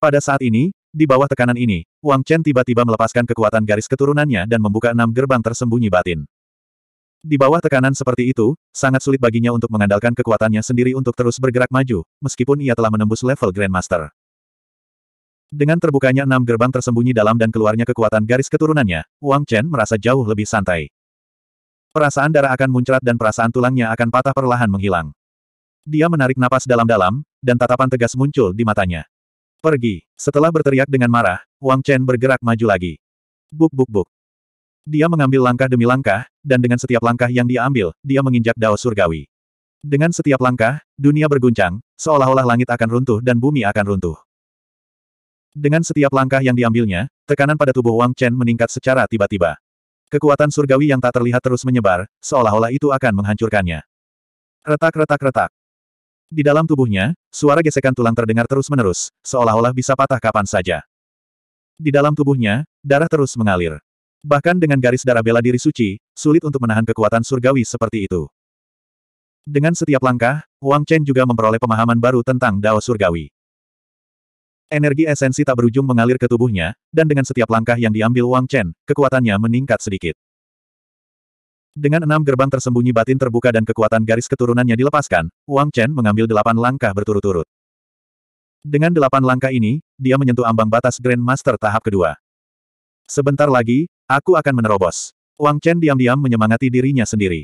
Pada saat ini, di bawah tekanan ini, Wang Chen tiba-tiba melepaskan kekuatan garis keturunannya dan membuka enam gerbang tersembunyi batin. Di bawah tekanan seperti itu, sangat sulit baginya untuk mengandalkan kekuatannya sendiri untuk terus bergerak maju, meskipun ia telah menembus level Grandmaster. Dengan terbukanya enam gerbang tersembunyi dalam dan keluarnya kekuatan garis keturunannya, Wang Chen merasa jauh lebih santai. Perasaan darah akan muncrat dan perasaan tulangnya akan patah perlahan menghilang. Dia menarik napas dalam-dalam, dan tatapan tegas muncul di matanya. Pergi. Setelah berteriak dengan marah, Wang Chen bergerak maju lagi. Buk buk buk. Dia mengambil langkah demi langkah, dan dengan setiap langkah yang dia ambil, dia menginjak dao surgawi. Dengan setiap langkah, dunia berguncang, seolah-olah langit akan runtuh dan bumi akan runtuh. Dengan setiap langkah yang diambilnya, tekanan pada tubuh Wang Chen meningkat secara tiba-tiba. Kekuatan surgawi yang tak terlihat terus menyebar, seolah-olah itu akan menghancurkannya. Retak-retak-retak. Di dalam tubuhnya, suara gesekan tulang terdengar terus-menerus, seolah-olah bisa patah kapan saja. Di dalam tubuhnya, darah terus mengalir. Bahkan dengan garis darah bela diri suci, sulit untuk menahan kekuatan surgawi seperti itu. Dengan setiap langkah, Wang Chen juga memperoleh pemahaman baru tentang Dao Surgawi. Energi esensi tak berujung mengalir ke tubuhnya, dan dengan setiap langkah yang diambil Wang Chen, kekuatannya meningkat sedikit. Dengan enam gerbang tersembunyi batin terbuka dan kekuatan garis keturunannya dilepaskan, Wang Chen mengambil delapan langkah berturut-turut. Dengan delapan langkah ini, dia menyentuh ambang batas Grand Master tahap kedua. Sebentar lagi, aku akan menerobos. Wang Chen diam-diam menyemangati dirinya sendiri.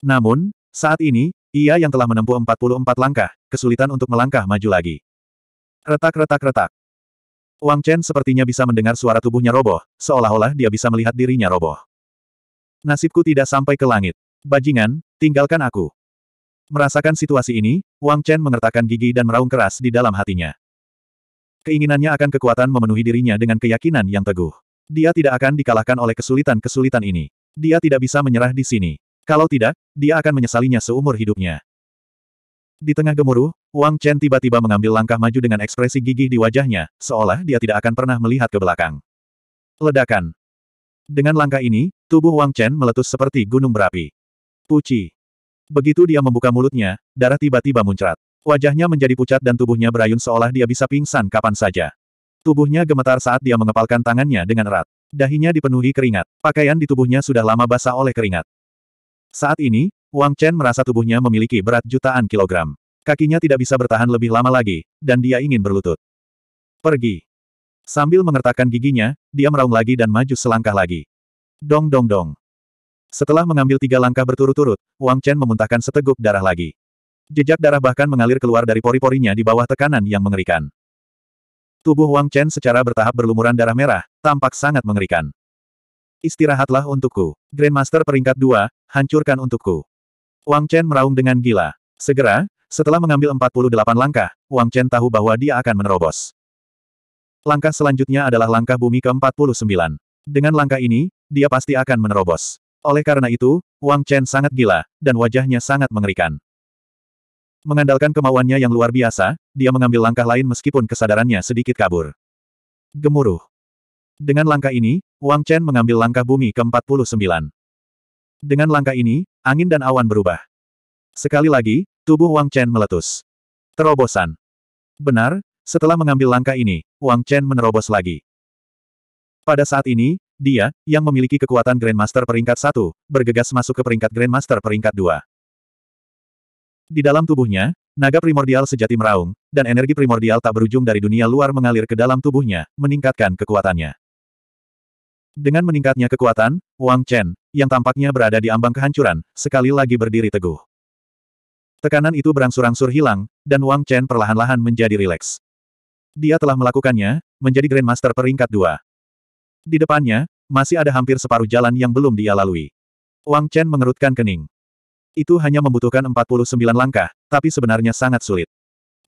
Namun, saat ini, ia yang telah menempuh 44 langkah, kesulitan untuk melangkah maju lagi. Retak-retak-retak. Wang Chen sepertinya bisa mendengar suara tubuhnya roboh, seolah-olah dia bisa melihat dirinya roboh. Nasibku tidak sampai ke langit. Bajingan, tinggalkan aku. Merasakan situasi ini, Wang Chen mengertakkan gigi dan meraung keras di dalam hatinya. Keinginannya akan kekuatan memenuhi dirinya dengan keyakinan yang teguh. Dia tidak akan dikalahkan oleh kesulitan-kesulitan ini. Dia tidak bisa menyerah di sini. Kalau tidak, dia akan menyesalinya seumur hidupnya. Di tengah gemuruh, Wang Chen tiba-tiba mengambil langkah maju dengan ekspresi gigih di wajahnya, seolah dia tidak akan pernah melihat ke belakang. Ledakan. Dengan langkah ini, tubuh Wang Chen meletus seperti gunung berapi. Puci. Begitu dia membuka mulutnya, darah tiba-tiba muncrat. Wajahnya menjadi pucat dan tubuhnya berayun seolah dia bisa pingsan kapan saja. Tubuhnya gemetar saat dia mengepalkan tangannya dengan erat. Dahinya dipenuhi keringat. Pakaian di tubuhnya sudah lama basah oleh keringat. Saat ini, Wang Chen merasa tubuhnya memiliki berat jutaan kilogram. Kakinya tidak bisa bertahan lebih lama lagi, dan dia ingin berlutut. Pergi. Sambil mengertakkan giginya, dia meraung lagi dan maju selangkah lagi. Dong dong dong. Setelah mengambil tiga langkah berturut-turut, Wang Chen memuntahkan seteguk darah lagi. Jejak darah bahkan mengalir keluar dari pori-porinya di bawah tekanan yang mengerikan. Tubuh Wang Chen secara bertahap berlumuran darah merah, tampak sangat mengerikan. Istirahatlah untukku. Grandmaster peringkat dua, hancurkan untukku. Wang Chen meraung dengan gila. Segera, setelah mengambil 48 langkah, Wang Chen tahu bahwa dia akan menerobos. Langkah selanjutnya adalah langkah bumi ke-49. Dengan langkah ini, dia pasti akan menerobos. Oleh karena itu, Wang Chen sangat gila, dan wajahnya sangat mengerikan. Mengandalkan kemauannya yang luar biasa, dia mengambil langkah lain meskipun kesadarannya sedikit kabur. Gemuruh. Dengan langkah ini, Wang Chen mengambil langkah bumi ke-49. Dengan langkah ini, angin dan awan berubah. Sekali lagi, tubuh Wang Chen meletus. Terobosan. Benar, setelah mengambil langkah ini, Wang Chen menerobos lagi. Pada saat ini, dia, yang memiliki kekuatan Grandmaster peringkat 1, bergegas masuk ke peringkat Grandmaster peringkat 2. Di dalam tubuhnya, naga primordial sejati meraung, dan energi primordial tak berujung dari dunia luar mengalir ke dalam tubuhnya, meningkatkan kekuatannya. Dengan meningkatnya kekuatan, Wang Chen, yang tampaknya berada di ambang kehancuran, sekali lagi berdiri teguh. Tekanan itu berangsur-angsur hilang, dan Wang Chen perlahan-lahan menjadi rileks. Dia telah melakukannya, menjadi Grandmaster peringkat dua. Di depannya, masih ada hampir separuh jalan yang belum dia lalui. Wang Chen mengerutkan kening. Itu hanya membutuhkan 49 langkah, tapi sebenarnya sangat sulit.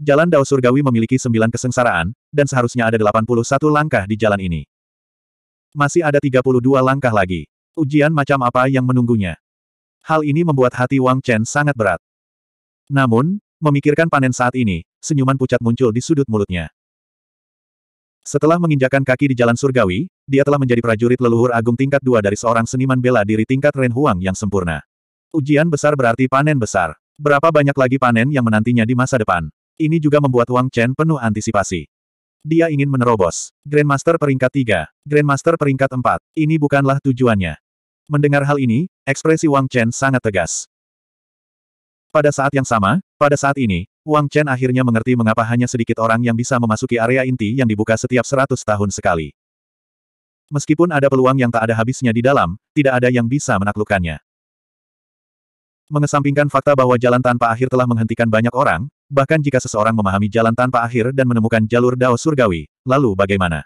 Jalan Dao Surgawi memiliki sembilan kesengsaraan, dan seharusnya ada 81 langkah di jalan ini. Masih ada 32 langkah lagi. Ujian macam apa yang menunggunya? Hal ini membuat hati Wang Chen sangat berat. Namun, memikirkan panen saat ini, senyuman pucat muncul di sudut mulutnya. Setelah menginjakan kaki di Jalan Surgawi, dia telah menjadi prajurit leluhur agung tingkat dua dari seorang seniman bela diri tingkat Ren Huang yang sempurna. Ujian besar berarti panen besar. Berapa banyak lagi panen yang menantinya di masa depan? Ini juga membuat Wang Chen penuh antisipasi. Dia ingin menerobos. Grandmaster peringkat 3, Grandmaster peringkat 4, ini bukanlah tujuannya. Mendengar hal ini, ekspresi Wang Chen sangat tegas. Pada saat yang sama, pada saat ini, Wang Chen akhirnya mengerti mengapa hanya sedikit orang yang bisa memasuki area inti yang dibuka setiap 100 tahun sekali. Meskipun ada peluang yang tak ada habisnya di dalam, tidak ada yang bisa menaklukkannya. Mengesampingkan fakta bahwa jalan tanpa akhir telah menghentikan banyak orang, Bahkan jika seseorang memahami jalan tanpa akhir dan menemukan jalur Dao Surgawi, lalu bagaimana?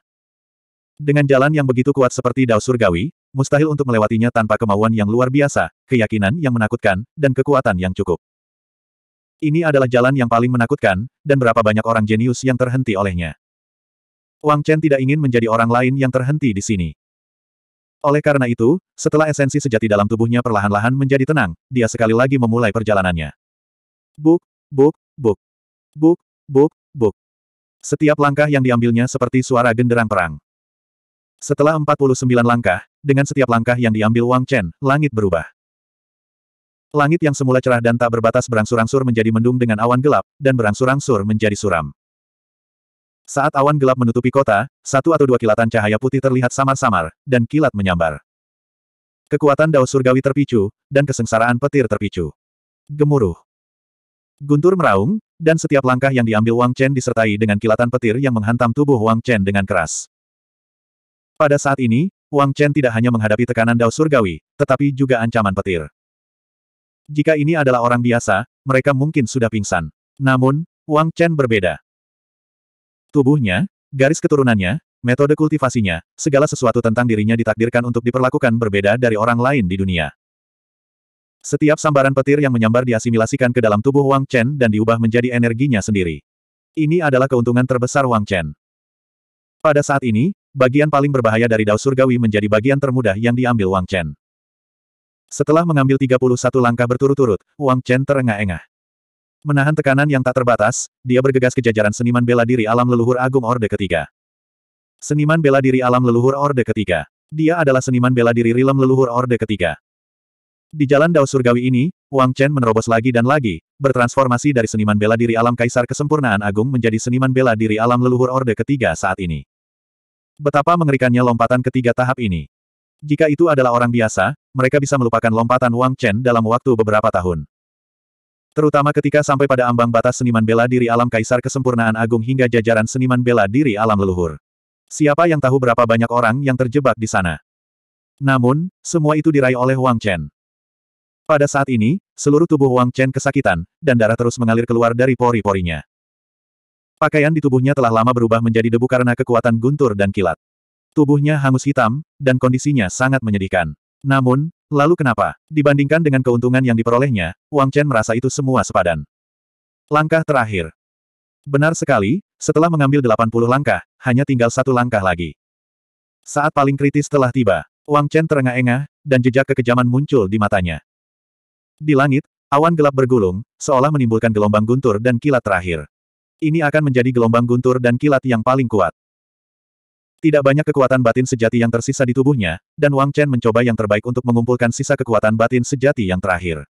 Dengan jalan yang begitu kuat seperti Dao Surgawi, mustahil untuk melewatinya tanpa kemauan yang luar biasa, keyakinan yang menakutkan, dan kekuatan yang cukup. Ini adalah jalan yang paling menakutkan, dan berapa banyak orang jenius yang terhenti olehnya. Wang Chen tidak ingin menjadi orang lain yang terhenti di sini. Oleh karena itu, setelah esensi sejati dalam tubuhnya perlahan-lahan menjadi tenang, dia sekali lagi memulai perjalanannya. Buk, buk, Buk, buk, buk, buk. Setiap langkah yang diambilnya seperti suara genderang perang. Setelah 49 langkah, dengan setiap langkah yang diambil Wang Chen, langit berubah. Langit yang semula cerah dan tak berbatas berangsur-angsur menjadi mendung dengan awan gelap, dan berangsur-angsur menjadi suram. Saat awan gelap menutupi kota, satu atau dua kilatan cahaya putih terlihat samar-samar, dan kilat menyambar. Kekuatan Dao Surgawi terpicu, dan kesengsaraan petir terpicu. Gemuruh. Guntur meraung, dan setiap langkah yang diambil Wang Chen disertai dengan kilatan petir yang menghantam tubuh Wang Chen dengan keras. Pada saat ini, Wang Chen tidak hanya menghadapi tekanan Dao Surgawi, tetapi juga ancaman petir. Jika ini adalah orang biasa, mereka mungkin sudah pingsan. Namun, Wang Chen berbeda. Tubuhnya, garis keturunannya, metode kultivasinya, segala sesuatu tentang dirinya ditakdirkan untuk diperlakukan berbeda dari orang lain di dunia. Setiap sambaran petir yang menyambar diasimilasikan ke dalam tubuh Wang Chen dan diubah menjadi energinya sendiri. Ini adalah keuntungan terbesar Wang Chen. Pada saat ini, bagian paling berbahaya dari Dao Surgawi menjadi bagian termudah yang diambil Wang Chen. Setelah mengambil 31 langkah berturut-turut, Wang Chen terengah-engah. Menahan tekanan yang tak terbatas, dia bergegas ke jajaran seniman bela diri alam leluhur agung Orde Ketiga. Seniman bela diri alam leluhur Orde Ketiga. Dia adalah seniman bela diri rilem leluhur Orde Ketiga. Di jalan Dao Surgawi ini, Wang Chen menerobos lagi dan lagi, bertransformasi dari seniman bela diri alam Kaisar Kesempurnaan Agung menjadi seniman bela diri alam leluhur Orde ketiga saat ini. Betapa mengerikannya lompatan ketiga tahap ini. Jika itu adalah orang biasa, mereka bisa melupakan lompatan Wang Chen dalam waktu beberapa tahun. Terutama ketika sampai pada ambang batas seniman bela diri alam Kaisar Kesempurnaan Agung hingga jajaran seniman bela diri alam leluhur. Siapa yang tahu berapa banyak orang yang terjebak di sana? Namun, semua itu diraih oleh Wang Chen. Pada saat ini, seluruh tubuh Wang Chen kesakitan, dan darah terus mengalir keluar dari pori-porinya. Pakaian di tubuhnya telah lama berubah menjadi debu karena kekuatan guntur dan kilat. Tubuhnya hangus hitam, dan kondisinya sangat menyedihkan. Namun, lalu kenapa? Dibandingkan dengan keuntungan yang diperolehnya, Wang Chen merasa itu semua sepadan. Langkah terakhir. Benar sekali, setelah mengambil 80 langkah, hanya tinggal satu langkah lagi. Saat paling kritis telah tiba, Wang Chen terengah-engah, dan jejak kekejaman muncul di matanya. Di langit, awan gelap bergulung, seolah menimbulkan gelombang guntur dan kilat terakhir. Ini akan menjadi gelombang guntur dan kilat yang paling kuat. Tidak banyak kekuatan batin sejati yang tersisa di tubuhnya, dan Wang Chen mencoba yang terbaik untuk mengumpulkan sisa kekuatan batin sejati yang terakhir.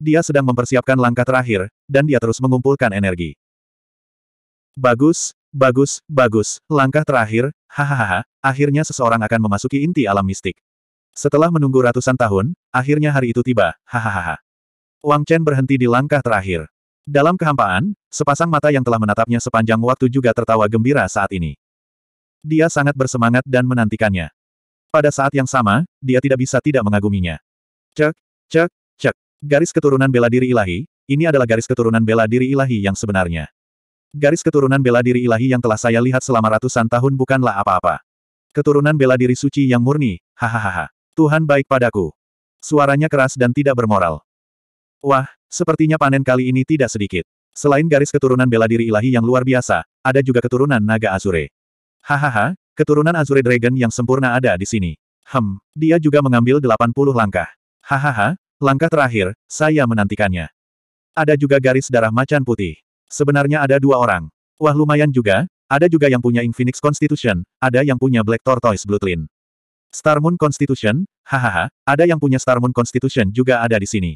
Dia sedang mempersiapkan langkah terakhir, dan dia terus mengumpulkan energi. Bagus, bagus, bagus, langkah terakhir, hahaha, akhirnya seseorang akan memasuki inti alam mistik. Setelah menunggu ratusan tahun, akhirnya hari itu tiba, hahaha. Wang Chen berhenti di langkah terakhir. Dalam kehampaan, sepasang mata yang telah menatapnya sepanjang waktu juga tertawa gembira saat ini. Dia sangat bersemangat dan menantikannya. Pada saat yang sama, dia tidak bisa tidak mengaguminya. Cek, cek, cek. Garis keturunan bela diri ilahi, ini adalah garis keturunan bela diri ilahi yang sebenarnya. Garis keturunan bela diri ilahi yang telah saya lihat selama ratusan tahun bukanlah apa-apa. Keturunan bela diri suci yang murni, hahaha. Tuhan baik padaku. Suaranya keras dan tidak bermoral. Wah, sepertinya panen kali ini tidak sedikit. Selain garis keturunan bela diri ilahi yang luar biasa, ada juga keturunan naga Azure. Hahaha, keturunan Azure Dragon yang sempurna ada di sini. Hem, dia juga mengambil 80 langkah. Hahaha, langkah terakhir, saya menantikannya. Ada juga garis darah macan putih. Sebenarnya ada dua orang. Wah lumayan juga, ada juga yang punya Infinix Constitution, ada yang punya Black Tortoise Blutlin. Star Moon Constitution, hahaha, ada yang punya Star Moon Constitution juga ada di sini.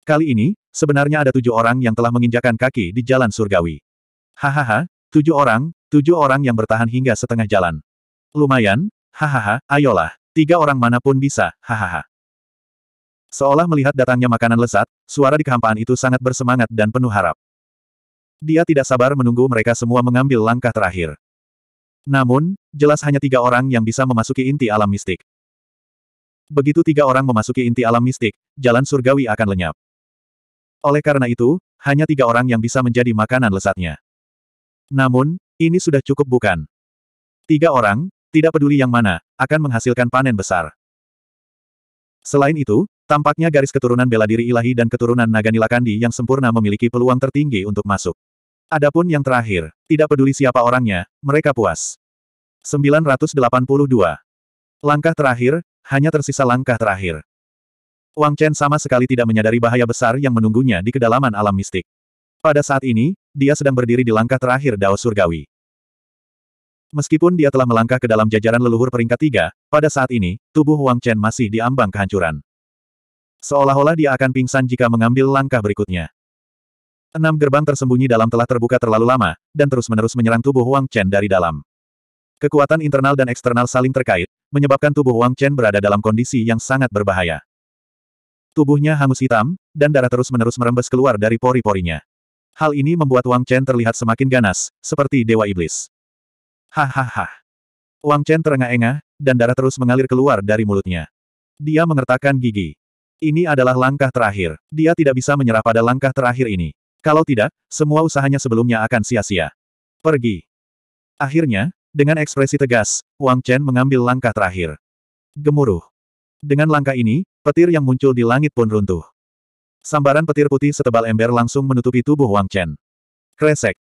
Kali ini, sebenarnya ada tujuh orang yang telah menginjakan kaki di jalan surgawi. Hahaha, tujuh orang, tujuh orang yang bertahan hingga setengah jalan. Lumayan, hahaha, ayolah, tiga orang manapun bisa, hahaha. Seolah melihat datangnya makanan lezat, suara di kehampaan itu sangat bersemangat dan penuh harap. Dia tidak sabar menunggu mereka semua mengambil langkah terakhir. Namun, jelas hanya tiga orang yang bisa memasuki inti alam mistik. Begitu tiga orang memasuki inti alam mistik, jalan surgawi akan lenyap. Oleh karena itu, hanya tiga orang yang bisa menjadi makanan lesatnya. Namun, ini sudah cukup bukan? Tiga orang, tidak peduli yang mana, akan menghasilkan panen besar. Selain itu, tampaknya garis keturunan bela diri ilahi dan keturunan naga nilakandi yang sempurna memiliki peluang tertinggi untuk masuk. Adapun yang terakhir, tidak peduli siapa orangnya, mereka puas. 982. Langkah terakhir, hanya tersisa langkah terakhir. Wang Chen sama sekali tidak menyadari bahaya besar yang menunggunya di kedalaman alam mistik. Pada saat ini, dia sedang berdiri di langkah terakhir Dao Surgawi. Meskipun dia telah melangkah ke dalam jajaran leluhur peringkat tiga, pada saat ini, tubuh Wang Chen masih diambang kehancuran. Seolah-olah dia akan pingsan jika mengambil langkah berikutnya. Enam gerbang tersembunyi dalam telah terbuka terlalu lama, dan terus-menerus menyerang tubuh Wang Chen dari dalam. Kekuatan internal dan eksternal saling terkait, menyebabkan tubuh Wang Chen berada dalam kondisi yang sangat berbahaya. Tubuhnya hangus hitam, dan darah terus-menerus merembes keluar dari pori-porinya. Hal ini membuat Wang Chen terlihat semakin ganas, seperti Dewa Iblis. Hahaha. Wang Chen terengah-engah, dan darah terus mengalir keluar dari mulutnya. Dia mengertakkan gigi. Ini adalah langkah terakhir. Dia tidak bisa menyerah pada langkah terakhir ini. Kalau tidak, semua usahanya sebelumnya akan sia-sia. Pergi. Akhirnya, dengan ekspresi tegas, Wang Chen mengambil langkah terakhir. Gemuruh. Dengan langkah ini, petir yang muncul di langit pun runtuh. Sambaran petir putih setebal ember langsung menutupi tubuh Wang Chen. Kresek.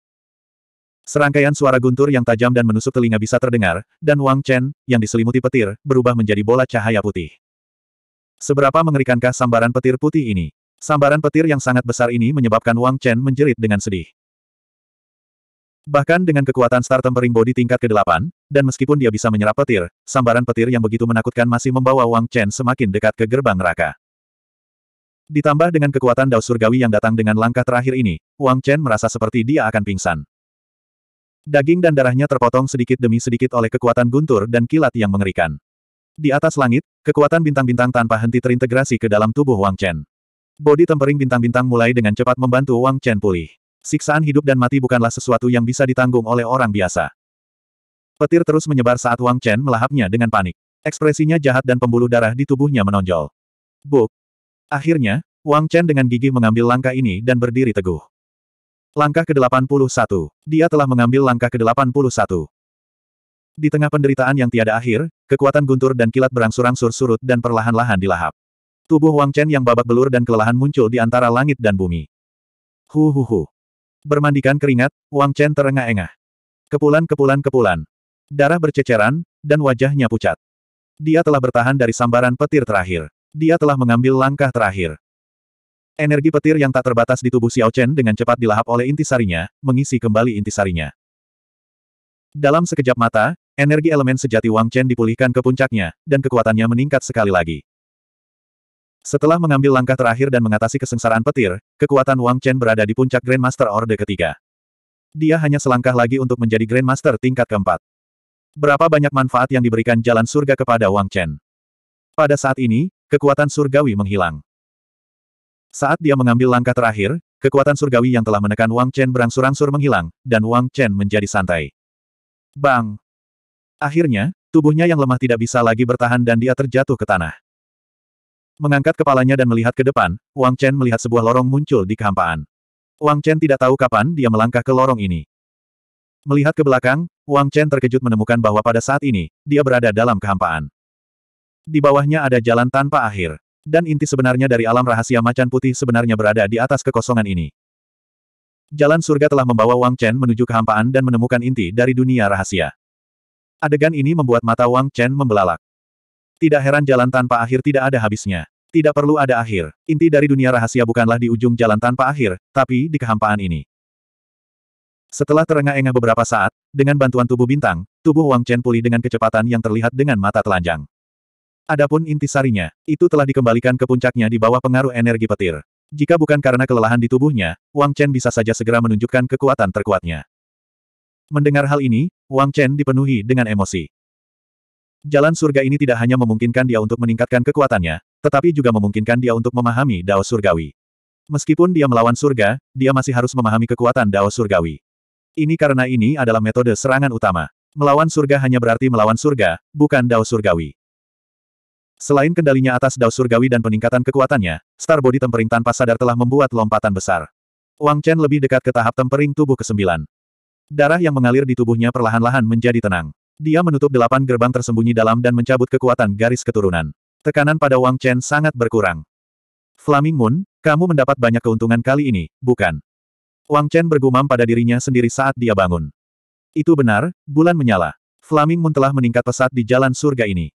Serangkaian suara guntur yang tajam dan menusuk telinga bisa terdengar, dan Wang Chen, yang diselimuti petir, berubah menjadi bola cahaya putih. Seberapa mengerikankah sambaran petir putih ini? Sambaran petir yang sangat besar ini menyebabkan Wang Chen menjerit dengan sedih. Bahkan dengan kekuatan Star Tempering Body tingkat ke-8, dan meskipun dia bisa menyerap petir, sambaran petir yang begitu menakutkan masih membawa Wang Chen semakin dekat ke gerbang neraka. Ditambah dengan kekuatan Dao Surgawi yang datang dengan langkah terakhir ini, Wang Chen merasa seperti dia akan pingsan. Daging dan darahnya terpotong sedikit demi sedikit oleh kekuatan guntur dan kilat yang mengerikan. Di atas langit, kekuatan bintang-bintang tanpa henti terintegrasi ke dalam tubuh Wang Chen. Bodi tempering bintang-bintang mulai dengan cepat membantu Wang Chen pulih. Siksaan hidup dan mati bukanlah sesuatu yang bisa ditanggung oleh orang biasa. Petir terus menyebar saat Wang Chen melahapnya dengan panik. Ekspresinya jahat dan pembuluh darah di tubuhnya menonjol. Buk! Akhirnya, Wang Chen dengan gigi mengambil langkah ini dan berdiri teguh. Langkah ke-81. Dia telah mengambil langkah ke-81. Di tengah penderitaan yang tiada akhir, kekuatan guntur dan kilat berangsur-angsur surut dan perlahan-lahan dilahap. Tubuh Wang Chen yang babak belur dan kelelahan muncul di antara langit dan bumi. Hu hu hu. Bermandikan keringat, Wang Chen terengah-engah. Kepulan-kepulan-kepulan. Darah berceceran, dan wajahnya pucat. Dia telah bertahan dari sambaran petir terakhir. Dia telah mengambil langkah terakhir. Energi petir yang tak terbatas di tubuh Xiao Chen dengan cepat dilahap oleh intisarinya, mengisi kembali intisarinya. Dalam sekejap mata, energi elemen sejati Wang Chen dipulihkan ke puncaknya, dan kekuatannya meningkat sekali lagi. Setelah mengambil langkah terakhir dan mengatasi kesengsaraan petir, kekuatan Wang Chen berada di puncak Grandmaster Orde ketiga. Dia hanya selangkah lagi untuk menjadi Grandmaster tingkat keempat. Berapa banyak manfaat yang diberikan jalan surga kepada Wang Chen. Pada saat ini, kekuatan surgawi menghilang. Saat dia mengambil langkah terakhir, kekuatan surgawi yang telah menekan Wang Chen berangsur-angsur menghilang, dan Wang Chen menjadi santai. Bang! Akhirnya, tubuhnya yang lemah tidak bisa lagi bertahan dan dia terjatuh ke tanah. Mengangkat kepalanya dan melihat ke depan, Wang Chen melihat sebuah lorong muncul di kehampaan. Wang Chen tidak tahu kapan dia melangkah ke lorong ini. Melihat ke belakang, Wang Chen terkejut menemukan bahwa pada saat ini, dia berada dalam kehampaan. Di bawahnya ada jalan tanpa akhir. Dan inti sebenarnya dari alam rahasia macan putih sebenarnya berada di atas kekosongan ini. Jalan surga telah membawa Wang Chen menuju kehampaan dan menemukan inti dari dunia rahasia. Adegan ini membuat mata Wang Chen membelalak. Tidak heran jalan tanpa akhir tidak ada habisnya. Tidak perlu ada akhir. Inti dari dunia rahasia bukanlah di ujung jalan tanpa akhir, tapi di kehampaan ini. Setelah terengah-engah beberapa saat, dengan bantuan tubuh bintang, tubuh Wang Chen pulih dengan kecepatan yang terlihat dengan mata telanjang. Adapun inti sarinya, itu telah dikembalikan ke puncaknya di bawah pengaruh energi petir. Jika bukan karena kelelahan di tubuhnya, Wang Chen bisa saja segera menunjukkan kekuatan terkuatnya. Mendengar hal ini, Wang Chen dipenuhi dengan emosi. Jalan surga ini tidak hanya memungkinkan dia untuk meningkatkan kekuatannya, tetapi juga memungkinkan dia untuk memahami Dao surgawi. Meskipun dia melawan surga, dia masih harus memahami kekuatan Dao surgawi. Ini karena ini adalah metode serangan utama. Melawan surga hanya berarti melawan surga, bukan Dao surgawi. Selain kendalinya atas Dao surgawi dan peningkatan kekuatannya, Star Body Tempering tanpa sadar telah membuat lompatan besar. Wang Chen lebih dekat ke tahap tempering tubuh ke-9. Darah yang mengalir di tubuhnya perlahan-lahan menjadi tenang. Dia menutup delapan gerbang tersembunyi dalam dan mencabut kekuatan garis keturunan. Tekanan pada Wang Chen sangat berkurang. Flaming Moon, kamu mendapat banyak keuntungan kali ini, bukan? Wang Chen bergumam pada dirinya sendiri saat dia bangun. Itu benar, bulan menyala. Flaming Moon telah meningkat pesat di jalan surga ini.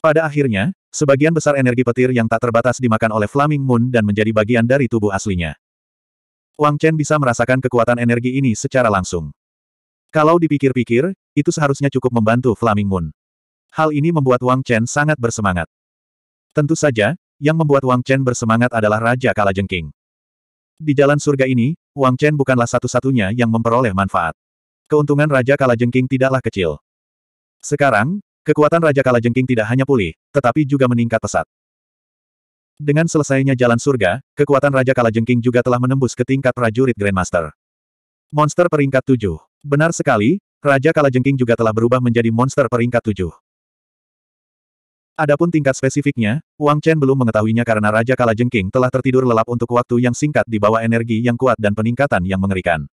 Pada akhirnya, sebagian besar energi petir yang tak terbatas dimakan oleh Flaming Moon dan menjadi bagian dari tubuh aslinya. Wang Chen bisa merasakan kekuatan energi ini secara langsung. Kalau dipikir-pikir, itu seharusnya cukup membantu Flaming Moon. Hal ini membuat Wang Chen sangat bersemangat. Tentu saja, yang membuat Wang Chen bersemangat adalah Raja Kalajengking. Di jalan surga ini, Wang Chen bukanlah satu-satunya yang memperoleh manfaat. Keuntungan Raja Kalajengking tidaklah kecil. Sekarang, kekuatan Raja Kalajengking tidak hanya pulih, tetapi juga meningkat pesat. Dengan selesainya jalan surga, kekuatan Raja Kalajengking juga telah menembus ke tingkat prajurit Grandmaster. Monster peringkat tujuh. Benar sekali, Raja Kalajengking juga telah berubah menjadi monster peringkat tujuh. Adapun tingkat spesifiknya, Wang Chen belum mengetahuinya karena Raja Kalajengking telah tertidur lelap untuk waktu yang singkat di bawah energi yang kuat dan peningkatan yang mengerikan.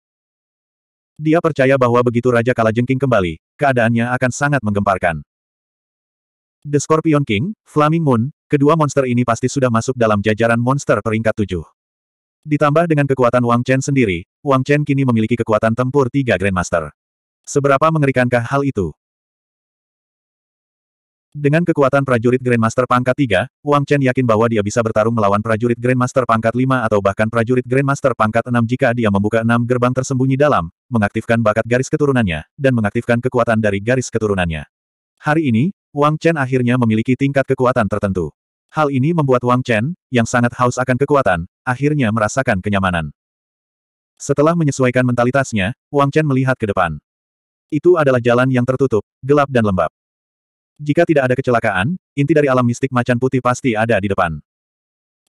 Dia percaya bahwa begitu Raja Kalajengking kembali, keadaannya akan sangat menggemparkan. The Scorpion King, Flaming Moon, kedua monster ini pasti sudah masuk dalam jajaran monster peringkat tujuh. Ditambah dengan kekuatan Wang Chen sendiri, Wang Chen kini memiliki kekuatan tempur tiga Grandmaster. Seberapa mengerikankah hal itu? Dengan kekuatan prajurit Grandmaster pangkat 3, Wang Chen yakin bahwa dia bisa bertarung melawan prajurit Grandmaster pangkat 5 atau bahkan prajurit Grandmaster pangkat 6 jika dia membuka 6 gerbang tersembunyi dalam, mengaktifkan bakat garis keturunannya, dan mengaktifkan kekuatan dari garis keturunannya. Hari ini, Wang Chen akhirnya memiliki tingkat kekuatan tertentu. Hal ini membuat Wang Chen, yang sangat haus akan kekuatan, akhirnya merasakan kenyamanan. Setelah menyesuaikan mentalitasnya, Wang Chen melihat ke depan. Itu adalah jalan yang tertutup, gelap dan lembab. Jika tidak ada kecelakaan, inti dari alam mistik macan putih pasti ada di depan.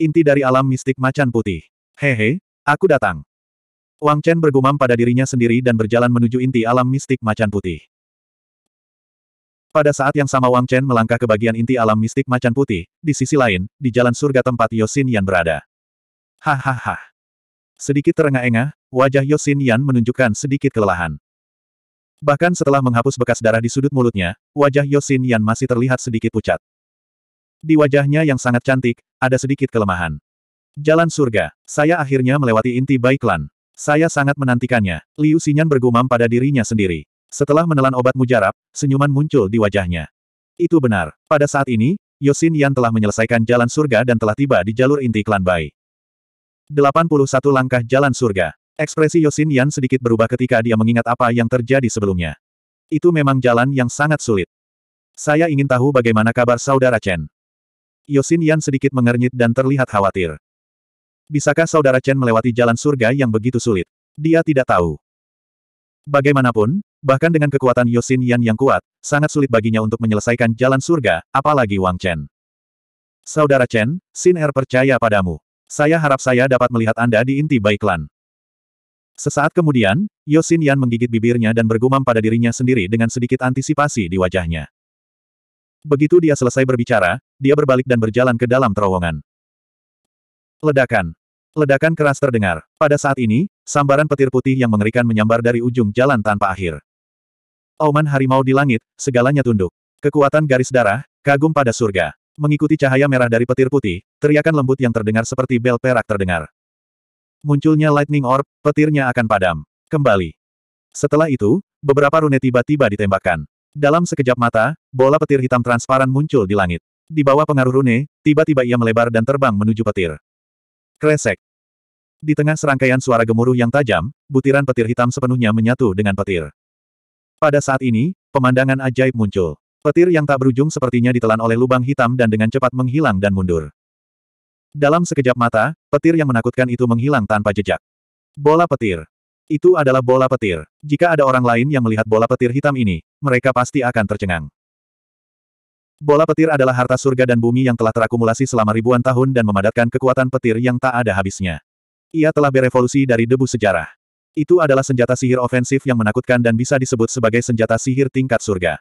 Inti dari alam mistik macan putih. Hehe, aku datang. Wang Chen bergumam pada dirinya sendiri dan berjalan menuju inti alam mistik macan putih. Pada saat yang sama Wang Chen melangkah ke bagian inti alam mistik macan putih, di sisi lain, di jalan surga tempat Yosin Yan berada. Hahaha. Sedikit terengah-engah, wajah Yosin Yan menunjukkan sedikit kelelahan. Bahkan setelah menghapus bekas darah di sudut mulutnya, wajah Yosin Yan masih terlihat sedikit pucat. Di wajahnya yang sangat cantik, ada sedikit kelemahan. Jalan surga, saya akhirnya melewati inti Baiklan. Saya sangat menantikannya, Liu Xinyan bergumam pada dirinya sendiri. Setelah menelan obat mujarab, senyuman muncul di wajahnya. Itu benar. Pada saat ini, Yosin Yan telah menyelesaikan jalan surga dan telah tiba di jalur inti klan Bai. 81 langkah jalan surga. Ekspresi Yosin Yan sedikit berubah ketika dia mengingat apa yang terjadi sebelumnya. Itu memang jalan yang sangat sulit. Saya ingin tahu bagaimana kabar saudara Chen. Yosin Yan sedikit mengernyit dan terlihat khawatir. Bisakah saudara Chen melewati jalan surga yang begitu sulit? Dia tidak tahu. Bagaimanapun, Bahkan dengan kekuatan Yosin Yan yang kuat, sangat sulit baginya untuk menyelesaikan jalan surga, apalagi Wang Chen. Saudara Chen, Sin Er percaya padamu. Saya harap saya dapat melihat Anda di inti Baiklan. Sesaat kemudian, Yosin Yan menggigit bibirnya dan bergumam pada dirinya sendiri dengan sedikit antisipasi di wajahnya. Begitu dia selesai berbicara, dia berbalik dan berjalan ke dalam terowongan. Ledakan. Ledakan keras terdengar. Pada saat ini, sambaran petir putih yang mengerikan menyambar dari ujung jalan tanpa akhir. Auman harimau di langit, segalanya tunduk. Kekuatan garis darah, kagum pada surga. Mengikuti cahaya merah dari petir putih, teriakan lembut yang terdengar seperti bel perak terdengar. Munculnya lightning orb, petirnya akan padam. Kembali. Setelah itu, beberapa rune tiba-tiba ditembakkan. Dalam sekejap mata, bola petir hitam transparan muncul di langit. Di bawah pengaruh rune, tiba-tiba ia melebar dan terbang menuju petir. Kresek. Di tengah serangkaian suara gemuruh yang tajam, butiran petir hitam sepenuhnya menyatu dengan petir. Pada saat ini, pemandangan ajaib muncul. Petir yang tak berujung sepertinya ditelan oleh lubang hitam dan dengan cepat menghilang dan mundur. Dalam sekejap mata, petir yang menakutkan itu menghilang tanpa jejak. Bola petir. Itu adalah bola petir. Jika ada orang lain yang melihat bola petir hitam ini, mereka pasti akan tercengang. Bola petir adalah harta surga dan bumi yang telah terakumulasi selama ribuan tahun dan memadatkan kekuatan petir yang tak ada habisnya. Ia telah berevolusi dari debu sejarah. Itu adalah senjata sihir ofensif yang menakutkan dan bisa disebut sebagai senjata sihir tingkat surga.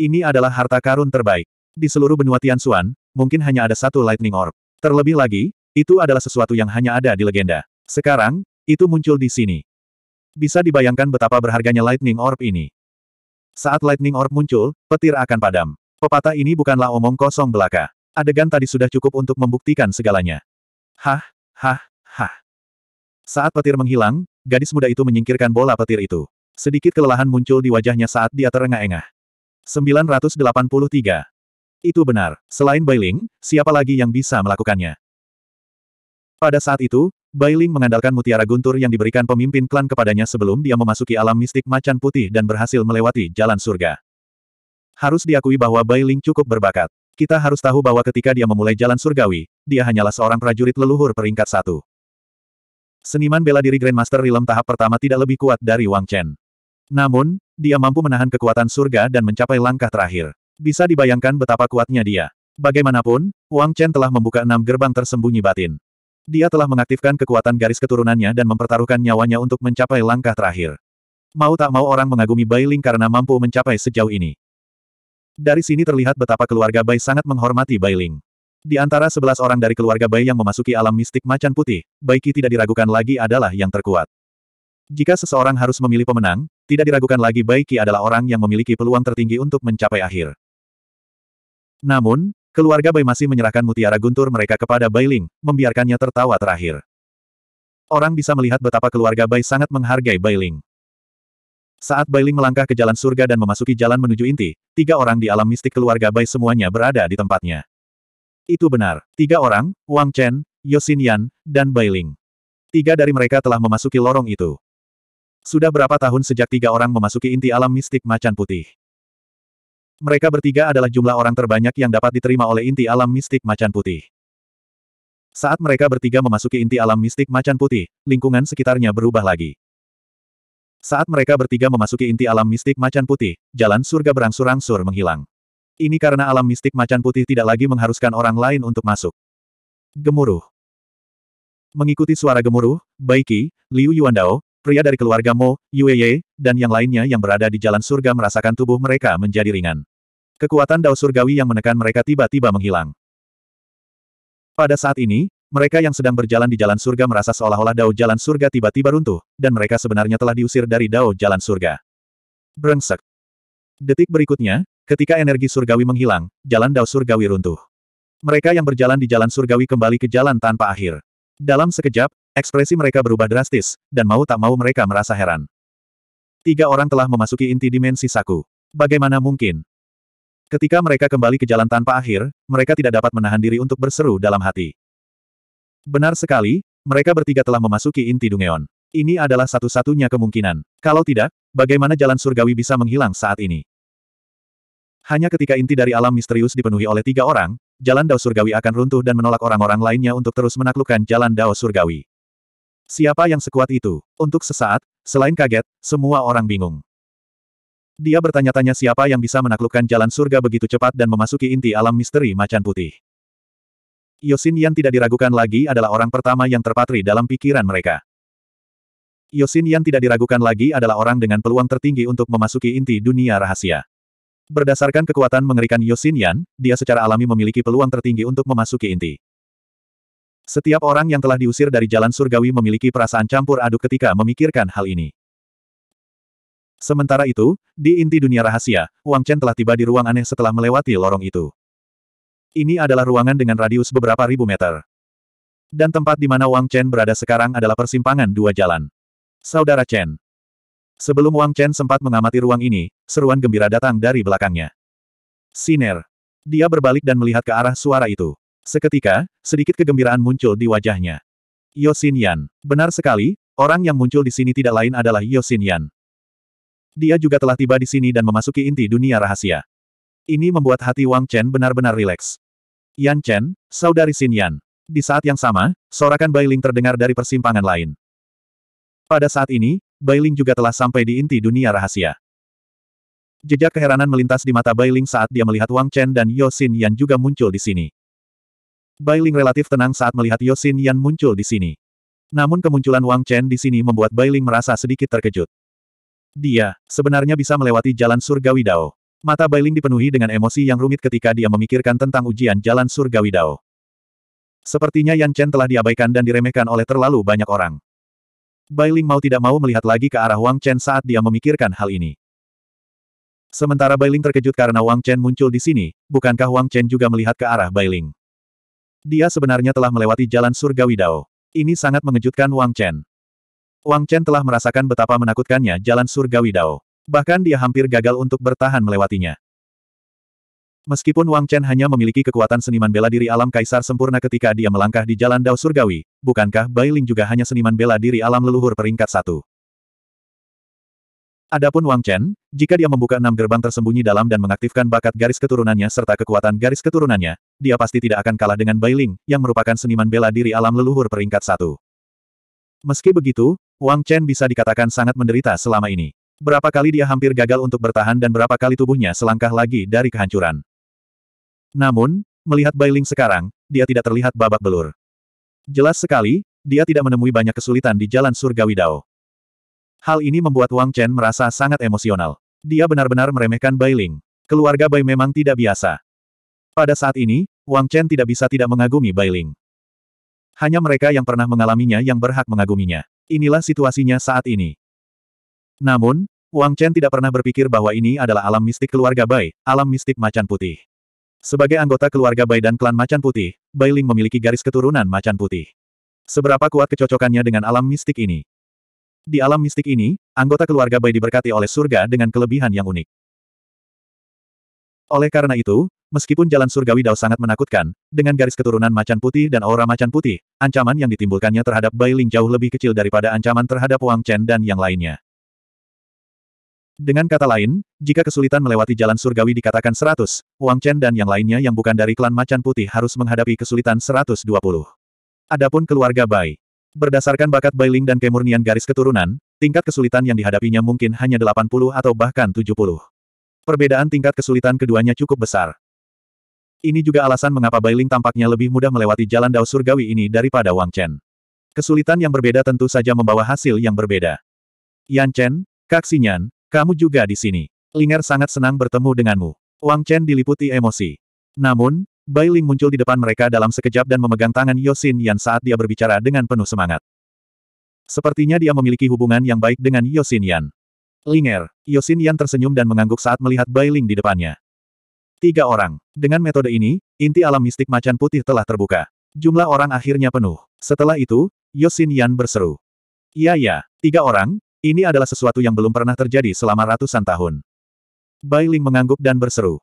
Ini adalah harta karun terbaik. Di seluruh benua Tianxuan, mungkin hanya ada satu Lightning Orb. Terlebih lagi, itu adalah sesuatu yang hanya ada di legenda. Sekarang, itu muncul di sini. Bisa dibayangkan betapa berharganya Lightning Orb ini. Saat Lightning Orb muncul, petir akan padam. Pepatah ini bukanlah omong kosong belaka. Adegan tadi sudah cukup untuk membuktikan segalanya. Hah, hah, hah. Saat petir menghilang, Gadis muda itu menyingkirkan bola petir itu. Sedikit kelelahan muncul di wajahnya saat dia terengah-engah. 983. Itu benar. Selain Bailing, siapa lagi yang bisa melakukannya? Pada saat itu, Bailing mengandalkan mutiara guntur yang diberikan pemimpin klan kepadanya sebelum dia memasuki alam mistik macan putih dan berhasil melewati jalan surga. Harus diakui bahwa Bailing cukup berbakat. Kita harus tahu bahwa ketika dia memulai jalan surgawi, dia hanyalah seorang prajurit leluhur peringkat satu. Seniman bela diri Grandmaster Rilem tahap pertama tidak lebih kuat dari Wang Chen. Namun, dia mampu menahan kekuatan surga dan mencapai langkah terakhir. Bisa dibayangkan betapa kuatnya dia. Bagaimanapun, Wang Chen telah membuka enam gerbang tersembunyi batin. Dia telah mengaktifkan kekuatan garis keturunannya dan mempertaruhkan nyawanya untuk mencapai langkah terakhir. Mau tak mau orang mengagumi Bai Ling karena mampu mencapai sejauh ini. Dari sini terlihat betapa keluarga Bai sangat menghormati Bai Ling. Di antara sebelas orang dari keluarga Bai yang memasuki alam mistik macan putih, Bai Qi tidak diragukan lagi adalah yang terkuat. Jika seseorang harus memilih pemenang, tidak diragukan lagi Bai Qi adalah orang yang memiliki peluang tertinggi untuk mencapai akhir. Namun, keluarga Bai masih menyerahkan mutiara guntur mereka kepada Bai Ling, membiarkannya tertawa terakhir. Orang bisa melihat betapa keluarga Bai sangat menghargai Bai Ling. Saat Bai Ling melangkah ke jalan surga dan memasuki jalan menuju inti, tiga orang di alam mistik keluarga Bai semuanya berada di tempatnya. Itu benar. Tiga orang, Wang Chen, Yosin Yan, dan Bai Ling. Tiga dari mereka telah memasuki lorong itu. Sudah berapa tahun sejak tiga orang memasuki inti alam mistik macan putih. Mereka bertiga adalah jumlah orang terbanyak yang dapat diterima oleh inti alam mistik macan putih. Saat mereka bertiga memasuki inti alam mistik macan putih, lingkungan sekitarnya berubah lagi. Saat mereka bertiga memasuki inti alam mistik macan putih, jalan surga berangsur-angsur menghilang. Ini karena alam mistik macan putih tidak lagi mengharuskan orang lain untuk masuk. Gemuruh. Mengikuti suara gemuruh, Baiki, Liu Yuandao, pria dari keluarga Mo, Yueye, dan yang lainnya yang berada di jalan surga merasakan tubuh mereka menjadi ringan. Kekuatan dao surgawi yang menekan mereka tiba-tiba menghilang. Pada saat ini, mereka yang sedang berjalan di jalan surga merasa seolah-olah dao jalan surga tiba-tiba runtuh, dan mereka sebenarnya telah diusir dari dao jalan surga. Brengsek. Detik berikutnya, Ketika energi surgawi menghilang, jalan dao surgawi runtuh. Mereka yang berjalan di jalan surgawi kembali ke jalan tanpa akhir. Dalam sekejap, ekspresi mereka berubah drastis, dan mau tak mau mereka merasa heran. Tiga orang telah memasuki inti dimensi saku. Bagaimana mungkin? Ketika mereka kembali ke jalan tanpa akhir, mereka tidak dapat menahan diri untuk berseru dalam hati. Benar sekali, mereka bertiga telah memasuki inti Dungeon. Ini adalah satu-satunya kemungkinan. Kalau tidak, bagaimana jalan surgawi bisa menghilang saat ini? Hanya ketika inti dari alam misterius dipenuhi oleh tiga orang, jalan Dao Surgawi akan runtuh dan menolak orang-orang lainnya untuk terus menaklukkan jalan Dao Surgawi. Siapa yang sekuat itu? Untuk sesaat, selain kaget, semua orang bingung. Dia bertanya-tanya siapa yang bisa menaklukkan jalan surga begitu cepat dan memasuki inti alam misteri macan putih. Yosin Yan tidak diragukan lagi adalah orang pertama yang terpatri dalam pikiran mereka. Yosin Yan tidak diragukan lagi adalah orang dengan peluang tertinggi untuk memasuki inti dunia rahasia. Berdasarkan kekuatan mengerikan Yosin Yan, dia secara alami memiliki peluang tertinggi untuk memasuki inti. Setiap orang yang telah diusir dari jalan surgawi memiliki perasaan campur aduk ketika memikirkan hal ini. Sementara itu, di inti dunia rahasia, Wang Chen telah tiba di ruang aneh setelah melewati lorong itu. Ini adalah ruangan dengan radius beberapa ribu meter. Dan tempat di mana Wang Chen berada sekarang adalah persimpangan dua jalan. Saudara Chen, Sebelum Wang Chen sempat mengamati ruang ini, seruan gembira datang dari belakangnya. Siner. Dia berbalik dan melihat ke arah suara itu. Seketika, sedikit kegembiraan muncul di wajahnya. Yosin Yan. Benar sekali, orang yang muncul di sini tidak lain adalah Yosin Yan. Dia juga telah tiba di sini dan memasuki inti dunia rahasia. Ini membuat hati Wang Chen benar-benar rileks. Yan Chen, saudari Xin Yan. Di saat yang sama, sorakan Bailing terdengar dari persimpangan lain. Pada saat ini, Bailing juga telah sampai di inti dunia rahasia. Jejak keheranan melintas di mata Bailing saat dia melihat Wang Chen dan Yosin Yan juga muncul di sini. Bailing relatif tenang saat melihat Yosin Yan muncul di sini. Namun kemunculan Wang Chen di sini membuat Bailing merasa sedikit terkejut. Dia, sebenarnya bisa melewati jalan surgawi Dao. Mata Bailing dipenuhi dengan emosi yang rumit ketika dia memikirkan tentang ujian jalan surgawi Dao. Sepertinya Yan Chen telah diabaikan dan diremehkan oleh terlalu banyak orang. Bailing mau tidak mau melihat lagi ke arah Wang Chen saat dia memikirkan hal ini. Sementara Bailing terkejut karena Wang Chen muncul di sini, bukankah Wang Chen juga melihat ke arah Bailing? Dia sebenarnya telah melewati jalan surgawi Dao. Ini sangat mengejutkan Wang Chen. Wang Chen telah merasakan betapa menakutkannya jalan surgawi Dao. Bahkan dia hampir gagal untuk bertahan melewatinya. Meskipun Wang Chen hanya memiliki kekuatan seniman bela diri alam kaisar sempurna ketika dia melangkah di jalan Dao Surgawi, bukankah Bai Ling juga hanya seniman bela diri alam leluhur peringkat satu? Adapun Wang Chen, jika dia membuka enam gerbang tersembunyi dalam dan mengaktifkan bakat garis keturunannya serta kekuatan garis keturunannya, dia pasti tidak akan kalah dengan Bai Ling, yang merupakan seniman bela diri alam leluhur peringkat satu. Meski begitu, Wang Chen bisa dikatakan sangat menderita selama ini. Berapa kali dia hampir gagal untuk bertahan dan berapa kali tubuhnya selangkah lagi dari kehancuran. Namun, melihat Bailing sekarang, dia tidak terlihat babak belur. Jelas sekali, dia tidak menemui banyak kesulitan di jalan surgawi Dao. Hal ini membuat Wang Chen merasa sangat emosional. Dia benar-benar meremehkan Bailing. Keluarga Bai memang tidak biasa. Pada saat ini, Wang Chen tidak bisa tidak mengagumi Bailing. Hanya mereka yang pernah mengalaminya yang berhak mengaguminya. Inilah situasinya saat ini. Namun, Wang Chen tidak pernah berpikir bahwa ini adalah alam mistik keluarga Bai, alam mistik macan putih. Sebagai anggota keluarga Bai dan klan Macan Putih, Bai Ling memiliki garis keturunan Macan Putih. Seberapa kuat kecocokannya dengan alam mistik ini? Di alam mistik ini, anggota keluarga Bai diberkati oleh surga dengan kelebihan yang unik. Oleh karena itu, meskipun jalan surgawi Dao sangat menakutkan, dengan garis keturunan Macan Putih dan aura Macan Putih, ancaman yang ditimbulkannya terhadap Bai Ling jauh lebih kecil daripada ancaman terhadap Wang Chen dan yang lainnya. Dengan kata lain, jika kesulitan melewati jalan surgawi dikatakan 100, Wang Chen dan yang lainnya yang bukan dari klan Macan Putih harus menghadapi kesulitan 120. Adapun keluarga Bai. Berdasarkan bakat Bai Ling dan kemurnian garis keturunan, tingkat kesulitan yang dihadapinya mungkin hanya 80 atau bahkan 70. Perbedaan tingkat kesulitan keduanya cukup besar. Ini juga alasan mengapa Bai Ling tampaknya lebih mudah melewati jalan Dao Surgawi ini daripada Wang Chen. Kesulitan yang berbeda tentu saja membawa hasil yang berbeda. Yan Chen, Kak Xinyan, kamu juga di sini. Linger sangat senang bertemu denganmu. Wang Chen diliputi emosi. Namun, Bai Ling muncul di depan mereka dalam sekejap dan memegang tangan Yosin Yan saat dia berbicara dengan penuh semangat. Sepertinya dia memiliki hubungan yang baik dengan Yosin Yan. Linger, Yosin Yan tersenyum dan mengangguk saat melihat Bai Ling di depannya. Tiga orang. Dengan metode ini, inti alam mistik macan putih telah terbuka. Jumlah orang akhirnya penuh. Setelah itu, Yosin Yan berseru. Iya ya, tiga orang, ini adalah sesuatu yang belum pernah terjadi selama ratusan tahun. Bai Ling mengangguk dan berseru.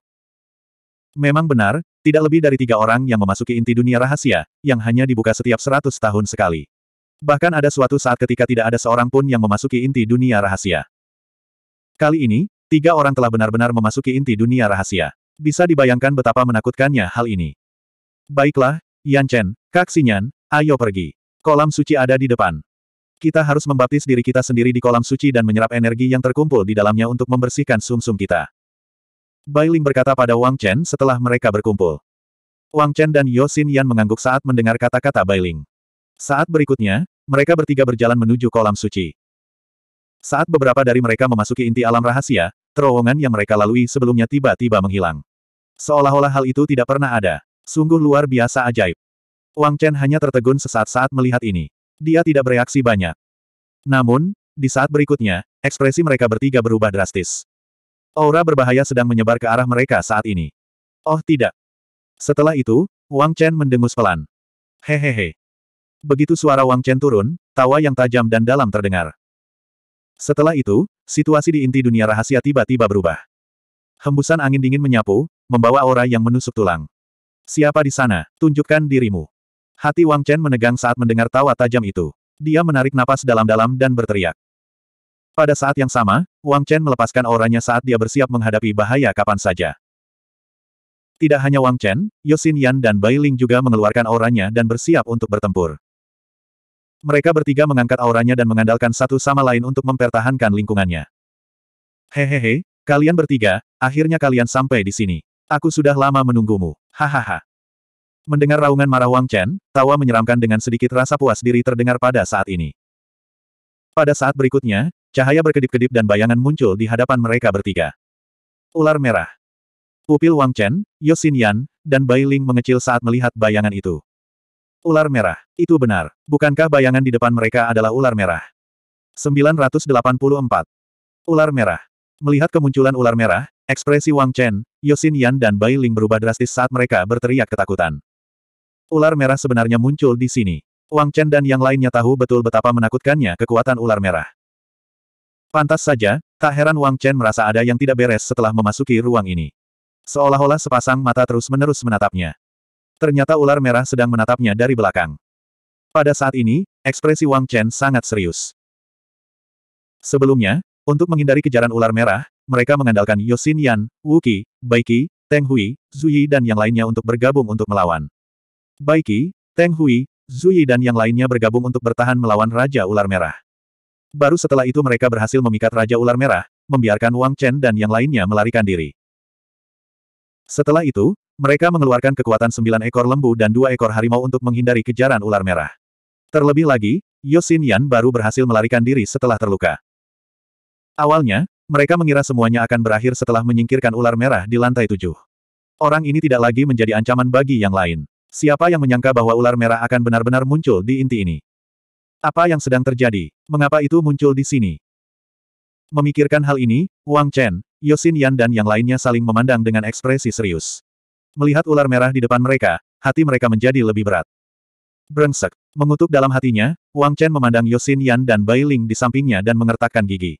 Memang benar, tidak lebih dari tiga orang yang memasuki inti dunia rahasia, yang hanya dibuka setiap seratus tahun sekali. Bahkan ada suatu saat ketika tidak ada seorang pun yang memasuki inti dunia rahasia. Kali ini, tiga orang telah benar-benar memasuki inti dunia rahasia. Bisa dibayangkan betapa menakutkannya hal ini. Baiklah, Yan Chen, Kak Sinyan, ayo pergi. Kolam suci ada di depan. Kita harus membaptis diri kita sendiri di kolam suci dan menyerap energi yang terkumpul di dalamnya untuk membersihkan sumsum -sum kita. Bailing berkata pada Wang Chen setelah mereka berkumpul. Wang Chen dan Yosin Yan mengangguk saat mendengar kata-kata Bailing. Saat berikutnya, mereka bertiga berjalan menuju kolam suci. Saat beberapa dari mereka memasuki inti alam rahasia, terowongan yang mereka lalui sebelumnya tiba-tiba menghilang. Seolah-olah hal itu tidak pernah ada. Sungguh luar biasa ajaib. Wang Chen hanya tertegun sesaat saat melihat ini. Dia tidak bereaksi banyak. Namun, di saat berikutnya, ekspresi mereka bertiga berubah drastis. Aura berbahaya sedang menyebar ke arah mereka saat ini. Oh tidak. Setelah itu, Wang Chen mendengus pelan. Hehehe. Begitu suara Wang Chen turun, tawa yang tajam dan dalam terdengar. Setelah itu, situasi di inti dunia rahasia tiba-tiba berubah. Hembusan angin dingin menyapu, membawa aura yang menusuk tulang. Siapa di sana? Tunjukkan dirimu. Hati Wang Chen menegang saat mendengar tawa tajam itu. Dia menarik napas dalam-dalam dan berteriak. Pada saat yang sama, Wang Chen melepaskan auranya saat dia bersiap menghadapi bahaya kapan saja. Tidak hanya Wang Chen, Yosin Yan dan Bai Ling juga mengeluarkan auranya dan bersiap untuk bertempur. Mereka bertiga mengangkat auranya dan mengandalkan satu sama lain untuk mempertahankan lingkungannya. Hehehe, kalian bertiga, akhirnya kalian sampai di sini. Aku sudah lama menunggumu. Hahaha. Mendengar raungan marah Wang Chen, tawa menyeramkan dengan sedikit rasa puas diri terdengar pada saat ini. Pada saat berikutnya, cahaya berkedip-kedip dan bayangan muncul di hadapan mereka bertiga. Ular merah. Pupil Wang Chen, Yosin Yan, dan Bai Ling mengecil saat melihat bayangan itu. Ular merah, itu benar. Bukankah bayangan di depan mereka adalah ular merah? 984. Ular merah. Melihat kemunculan ular merah, ekspresi Wang Chen, Yosin Yan dan Bai Ling berubah drastis saat mereka berteriak ketakutan. Ular merah sebenarnya muncul di sini. Wang Chen dan yang lainnya tahu betul betapa menakutkannya kekuatan ular merah. Pantas saja, tak heran Wang Chen merasa ada yang tidak beres setelah memasuki ruang ini. Seolah-olah sepasang mata terus-menerus menatapnya. Ternyata ular merah sedang menatapnya dari belakang. Pada saat ini, ekspresi Wang Chen sangat serius. Sebelumnya, untuk menghindari kejaran ular merah, mereka mengandalkan Yosin Yan, Wuki, Baiki, Teng Hui, Zuyi dan yang lainnya untuk bergabung untuk melawan. Baiki, Teng Hui, Zuyi dan yang lainnya bergabung untuk bertahan melawan Raja Ular Merah. Baru setelah itu mereka berhasil memikat Raja Ular Merah, membiarkan Wang Chen dan yang lainnya melarikan diri. Setelah itu, mereka mengeluarkan kekuatan sembilan ekor lembu dan dua ekor harimau untuk menghindari kejaran ular merah. Terlebih lagi, Yosin Yan baru berhasil melarikan diri setelah terluka. Awalnya, mereka mengira semuanya akan berakhir setelah menyingkirkan ular merah di lantai tujuh. Orang ini tidak lagi menjadi ancaman bagi yang lain. Siapa yang menyangka bahwa ular merah akan benar-benar muncul di inti ini? Apa yang sedang terjadi? Mengapa itu muncul di sini? Memikirkan hal ini, Wang Chen, Yosin Yan dan yang lainnya saling memandang dengan ekspresi serius. Melihat ular merah di depan mereka, hati mereka menjadi lebih berat. Brengsek. Mengutuk dalam hatinya, Wang Chen memandang Yosin Yan dan Bai Ling di sampingnya dan mengertakkan gigi.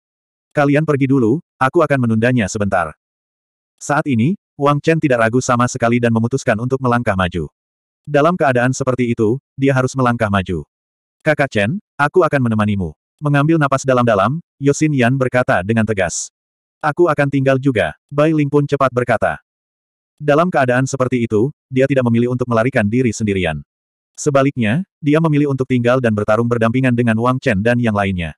Kalian pergi dulu, aku akan menundanya sebentar. Saat ini, Wang Chen tidak ragu sama sekali dan memutuskan untuk melangkah maju. Dalam keadaan seperti itu, dia harus melangkah maju. Kakak Chen, aku akan menemanimu. Mengambil napas dalam-dalam, Yosin Yan berkata dengan tegas. Aku akan tinggal juga, Bai Ling pun cepat berkata. Dalam keadaan seperti itu, dia tidak memilih untuk melarikan diri sendirian. Sebaliknya, dia memilih untuk tinggal dan bertarung berdampingan dengan Wang Chen dan yang lainnya.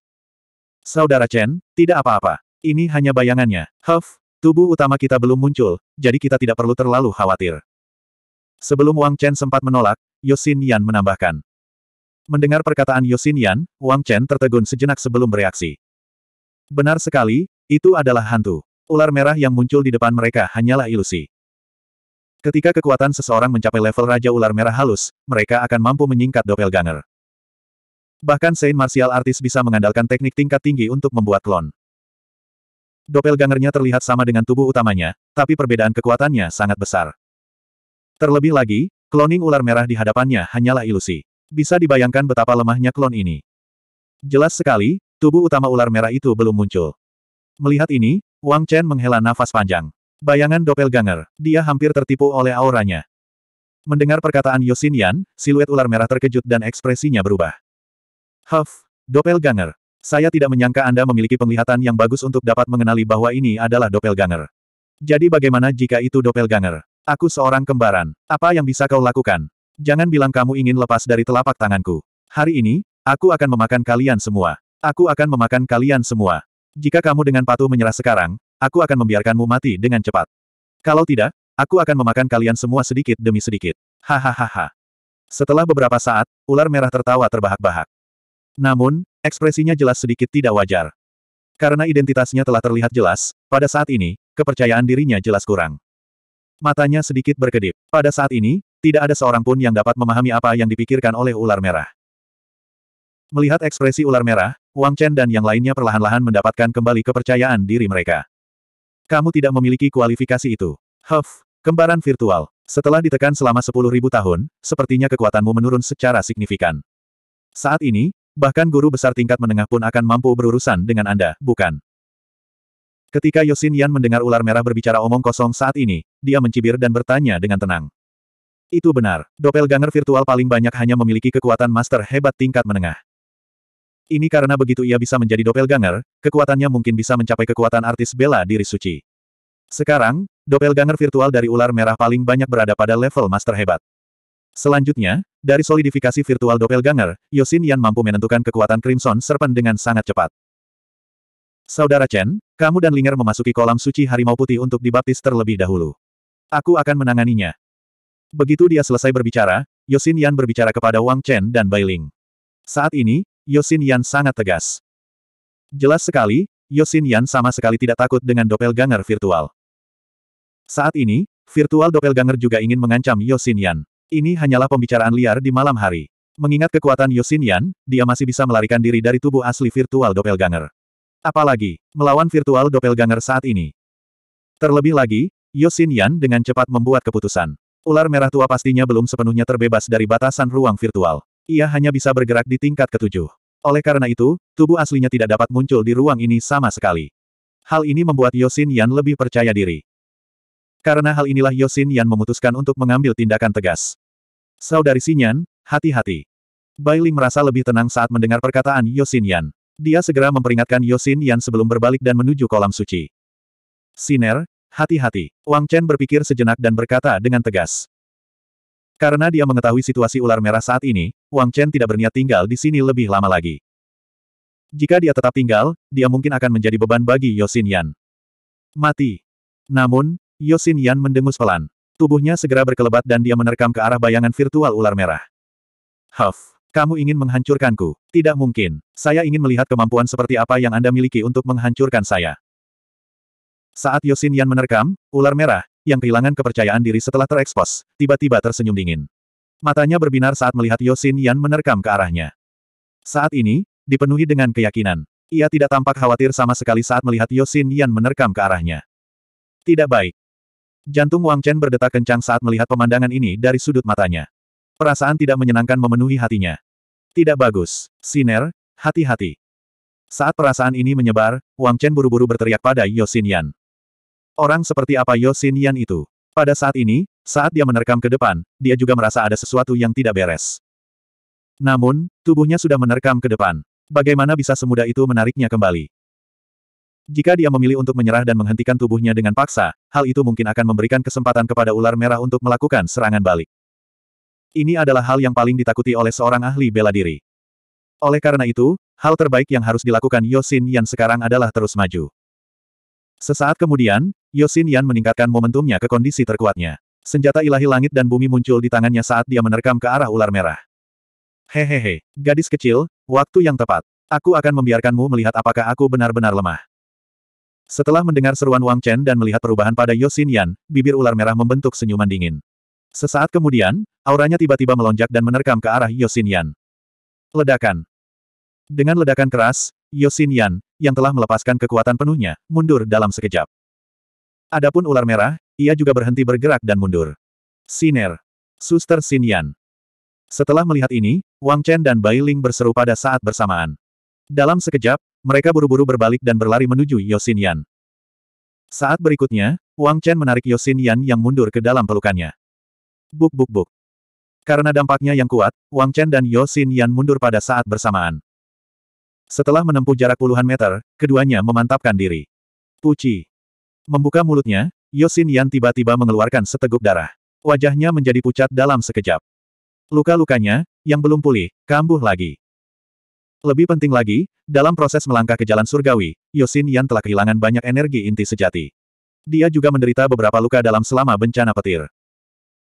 Saudara Chen, tidak apa-apa. Ini hanya bayangannya. Huff, tubuh utama kita belum muncul, jadi kita tidak perlu terlalu khawatir. Sebelum Wang Chen sempat menolak, Yosin Yan menambahkan. Mendengar perkataan Yosin Yan, Wang Chen tertegun sejenak sebelum bereaksi. Benar sekali, itu adalah hantu. Ular merah yang muncul di depan mereka hanyalah ilusi. Ketika kekuatan seseorang mencapai level Raja Ular Merah halus, mereka akan mampu menyingkat doppelganger. Bahkan Saint Martial Artis bisa mengandalkan teknik tingkat tinggi untuk membuat klon. Doppelgangernya terlihat sama dengan tubuh utamanya, tapi perbedaan kekuatannya sangat besar. Terlebih lagi, kloning ular merah di hadapannya hanyalah ilusi. Bisa dibayangkan betapa lemahnya klon ini. Jelas sekali, tubuh utama ular merah itu belum muncul. Melihat ini, Wang Chen menghela nafas panjang. Bayangan doppelganger, dia hampir tertipu oleh auranya. Mendengar perkataan Yosin Yan, siluet ular merah terkejut dan ekspresinya berubah. Huff, doppelganger. Saya tidak menyangka Anda memiliki penglihatan yang bagus untuk dapat mengenali bahwa ini adalah doppelganger. Jadi bagaimana jika itu doppelganger? Aku seorang kembaran. Apa yang bisa kau lakukan? Jangan bilang kamu ingin lepas dari telapak tanganku. Hari ini, aku akan memakan kalian semua. Aku akan memakan kalian semua. Jika kamu dengan patuh menyerah sekarang, aku akan membiarkanmu mati dengan cepat. Kalau tidak, aku akan memakan kalian semua sedikit demi sedikit. Hahaha. Setelah beberapa saat, ular merah tertawa terbahak-bahak. Namun, ekspresinya jelas sedikit tidak wajar. Karena identitasnya telah terlihat jelas, pada saat ini, kepercayaan dirinya jelas kurang. Matanya sedikit berkedip. Pada saat ini, tidak ada seorang pun yang dapat memahami apa yang dipikirkan oleh ular merah. Melihat ekspresi ular merah, Wang Chen dan yang lainnya perlahan-lahan mendapatkan kembali kepercayaan diri mereka. Kamu tidak memiliki kualifikasi itu. Huff, kembaran virtual. Setelah ditekan selama 10.000 tahun, sepertinya kekuatanmu menurun secara signifikan. Saat ini, bahkan guru besar tingkat menengah pun akan mampu berurusan dengan Anda, bukan? Ketika Yosin Yan mendengar ular merah berbicara omong kosong saat ini, dia mencibir dan bertanya dengan tenang. Itu benar, doppelganger virtual paling banyak hanya memiliki kekuatan master hebat tingkat menengah. Ini karena begitu ia bisa menjadi doppelganger, kekuatannya mungkin bisa mencapai kekuatan artis bela diri suci. Sekarang, doppelganger virtual dari ular merah paling banyak berada pada level master hebat. Selanjutnya, dari solidifikasi virtual doppelganger, Yosin Yan mampu menentukan kekuatan Crimson Serpent dengan sangat cepat. Saudara Chen, kamu dan Linger memasuki kolam suci harimau putih untuk dibaptis terlebih dahulu. Aku akan menanganinya. Begitu dia selesai berbicara, Yosin Yan berbicara kepada Wang Chen dan Bai Ling. Saat ini, Yosin Yan sangat tegas. Jelas sekali, Yosin Yan sama sekali tidak takut dengan doppelganger virtual. Saat ini, virtual doppelganger juga ingin mengancam Yosin Yan. Ini hanyalah pembicaraan liar di malam hari. Mengingat kekuatan Yosin Yan, dia masih bisa melarikan diri dari tubuh asli virtual doppelganger. Apalagi, melawan virtual doppelganger saat ini. Terlebih lagi, Yosin Yan dengan cepat membuat keputusan. Ular merah tua pastinya belum sepenuhnya terbebas dari batasan ruang virtual. Ia hanya bisa bergerak di tingkat ketujuh. Oleh karena itu, tubuh aslinya tidak dapat muncul di ruang ini sama sekali. Hal ini membuat Yosin Yan lebih percaya diri. Karena hal inilah Yosin Yan memutuskan untuk mengambil tindakan tegas. Saudari Sinyan, hati-hati. Bailing merasa lebih tenang saat mendengar perkataan Yosin Yan. Dia segera memperingatkan Yosin Yan sebelum berbalik dan menuju kolam suci. Siner, hati-hati. Wang Chen berpikir sejenak dan berkata dengan tegas. Karena dia mengetahui situasi ular merah saat ini, Wang Chen tidak berniat tinggal di sini lebih lama lagi. Jika dia tetap tinggal, dia mungkin akan menjadi beban bagi Yosin Yan. Mati. Namun, Yosin Yan mendengus pelan. Tubuhnya segera berkelebat dan dia menerkam ke arah bayangan virtual ular merah. Huff. Kamu ingin menghancurkanku? Tidak mungkin. Saya ingin melihat kemampuan seperti apa yang Anda miliki untuk menghancurkan saya. Saat Yosin Yan menerkam, ular merah, yang kehilangan kepercayaan diri setelah terekspos, tiba-tiba tersenyum dingin. Matanya berbinar saat melihat Yosin Yan menerkam ke arahnya. Saat ini, dipenuhi dengan keyakinan. Ia tidak tampak khawatir sama sekali saat melihat Yosin Yan menerkam ke arahnya. Tidak baik. Jantung Wang Chen berdetak kencang saat melihat pemandangan ini dari sudut matanya. Perasaan tidak menyenangkan memenuhi hatinya. Tidak bagus. Siner, hati-hati. Saat perasaan ini menyebar, Wang Chen buru-buru berteriak pada Yosin Yan. Orang seperti apa Yosin Yan itu? Pada saat ini, saat dia menerkam ke depan, dia juga merasa ada sesuatu yang tidak beres. Namun, tubuhnya sudah menerkam ke depan. Bagaimana bisa semudah itu menariknya kembali? Jika dia memilih untuk menyerah dan menghentikan tubuhnya dengan paksa, hal itu mungkin akan memberikan kesempatan kepada ular merah untuk melakukan serangan balik. Ini adalah hal yang paling ditakuti oleh seorang ahli bela diri. Oleh karena itu, hal terbaik yang harus dilakukan Yosin Yan sekarang adalah terus maju. Sesaat kemudian, Yosin Yan meningkatkan momentumnya ke kondisi terkuatnya. Senjata ilahi langit dan bumi muncul di tangannya saat dia menerkam ke arah ular merah. Hehehe, gadis kecil, waktu yang tepat. Aku akan membiarkanmu melihat apakah aku benar-benar lemah. Setelah mendengar seruan Wang Chen dan melihat perubahan pada Yosin Yan, bibir ular merah membentuk senyuman dingin. Sesaat kemudian, auranya tiba-tiba melonjak dan menerkam ke arah Yosin Yan. Ledakan. Dengan ledakan keras, Yosin Yan, yang telah melepaskan kekuatan penuhnya, mundur dalam sekejap. Adapun ular merah, ia juga berhenti bergerak dan mundur. Siner. Suster Sin Setelah melihat ini, Wang Chen dan Bai Ling berseru pada saat bersamaan. Dalam sekejap, mereka buru-buru berbalik dan berlari menuju Yosin Yan. Saat berikutnya, Wang Chen menarik Yosin Yan yang mundur ke dalam pelukannya. Buk buk buk. Karena dampaknya yang kuat, Wang Chen dan Yo Xin Yan mundur pada saat bersamaan. Setelah menempuh jarak puluhan meter, keduanya memantapkan diri. Puci. Membuka mulutnya, Yosin Yan tiba-tiba mengeluarkan seteguk darah. Wajahnya menjadi pucat dalam sekejap. Luka-lukanya, yang belum pulih, kambuh lagi. Lebih penting lagi, dalam proses melangkah ke jalan surgawi, Yosin Yan telah kehilangan banyak energi inti sejati. Dia juga menderita beberapa luka dalam selama bencana petir.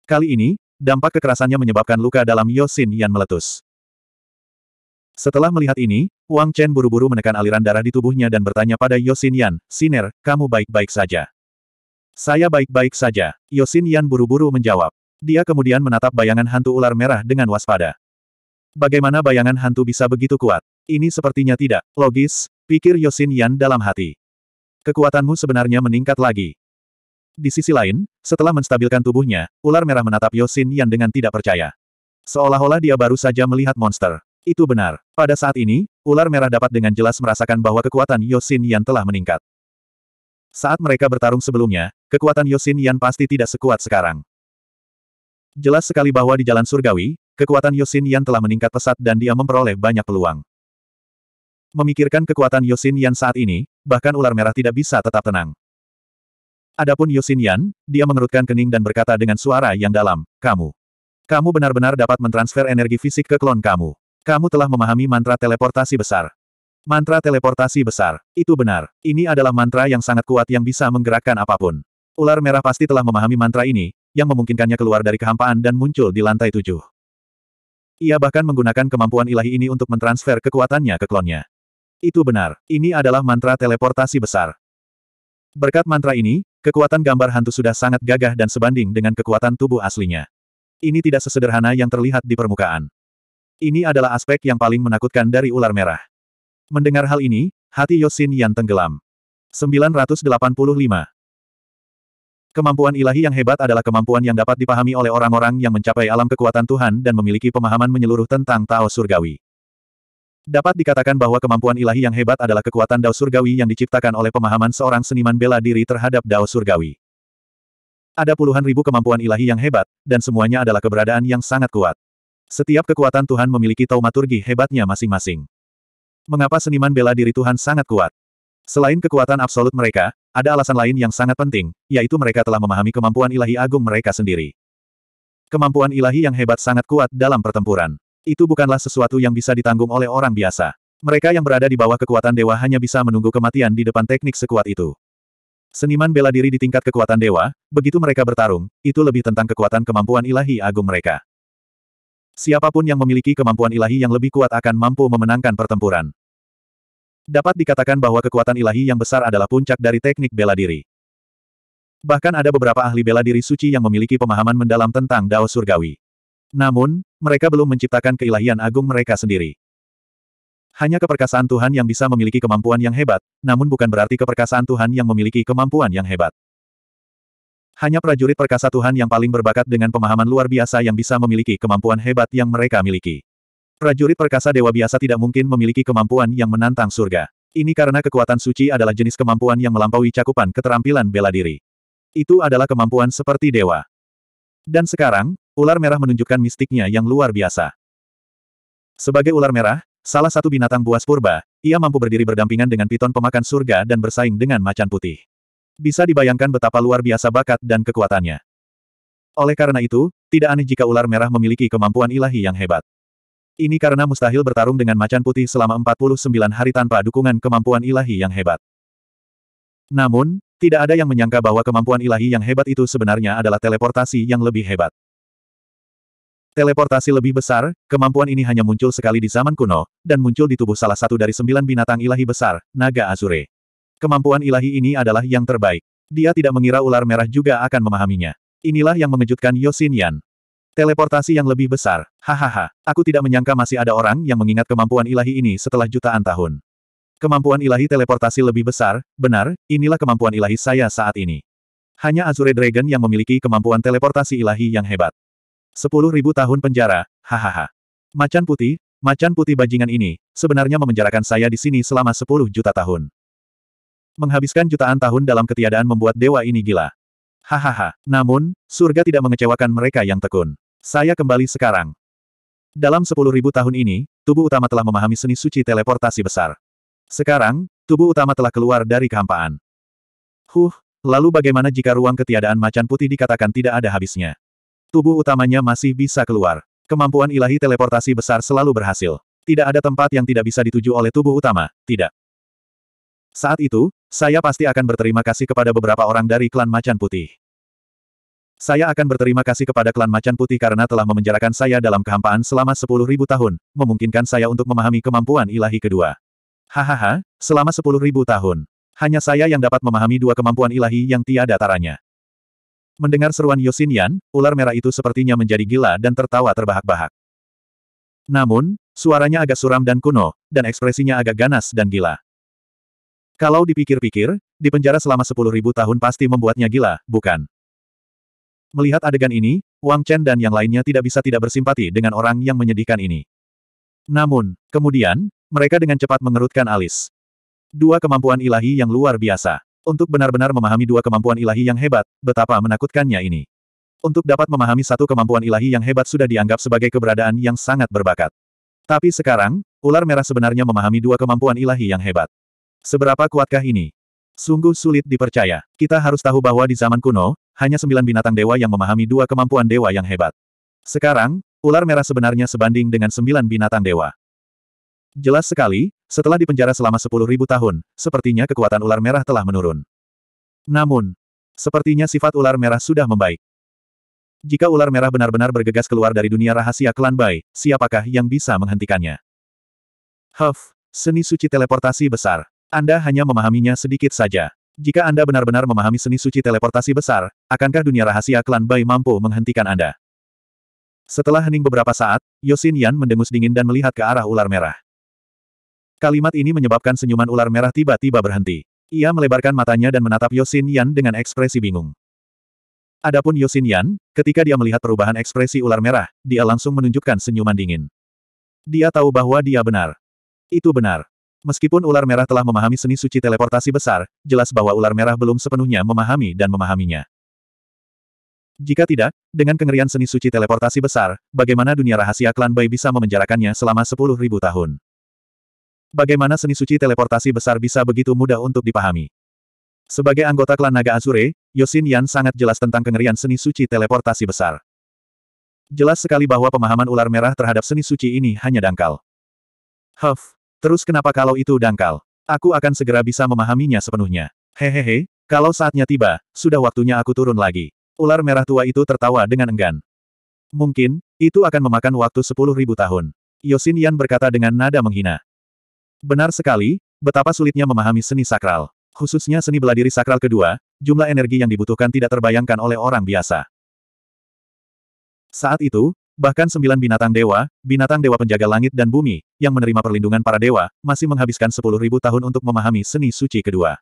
Kali ini, dampak kekerasannya menyebabkan luka dalam Yosin Yan meletus. Setelah melihat ini, Wang Chen buru-buru menekan aliran darah di tubuhnya dan bertanya pada Yosin Yan, Siner, kamu baik-baik saja. Saya baik-baik saja, Yosin Yan buru-buru menjawab. Dia kemudian menatap bayangan hantu ular merah dengan waspada. Bagaimana bayangan hantu bisa begitu kuat? Ini sepertinya tidak logis, pikir Yosin Yan dalam hati. Kekuatanmu sebenarnya meningkat lagi. Di sisi lain, setelah menstabilkan tubuhnya, ular merah menatap Yosin yang dengan tidak percaya. Seolah-olah dia baru saja melihat monster. Itu benar. Pada saat ini, ular merah dapat dengan jelas merasakan bahwa kekuatan Yosin yang telah meningkat. Saat mereka bertarung sebelumnya, kekuatan Yosin Yan pasti tidak sekuat sekarang. Jelas sekali bahwa di jalan surgawi, kekuatan Yosin Yan telah meningkat pesat dan dia memperoleh banyak peluang. Memikirkan kekuatan Yosin Yan saat ini, bahkan ular merah tidak bisa tetap tenang. Adapun Yusin Yan, dia mengerutkan kening dan berkata dengan suara yang dalam, Kamu. Kamu benar-benar dapat mentransfer energi fisik ke klon kamu. Kamu telah memahami mantra teleportasi besar. Mantra teleportasi besar. Itu benar. Ini adalah mantra yang sangat kuat yang bisa menggerakkan apapun. Ular merah pasti telah memahami mantra ini, yang memungkinkannya keluar dari kehampaan dan muncul di lantai tujuh. Ia bahkan menggunakan kemampuan ilahi ini untuk mentransfer kekuatannya ke klonnya. Itu benar. Ini adalah mantra teleportasi besar. Berkat mantra ini, Kekuatan gambar hantu sudah sangat gagah dan sebanding dengan kekuatan tubuh aslinya. Ini tidak sesederhana yang terlihat di permukaan. Ini adalah aspek yang paling menakutkan dari ular merah. Mendengar hal ini, hati Yosin yang tenggelam. 985. Kemampuan ilahi yang hebat adalah kemampuan yang dapat dipahami oleh orang-orang yang mencapai alam kekuatan Tuhan dan memiliki pemahaman menyeluruh tentang Tao Surgawi. Dapat dikatakan bahwa kemampuan ilahi yang hebat adalah kekuatan dao surgawi yang diciptakan oleh pemahaman seorang seniman bela diri terhadap dao surgawi. Ada puluhan ribu kemampuan ilahi yang hebat, dan semuanya adalah keberadaan yang sangat kuat. Setiap kekuatan Tuhan memiliki taumaturgi hebatnya masing-masing. Mengapa seniman bela diri Tuhan sangat kuat? Selain kekuatan absolut mereka, ada alasan lain yang sangat penting, yaitu mereka telah memahami kemampuan ilahi agung mereka sendiri. Kemampuan ilahi yang hebat sangat kuat dalam pertempuran. Itu bukanlah sesuatu yang bisa ditanggung oleh orang biasa. Mereka yang berada di bawah kekuatan dewa hanya bisa menunggu kematian di depan teknik sekuat itu. Seniman bela diri di tingkat kekuatan dewa, begitu mereka bertarung, itu lebih tentang kekuatan kemampuan ilahi agung mereka. Siapapun yang memiliki kemampuan ilahi yang lebih kuat akan mampu memenangkan pertempuran. Dapat dikatakan bahwa kekuatan ilahi yang besar adalah puncak dari teknik bela diri. Bahkan ada beberapa ahli bela diri suci yang memiliki pemahaman mendalam tentang Dao Surgawi. Namun, mereka belum menciptakan keilahian agung mereka sendiri. Hanya keperkasaan Tuhan yang bisa memiliki kemampuan yang hebat, namun bukan berarti keperkasaan Tuhan yang memiliki kemampuan yang hebat. Hanya prajurit perkasa Tuhan yang paling berbakat dengan pemahaman luar biasa yang bisa memiliki kemampuan hebat yang mereka miliki. Prajurit perkasa dewa biasa tidak mungkin memiliki kemampuan yang menantang surga. Ini karena kekuatan suci adalah jenis kemampuan yang melampaui cakupan keterampilan bela diri. Itu adalah kemampuan seperti dewa. Dan sekarang, Ular merah menunjukkan mistiknya yang luar biasa. Sebagai ular merah, salah satu binatang buas purba, ia mampu berdiri berdampingan dengan piton pemakan surga dan bersaing dengan macan putih. Bisa dibayangkan betapa luar biasa bakat dan kekuatannya. Oleh karena itu, tidak aneh jika ular merah memiliki kemampuan ilahi yang hebat. Ini karena mustahil bertarung dengan macan putih selama 49 hari tanpa dukungan kemampuan ilahi yang hebat. Namun, tidak ada yang menyangka bahwa kemampuan ilahi yang hebat itu sebenarnya adalah teleportasi yang lebih hebat. Teleportasi lebih besar, kemampuan ini hanya muncul sekali di zaman kuno, dan muncul di tubuh salah satu dari sembilan binatang ilahi besar, naga Azure. Kemampuan ilahi ini adalah yang terbaik. Dia tidak mengira ular merah juga akan memahaminya. Inilah yang mengejutkan Yosin Yan. Teleportasi yang lebih besar. Hahaha, aku tidak menyangka masih ada orang yang mengingat kemampuan ilahi ini setelah jutaan tahun. Kemampuan ilahi teleportasi lebih besar, benar, inilah kemampuan ilahi saya saat ini. Hanya Azure Dragon yang memiliki kemampuan teleportasi ilahi yang hebat. Sepuluh ribu tahun penjara, hahaha. Macan putih, macan putih bajingan ini, sebenarnya memenjarakan saya di sini selama sepuluh juta tahun. Menghabiskan jutaan tahun dalam ketiadaan membuat dewa ini gila. Hahaha, namun, surga tidak mengecewakan mereka yang tekun. Saya kembali sekarang. Dalam sepuluh ribu tahun ini, tubuh utama telah memahami seni suci teleportasi besar. Sekarang, tubuh utama telah keluar dari kehampaan. Huh, lalu bagaimana jika ruang ketiadaan macan putih dikatakan tidak ada habisnya? tubuh utamanya masih bisa keluar. Kemampuan ilahi teleportasi besar selalu berhasil. Tidak ada tempat yang tidak bisa dituju oleh tubuh utama, tidak. Saat itu, saya pasti akan berterima kasih kepada beberapa orang dari klan Macan Putih. Saya akan berterima kasih kepada klan Macan Putih karena telah memenjarakan saya dalam kehampaan selama 10.000 tahun, memungkinkan saya untuk memahami kemampuan ilahi kedua. Hahaha, selama 10.000 tahun. Hanya saya yang dapat memahami dua kemampuan ilahi yang tiada taranya. Mendengar seruan Yosinian, ular merah itu sepertinya menjadi gila dan tertawa terbahak-bahak. Namun, suaranya agak suram dan kuno, dan ekspresinya agak ganas dan gila. Kalau dipikir-pikir, di penjara selama sepuluh ribu tahun pasti membuatnya gila, bukan? Melihat adegan ini, Wang Chen dan yang lainnya tidak bisa tidak bersimpati dengan orang yang menyedihkan ini. Namun, kemudian, mereka dengan cepat mengerutkan alis. Dua kemampuan ilahi yang luar biasa. Untuk benar-benar memahami dua kemampuan ilahi yang hebat, betapa menakutkannya ini. Untuk dapat memahami satu kemampuan ilahi yang hebat sudah dianggap sebagai keberadaan yang sangat berbakat. Tapi sekarang, ular merah sebenarnya memahami dua kemampuan ilahi yang hebat. Seberapa kuatkah ini? Sungguh sulit dipercaya. Kita harus tahu bahwa di zaman kuno, hanya sembilan binatang dewa yang memahami dua kemampuan dewa yang hebat. Sekarang, ular merah sebenarnya sebanding dengan sembilan binatang dewa. Jelas sekali, setelah dipenjara selama sepuluh ribu tahun, sepertinya kekuatan ular merah telah menurun. Namun, sepertinya sifat ular merah sudah membaik. Jika ular merah benar-benar bergegas keluar dari dunia rahasia klan Bai, siapakah yang bisa menghentikannya? Huff, seni suci teleportasi besar. Anda hanya memahaminya sedikit saja. Jika Anda benar-benar memahami seni suci teleportasi besar, akankah dunia rahasia klan Bai mampu menghentikan Anda? Setelah hening beberapa saat, Yosin Yan mendengus dingin dan melihat ke arah ular merah. Kalimat ini menyebabkan senyuman ular merah tiba-tiba berhenti. Ia melebarkan matanya dan menatap Yosin Yan dengan ekspresi bingung. Adapun Yosin Yan, ketika dia melihat perubahan ekspresi ular merah, dia langsung menunjukkan senyuman dingin. Dia tahu bahwa dia benar. Itu benar. Meskipun ular merah telah memahami seni suci teleportasi besar, jelas bahwa ular merah belum sepenuhnya memahami dan memahaminya. Jika tidak, dengan kengerian seni suci teleportasi besar, bagaimana dunia rahasia klan Bai bisa memenjarakannya selama 10.000 tahun? Bagaimana seni suci teleportasi besar bisa begitu mudah untuk dipahami? Sebagai anggota klan Naga Azure, Yosin Yan sangat jelas tentang kengerian seni suci teleportasi besar. Jelas sekali bahwa pemahaman ular merah terhadap seni suci ini hanya dangkal. Huff, terus kenapa kalau itu dangkal? Aku akan segera bisa memahaminya sepenuhnya. Hehehe, kalau saatnya tiba, sudah waktunya aku turun lagi. Ular merah tua itu tertawa dengan enggan. Mungkin, itu akan memakan waktu sepuluh ribu tahun. Yosin Yan berkata dengan nada menghina. Benar sekali, betapa sulitnya memahami seni sakral. Khususnya seni beladiri sakral kedua, jumlah energi yang dibutuhkan tidak terbayangkan oleh orang biasa. Saat itu, bahkan sembilan binatang dewa, binatang dewa penjaga langit dan bumi, yang menerima perlindungan para dewa, masih menghabiskan sepuluh ribu tahun untuk memahami seni suci kedua.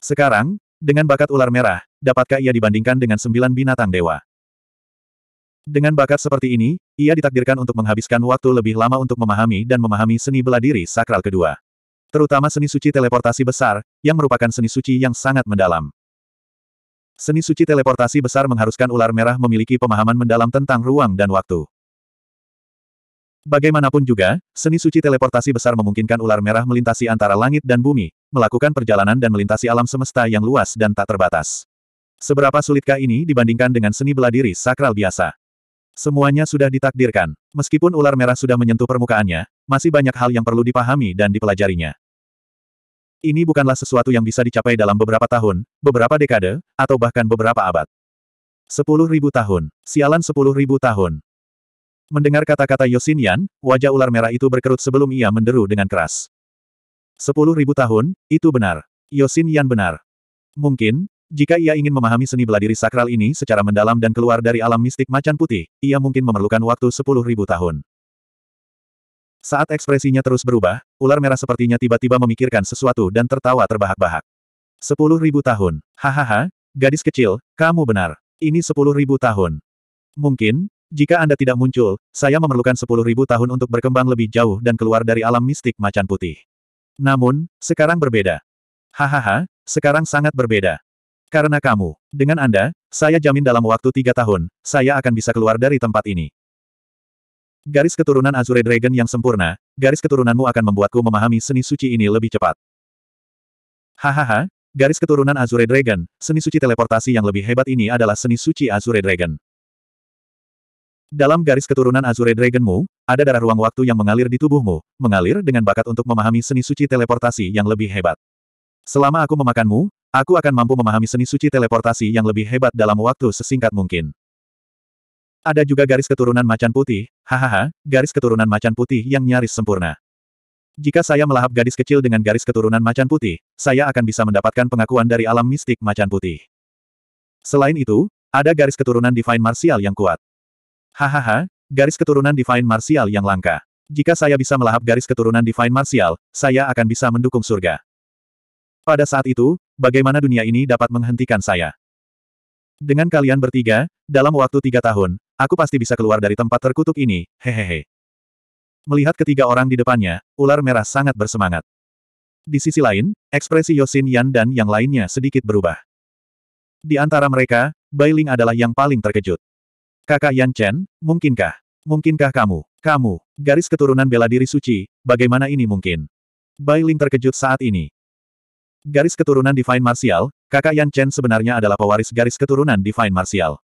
Sekarang, dengan bakat ular merah, dapatkah ia dibandingkan dengan sembilan binatang dewa? Dengan bakat seperti ini, ia ditakdirkan untuk menghabiskan waktu lebih lama untuk memahami dan memahami seni bela diri sakral kedua. Terutama seni suci teleportasi besar, yang merupakan seni suci yang sangat mendalam. Seni suci teleportasi besar mengharuskan ular merah memiliki pemahaman mendalam tentang ruang dan waktu. Bagaimanapun juga, seni suci teleportasi besar memungkinkan ular merah melintasi antara langit dan bumi, melakukan perjalanan dan melintasi alam semesta yang luas dan tak terbatas. Seberapa sulitkah ini dibandingkan dengan seni bela diri sakral biasa? Semuanya sudah ditakdirkan. Meskipun ular merah sudah menyentuh permukaannya, masih banyak hal yang perlu dipahami dan dipelajarinya. Ini bukanlah sesuatu yang bisa dicapai dalam beberapa tahun, beberapa dekade, atau bahkan beberapa abad. Sepuluh ribu tahun. Sialan sepuluh ribu tahun. Mendengar kata-kata Yosin Yan, wajah ular merah itu berkerut sebelum ia menderu dengan keras. Sepuluh ribu tahun, itu benar. Yosin Yan benar. Mungkin, jika ia ingin memahami seni bela diri sakral ini secara mendalam dan keluar dari alam mistik macan putih, ia mungkin memerlukan waktu 10.000 tahun. Saat ekspresinya terus berubah, ular merah sepertinya tiba-tiba memikirkan sesuatu dan tertawa terbahak-bahak. 10.000 tahun. Hahaha, gadis kecil, kamu benar. Ini 10.000 tahun. Mungkin, jika Anda tidak muncul, saya memerlukan 10.000 tahun untuk berkembang lebih jauh dan keluar dari alam mistik macan putih. Namun, sekarang berbeda. Hahaha, sekarang sangat berbeda. Karena kamu. Dengan Anda, saya jamin dalam waktu tiga tahun, saya akan bisa keluar dari tempat ini. Garis keturunan Azure Dragon yang sempurna, garis keturunanmu akan membuatku memahami seni suci ini lebih cepat. Hahaha, garis keturunan Azure Dragon, seni suci teleportasi yang lebih hebat ini adalah seni suci Azure Dragon. Dalam garis keturunan Azure Dragonmu, ada darah ruang waktu yang mengalir di tubuhmu, mengalir dengan bakat untuk memahami seni suci teleportasi yang lebih hebat. Selama aku memakanmu, Aku akan mampu memahami seni suci teleportasi yang lebih hebat dalam waktu sesingkat mungkin. Ada juga garis keturunan macan putih, hahaha, garis keturunan macan putih yang nyaris sempurna. Jika saya melahap gadis kecil dengan garis keturunan macan putih, saya akan bisa mendapatkan pengakuan dari alam mistik macan putih. Selain itu, ada garis keturunan Divine Martial yang kuat. Hahaha, garis keturunan Divine Martial yang langka. Jika saya bisa melahap garis keturunan Divine Martial, saya akan bisa mendukung surga. Pada saat itu, bagaimana dunia ini dapat menghentikan saya? Dengan kalian bertiga, dalam waktu tiga tahun, aku pasti bisa keluar dari tempat terkutuk ini, hehehe. Melihat ketiga orang di depannya, ular merah sangat bersemangat. Di sisi lain, ekspresi Yosin Yan dan yang lainnya sedikit berubah. Di antara mereka, Ling adalah yang paling terkejut. Kakak Yan Chen, mungkinkah? Mungkinkah kamu? Kamu, garis keturunan bela diri suci, bagaimana ini mungkin? Ling terkejut saat ini. Garis keturunan Divine Martial, kakak Yan Chen sebenarnya adalah pewaris garis keturunan Divine Martial.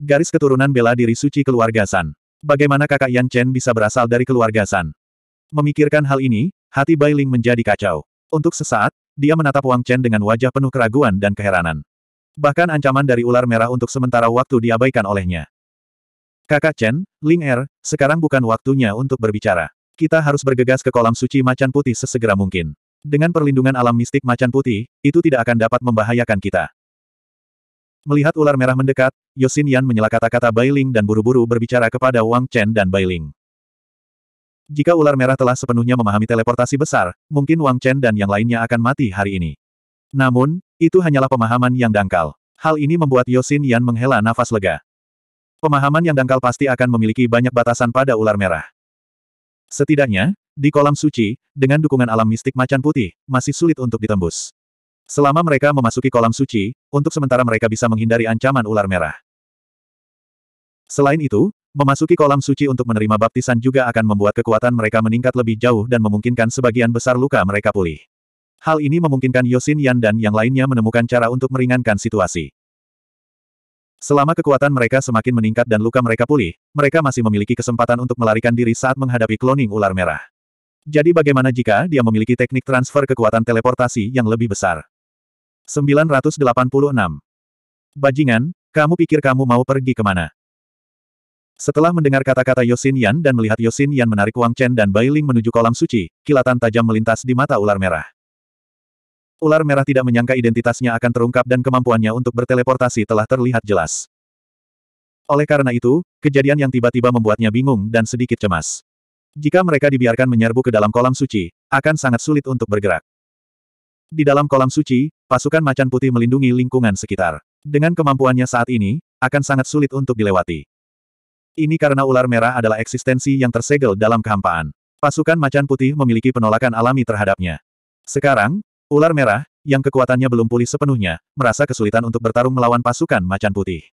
Garis keturunan bela diri suci keluarga San. Bagaimana kakak Yan Chen bisa berasal dari keluarga San? Memikirkan hal ini, hati Bai Ling menjadi kacau. Untuk sesaat, dia menatap Wang Chen dengan wajah penuh keraguan dan keheranan. Bahkan ancaman dari ular merah untuk sementara waktu diabaikan olehnya. Kakak Chen, Ling Er, sekarang bukan waktunya untuk berbicara. Kita harus bergegas ke kolam suci macan putih sesegera mungkin. Dengan perlindungan alam mistik macan putih, itu tidak akan dapat membahayakan kita. Melihat ular merah mendekat, Yosin Yan menyela kata-kata Bailing dan buru-buru berbicara kepada Wang Chen dan Bailing. Jika ular merah telah sepenuhnya memahami teleportasi besar, mungkin Wang Chen dan yang lainnya akan mati hari ini. Namun, itu hanyalah pemahaman yang dangkal. Hal ini membuat Yosin Yan menghela nafas lega. Pemahaman yang dangkal pasti akan memiliki banyak batasan pada ular merah. Setidaknya, di kolam suci, dengan dukungan alam mistik macan putih, masih sulit untuk ditembus. Selama mereka memasuki kolam suci, untuk sementara mereka bisa menghindari ancaman ular merah. Selain itu, memasuki kolam suci untuk menerima baptisan juga akan membuat kekuatan mereka meningkat lebih jauh dan memungkinkan sebagian besar luka mereka pulih. Hal ini memungkinkan Yosin Yan dan yang lainnya menemukan cara untuk meringankan situasi. Selama kekuatan mereka semakin meningkat dan luka mereka pulih, mereka masih memiliki kesempatan untuk melarikan diri saat menghadapi kloning ular merah. Jadi bagaimana jika dia memiliki teknik transfer kekuatan teleportasi yang lebih besar? 986. Bajingan, kamu pikir kamu mau pergi kemana? Setelah mendengar kata-kata Yosin Yan dan melihat Yosin Yan menarik Wang Chen dan Bailing menuju kolam suci, kilatan tajam melintas di mata ular merah. Ular merah tidak menyangka identitasnya akan terungkap dan kemampuannya untuk berteleportasi telah terlihat jelas. Oleh karena itu, kejadian yang tiba-tiba membuatnya bingung dan sedikit cemas. Jika mereka dibiarkan menyerbu ke dalam kolam suci, akan sangat sulit untuk bergerak. Di dalam kolam suci, pasukan macan putih melindungi lingkungan sekitar. Dengan kemampuannya saat ini, akan sangat sulit untuk dilewati. Ini karena ular merah adalah eksistensi yang tersegel dalam kehampaan. Pasukan macan putih memiliki penolakan alami terhadapnya. Sekarang, Ular merah, yang kekuatannya belum pulih sepenuhnya, merasa kesulitan untuk bertarung melawan pasukan macan putih.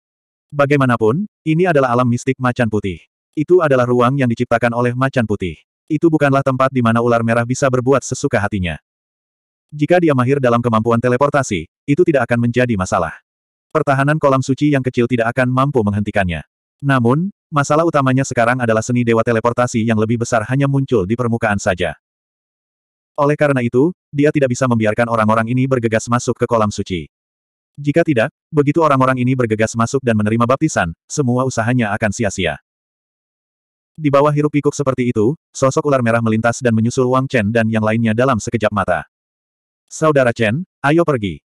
Bagaimanapun, ini adalah alam mistik macan putih. Itu adalah ruang yang diciptakan oleh macan putih. Itu bukanlah tempat di mana ular merah bisa berbuat sesuka hatinya. Jika dia mahir dalam kemampuan teleportasi, itu tidak akan menjadi masalah. Pertahanan kolam suci yang kecil tidak akan mampu menghentikannya. Namun, masalah utamanya sekarang adalah seni dewa teleportasi yang lebih besar hanya muncul di permukaan saja. Oleh karena itu, dia tidak bisa membiarkan orang-orang ini bergegas masuk ke kolam suci. Jika tidak, begitu orang-orang ini bergegas masuk dan menerima baptisan, semua usahanya akan sia-sia. Di bawah hirup pikuk seperti itu, sosok ular merah melintas dan menyusul Wang Chen dan yang lainnya dalam sekejap mata. Saudara Chen, ayo pergi.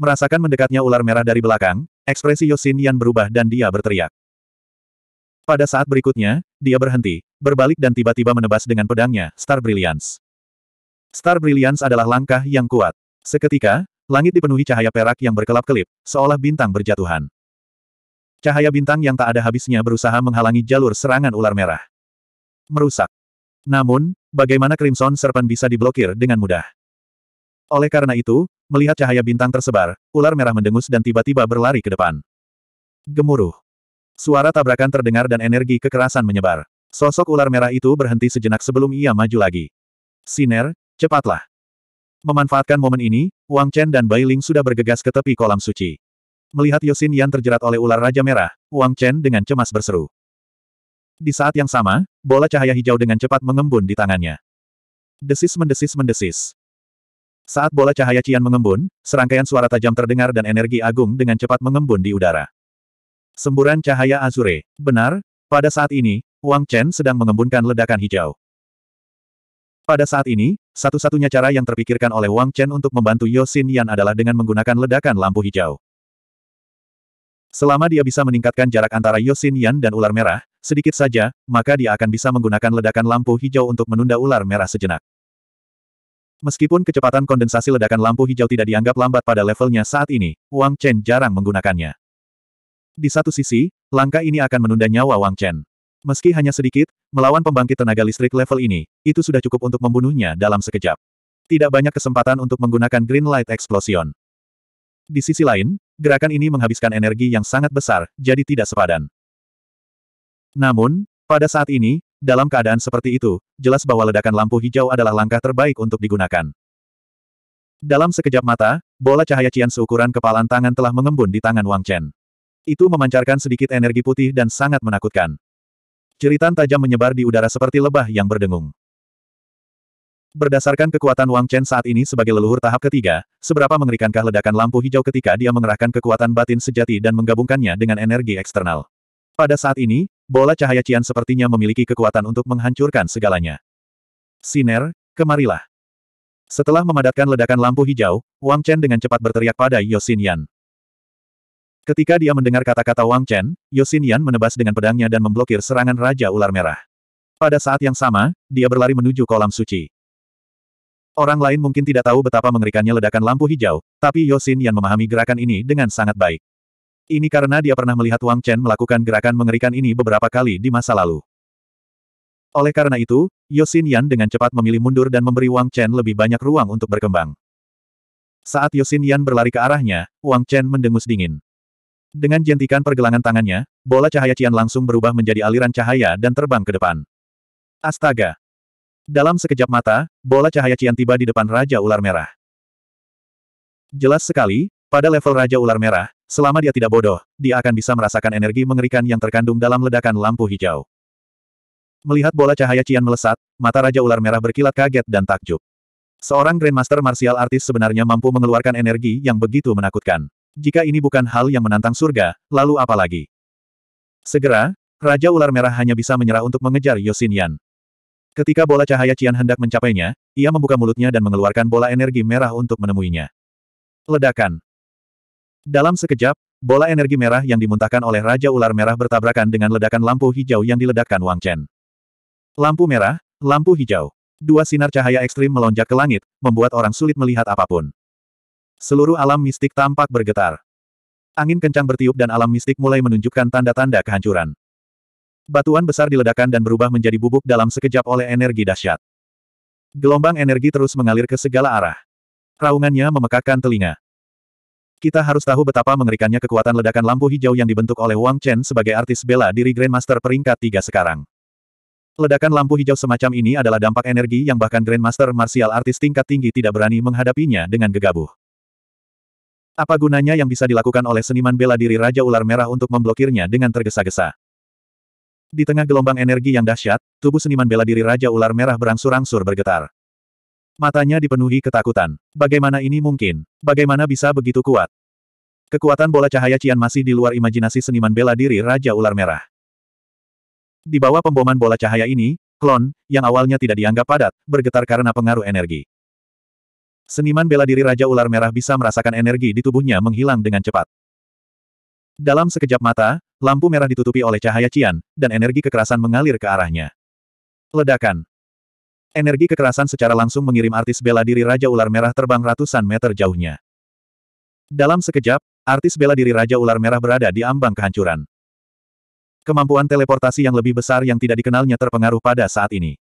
Merasakan mendekatnya ular merah dari belakang, ekspresi Yosin Yan berubah dan dia berteriak. Pada saat berikutnya, dia berhenti, berbalik dan tiba-tiba menebas dengan pedangnya, Star Brilliance. Star Brilliance adalah langkah yang kuat. Seketika, langit dipenuhi cahaya perak yang berkelap-kelip, seolah bintang berjatuhan. Cahaya bintang yang tak ada habisnya berusaha menghalangi jalur serangan ular merah. Merusak. Namun, bagaimana Crimson Serpent bisa diblokir dengan mudah? Oleh karena itu, melihat cahaya bintang tersebar, ular merah mendengus dan tiba-tiba berlari ke depan. Gemuruh. Suara tabrakan terdengar dan energi kekerasan menyebar. Sosok ular merah itu berhenti sejenak sebelum ia maju lagi. Siner, Cepatlah. Memanfaatkan momen ini, Wang Chen dan Bai Ling sudah bergegas ke tepi kolam suci. Melihat Yosin Yan terjerat oleh ular Raja Merah, Wang Chen dengan cemas berseru. Di saat yang sama, bola cahaya hijau dengan cepat mengembun di tangannya. Desis mendesis mendesis. Saat bola cahaya Cian mengembun, serangkaian suara tajam terdengar dan energi agung dengan cepat mengembun di udara. Semburan cahaya Azure. Benar, pada saat ini, Wang Chen sedang mengembunkan ledakan hijau. Pada saat ini, satu-satunya cara yang terpikirkan oleh Wang Chen untuk membantu Yosin Yan adalah dengan menggunakan ledakan lampu hijau. Selama dia bisa meningkatkan jarak antara Yosin Yan dan ular merah, sedikit saja, maka dia akan bisa menggunakan ledakan lampu hijau untuk menunda ular merah sejenak. Meskipun kecepatan kondensasi ledakan lampu hijau tidak dianggap lambat pada levelnya saat ini, Wang Chen jarang menggunakannya. Di satu sisi, langkah ini akan menunda nyawa Wang Chen. Meski hanya sedikit, Melawan pembangkit tenaga listrik level ini, itu sudah cukup untuk membunuhnya dalam sekejap. Tidak banyak kesempatan untuk menggunakan Green Light Explosion. Di sisi lain, gerakan ini menghabiskan energi yang sangat besar, jadi tidak sepadan. Namun, pada saat ini, dalam keadaan seperti itu, jelas bahwa ledakan lampu hijau adalah langkah terbaik untuk digunakan. Dalam sekejap mata, bola cahaya cian seukuran kepalan tangan telah mengembun di tangan Wang Chen. Itu memancarkan sedikit energi putih dan sangat menakutkan. Jeritan tajam menyebar di udara seperti lebah yang berdengung. Berdasarkan kekuatan Wang Chen saat ini sebagai leluhur tahap ketiga, seberapa mengerikankah ledakan lampu hijau ketika dia mengerahkan kekuatan batin sejati dan menggabungkannya dengan energi eksternal. Pada saat ini, bola cahaya Cian sepertinya memiliki kekuatan untuk menghancurkan segalanya. Siner, kemarilah. Setelah memadatkan ledakan lampu hijau, Wang Chen dengan cepat berteriak pada Yosin Yan. Ketika dia mendengar kata-kata Wang Chen, Yosinian menebas dengan pedangnya dan memblokir serangan Raja Ular Merah. Pada saat yang sama, dia berlari menuju kolam suci. Orang lain mungkin tidak tahu betapa mengerikannya ledakan lampu hijau, tapi Yosinian memahami gerakan ini dengan sangat baik. Ini karena dia pernah melihat Wang Chen melakukan gerakan mengerikan ini beberapa kali di masa lalu. Oleh karena itu, Yosinian dengan cepat memilih mundur dan memberi Wang Chen lebih banyak ruang untuk berkembang. Saat Yosinian berlari ke arahnya, Wang Chen mendengus dingin. Dengan jentikan pergelangan tangannya, bola cahaya Cian langsung berubah menjadi aliran cahaya dan terbang ke depan. Astaga! Dalam sekejap mata, bola cahaya Cian tiba di depan Raja Ular Merah. Jelas sekali, pada level Raja Ular Merah, selama dia tidak bodoh, dia akan bisa merasakan energi mengerikan yang terkandung dalam ledakan lampu hijau. Melihat bola cahaya Cian melesat, mata Raja Ular Merah berkilat kaget dan takjub. Seorang Grandmaster Martial Artis sebenarnya mampu mengeluarkan energi yang begitu menakutkan. Jika ini bukan hal yang menantang surga, lalu apa lagi? Segera, Raja Ular Merah hanya bisa menyerah untuk mengejar Yosin Yan. Ketika bola cahaya Cian hendak mencapainya, ia membuka mulutnya dan mengeluarkan bola energi merah untuk menemuinya. Ledakan. Dalam sekejap, bola energi merah yang dimuntahkan oleh Raja Ular Merah bertabrakan dengan ledakan lampu hijau yang diledakkan Wang Chen. Lampu merah, lampu hijau. Dua sinar cahaya ekstrim melonjak ke langit, membuat orang sulit melihat apapun. Seluruh alam mistik tampak bergetar. Angin kencang bertiup dan alam mistik mulai menunjukkan tanda-tanda kehancuran. Batuan besar diledakkan dan berubah menjadi bubuk dalam sekejap oleh energi dahsyat. Gelombang energi terus mengalir ke segala arah. Raungannya memekakkan telinga. Kita harus tahu betapa mengerikannya kekuatan ledakan lampu hijau yang dibentuk oleh Wang Chen sebagai artis bela diri Grandmaster peringkat tiga sekarang. Ledakan lampu hijau semacam ini adalah dampak energi yang bahkan Grandmaster martial artis tingkat tinggi tidak berani menghadapinya dengan gegabah. Apa gunanya yang bisa dilakukan oleh seniman bela diri Raja Ular Merah untuk memblokirnya dengan tergesa-gesa? Di tengah gelombang energi yang dahsyat, tubuh seniman bela diri Raja Ular Merah berangsur-angsur bergetar. Matanya dipenuhi ketakutan. Bagaimana ini mungkin? Bagaimana bisa begitu kuat? Kekuatan bola cahaya Cian masih di luar imajinasi seniman bela diri Raja Ular Merah. Di bawah pemboman bola cahaya ini, klon, yang awalnya tidak dianggap padat, bergetar karena pengaruh energi. Seniman bela diri Raja Ular Merah bisa merasakan energi di tubuhnya menghilang dengan cepat. Dalam sekejap mata, lampu merah ditutupi oleh cahaya cian, dan energi kekerasan mengalir ke arahnya. Ledakan. Energi kekerasan secara langsung mengirim artis bela diri Raja Ular Merah terbang ratusan meter jauhnya. Dalam sekejap, artis bela diri Raja Ular Merah berada di ambang kehancuran. Kemampuan teleportasi yang lebih besar yang tidak dikenalnya terpengaruh pada saat ini.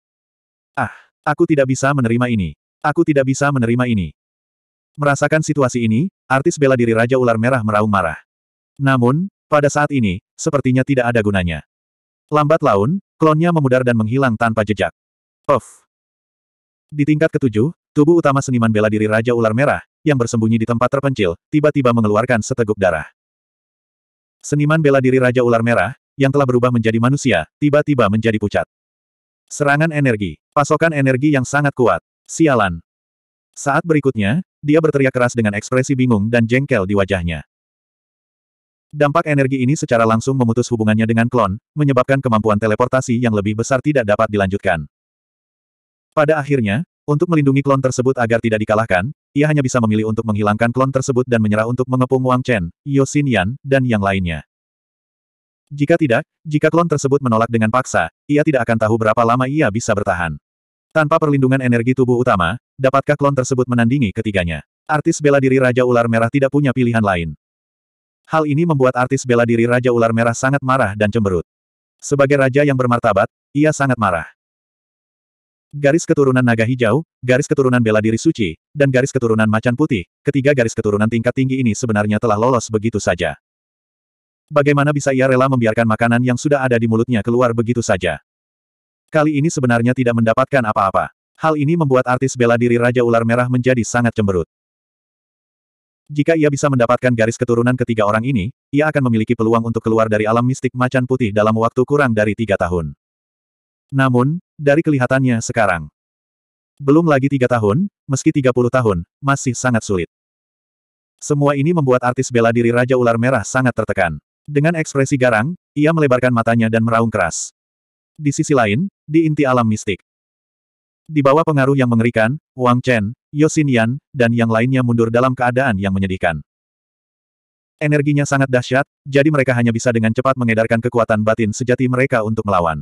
Ah, aku tidak bisa menerima ini. Aku tidak bisa menerima ini. Merasakan situasi ini, artis bela diri Raja Ular Merah meraung marah. Namun, pada saat ini, sepertinya tidak ada gunanya. Lambat laun, klonnya memudar dan menghilang tanpa jejak. Of. Di tingkat ketujuh, tubuh utama seniman bela diri Raja Ular Merah, yang bersembunyi di tempat terpencil, tiba-tiba mengeluarkan seteguk darah. Seniman bela diri Raja Ular Merah, yang telah berubah menjadi manusia, tiba-tiba menjadi pucat. Serangan energi, pasokan energi yang sangat kuat. Sialan. Saat berikutnya, dia berteriak keras dengan ekspresi bingung dan jengkel di wajahnya. Dampak energi ini secara langsung memutus hubungannya dengan klon, menyebabkan kemampuan teleportasi yang lebih besar tidak dapat dilanjutkan. Pada akhirnya, untuk melindungi klon tersebut agar tidak dikalahkan, ia hanya bisa memilih untuk menghilangkan klon tersebut dan menyerah untuk mengepung Wang Chen, Yosin Yan, dan yang lainnya. Jika tidak, jika klon tersebut menolak dengan paksa, ia tidak akan tahu berapa lama ia bisa bertahan. Tanpa perlindungan energi tubuh utama, dapatkah klon tersebut menandingi ketiganya? Artis bela diri Raja Ular Merah tidak punya pilihan lain. Hal ini membuat artis bela diri Raja Ular Merah sangat marah dan cemberut. Sebagai raja yang bermartabat, ia sangat marah. Garis keturunan naga hijau, garis keturunan bela diri suci, dan garis keturunan macan putih, ketiga garis keturunan tingkat tinggi ini sebenarnya telah lolos begitu saja. Bagaimana bisa ia rela membiarkan makanan yang sudah ada di mulutnya keluar begitu saja? Kali ini sebenarnya tidak mendapatkan apa-apa. Hal ini membuat artis bela diri Raja Ular Merah menjadi sangat cemberut. Jika ia bisa mendapatkan garis keturunan ketiga orang ini, ia akan memiliki peluang untuk keluar dari alam mistik macan putih dalam waktu kurang dari tiga tahun. Namun, dari kelihatannya sekarang, belum lagi tiga tahun, meski tiga puluh tahun, masih sangat sulit. Semua ini membuat artis bela diri Raja Ular Merah sangat tertekan. Dengan ekspresi garang, ia melebarkan matanya dan meraung keras. Di sisi lain, di inti alam mistik. Di bawah pengaruh yang mengerikan, Wang Chen, Yosin Yan, dan yang lainnya mundur dalam keadaan yang menyedihkan. Energinya sangat dahsyat, jadi mereka hanya bisa dengan cepat mengedarkan kekuatan batin sejati mereka untuk melawan.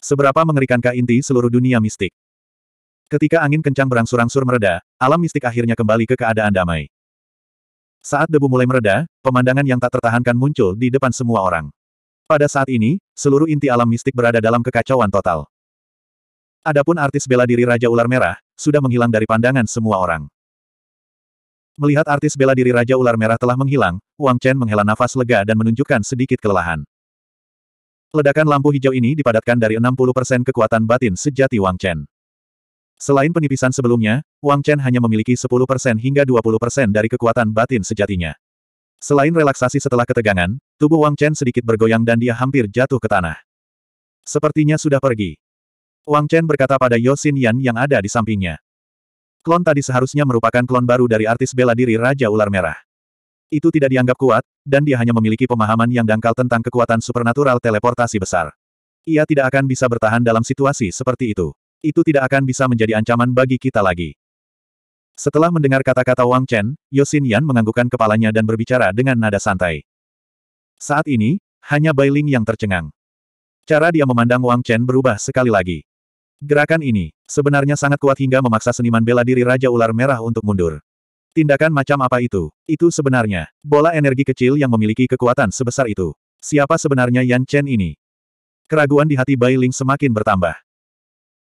Seberapa mengerikankah inti seluruh dunia mistik? Ketika angin kencang berangsur-angsur mereda, alam mistik akhirnya kembali ke keadaan damai. Saat debu mulai mereda, pemandangan yang tak tertahankan muncul di depan semua orang. Pada saat ini, seluruh inti alam mistik berada dalam kekacauan total. Adapun artis bela diri Raja Ular Merah, sudah menghilang dari pandangan semua orang. Melihat artis bela diri Raja Ular Merah telah menghilang, Wang Chen menghela nafas lega dan menunjukkan sedikit kelelahan. Ledakan lampu hijau ini dipadatkan dari 60% kekuatan batin sejati Wang Chen. Selain penipisan sebelumnya, Wang Chen hanya memiliki 10% hingga 20% dari kekuatan batin sejatinya. Selain relaksasi setelah ketegangan, tubuh Wang Chen sedikit bergoyang dan dia hampir jatuh ke tanah. Sepertinya sudah pergi. Wang Chen berkata pada Yosin Yan yang ada di sampingnya. Klon tadi seharusnya merupakan klon baru dari artis bela diri Raja Ular Merah. Itu tidak dianggap kuat, dan dia hanya memiliki pemahaman yang dangkal tentang kekuatan supernatural teleportasi besar. Ia tidak akan bisa bertahan dalam situasi seperti itu. Itu tidak akan bisa menjadi ancaman bagi kita lagi. Setelah mendengar kata-kata Wang Chen, Yosin Yan menganggukkan kepalanya dan berbicara dengan nada santai. Saat ini, hanya Bailing yang tercengang. Cara dia memandang Wang Chen berubah sekali lagi. Gerakan ini, sebenarnya sangat kuat hingga memaksa seniman bela diri Raja Ular Merah untuk mundur. Tindakan macam apa itu? Itu sebenarnya, bola energi kecil yang memiliki kekuatan sebesar itu. Siapa sebenarnya Yan Chen ini? Keraguan di hati Bailing semakin bertambah.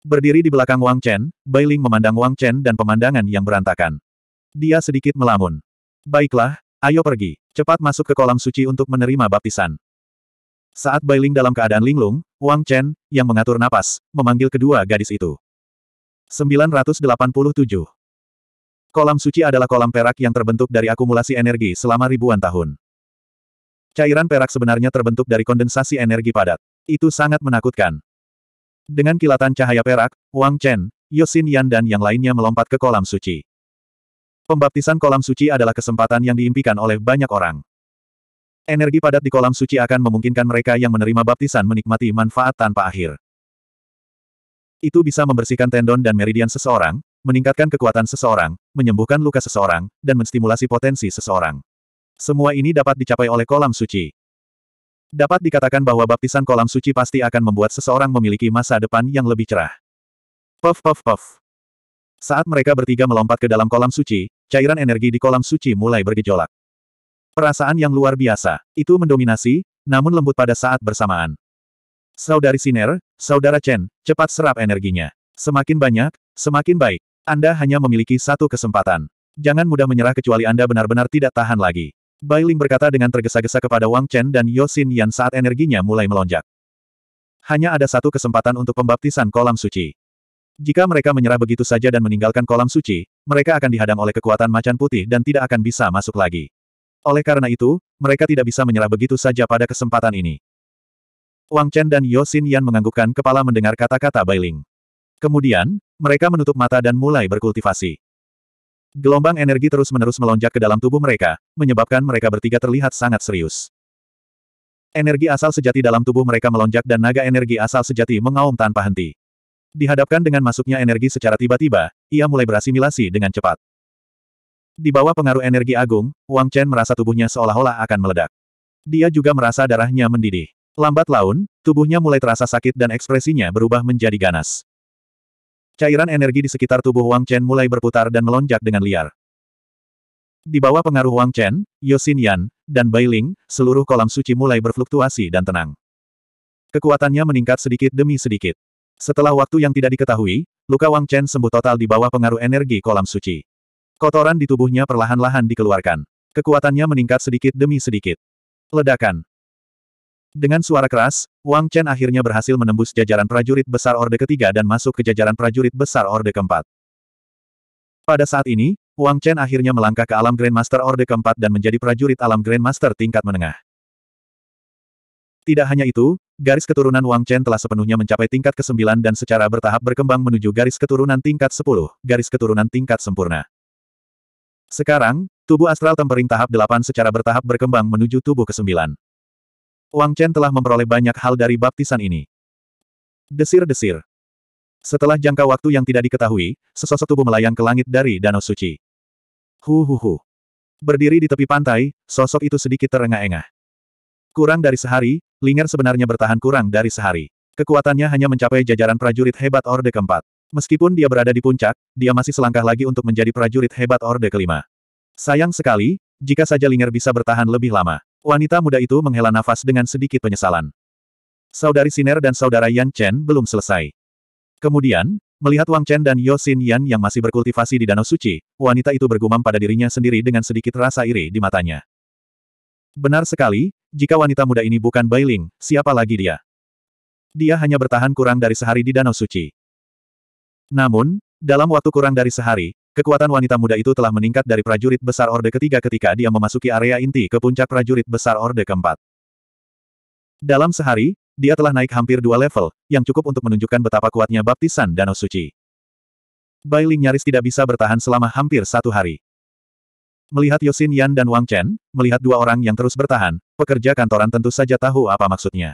Berdiri di belakang Wang Chen, Bai Ling memandang Wang Chen dan pemandangan yang berantakan. Dia sedikit melamun. Baiklah, ayo pergi. Cepat masuk ke kolam suci untuk menerima baptisan. Saat Bai Ling dalam keadaan linglung, Wang Chen, yang mengatur napas, memanggil kedua gadis itu. 987. Kolam suci adalah kolam perak yang terbentuk dari akumulasi energi selama ribuan tahun. Cairan perak sebenarnya terbentuk dari kondensasi energi padat. Itu sangat menakutkan. Dengan kilatan cahaya perak, Wang Chen, Yosin Yan dan yang lainnya melompat ke kolam suci. Pembaptisan kolam suci adalah kesempatan yang diimpikan oleh banyak orang. Energi padat di kolam suci akan memungkinkan mereka yang menerima baptisan menikmati manfaat tanpa akhir. Itu bisa membersihkan tendon dan meridian seseorang, meningkatkan kekuatan seseorang, menyembuhkan luka seseorang, dan menstimulasi potensi seseorang. Semua ini dapat dicapai oleh kolam suci. Dapat dikatakan bahwa baptisan kolam suci pasti akan membuat seseorang memiliki masa depan yang lebih cerah. Puff puff puff. Saat mereka bertiga melompat ke dalam kolam suci, cairan energi di kolam suci mulai bergejolak. Perasaan yang luar biasa, itu mendominasi, namun lembut pada saat bersamaan. Saudari Siner, Saudara Chen, cepat serap energinya. Semakin banyak, semakin baik. Anda hanya memiliki satu kesempatan. Jangan mudah menyerah kecuali Anda benar-benar tidak tahan lagi. Bai Ling berkata dengan tergesa-gesa kepada Wang Chen dan Yosin Yan saat energinya mulai melonjak. Hanya ada satu kesempatan untuk pembaptisan kolam suci. Jika mereka menyerah begitu saja dan meninggalkan kolam suci, mereka akan dihadang oleh kekuatan macan putih dan tidak akan bisa masuk lagi. Oleh karena itu, mereka tidak bisa menyerah begitu saja pada kesempatan ini. Wang Chen dan Yosin Yan menganggukkan kepala mendengar kata-kata Bai Kemudian, mereka menutup mata dan mulai berkultivasi. Gelombang energi terus-menerus melonjak ke dalam tubuh mereka, menyebabkan mereka bertiga terlihat sangat serius. Energi asal sejati dalam tubuh mereka melonjak dan naga energi asal sejati mengaum tanpa henti. Dihadapkan dengan masuknya energi secara tiba-tiba, ia mulai berasimilasi dengan cepat. Di bawah pengaruh energi agung, Wang Chen merasa tubuhnya seolah-olah akan meledak. Dia juga merasa darahnya mendidih. Lambat laun, tubuhnya mulai terasa sakit dan ekspresinya berubah menjadi ganas. Cairan energi di sekitar tubuh Wang Chen mulai berputar dan melonjak dengan liar. Di bawah pengaruh Wang Chen, Yosin Yan, dan Bai Ling, seluruh kolam suci mulai berfluktuasi dan tenang. Kekuatannya meningkat sedikit demi sedikit. Setelah waktu yang tidak diketahui, luka Wang Chen sembuh total di bawah pengaruh energi kolam suci. Kotoran di tubuhnya perlahan-lahan dikeluarkan. Kekuatannya meningkat sedikit demi sedikit. Ledakan. Dengan suara keras, Wang Chen akhirnya berhasil menembus jajaran prajurit besar Orde Ketiga dan masuk ke jajaran prajurit besar Orde Keempat. Pada saat ini, Wang Chen akhirnya melangkah ke alam Grandmaster Orde Keempat dan menjadi prajurit alam Grandmaster tingkat menengah. Tidak hanya itu, garis keturunan Wang Chen telah sepenuhnya mencapai tingkat ke-9 dan secara bertahap berkembang menuju garis keturunan tingkat 10, garis keturunan tingkat sempurna. Sekarang, tubuh astral tempering tahap 8 secara bertahap berkembang menuju tubuh ke-9. Wang Chen telah memperoleh banyak hal dari baptisan ini. Desir-desir. Setelah jangka waktu yang tidak diketahui, sesosok tubuh melayang ke langit dari Danau Suci. Hu hu hu. Berdiri di tepi pantai, sosok itu sedikit terengah-engah. Kurang dari sehari, Linger sebenarnya bertahan kurang dari sehari. Kekuatannya hanya mencapai jajaran prajurit hebat Orde keempat. Meskipun dia berada di puncak, dia masih selangkah lagi untuk menjadi prajurit hebat Orde kelima. Sayang sekali, jika saja Linger bisa bertahan lebih lama. Wanita muda itu menghela nafas dengan sedikit penyesalan. Saudari Siner dan saudara Yan Chen belum selesai. Kemudian, melihat Wang Chen dan Yo Xin Yan yang masih berkultivasi di Danau Suci, wanita itu bergumam pada dirinya sendiri dengan sedikit rasa iri di matanya. Benar sekali, jika wanita muda ini bukan ling, siapa lagi dia? Dia hanya bertahan kurang dari sehari di Danau Suci. Namun, dalam waktu kurang dari sehari, Kekuatan wanita muda itu telah meningkat dari prajurit besar Orde ketiga ketika dia memasuki area inti ke puncak prajurit besar Orde keempat. Dalam sehari, dia telah naik hampir dua level, yang cukup untuk menunjukkan betapa kuatnya baptisan Danau Suci. Bailing nyaris tidak bisa bertahan selama hampir satu hari. Melihat Yosin Yan dan Wang Chen, melihat dua orang yang terus bertahan, pekerja kantoran tentu saja tahu apa maksudnya.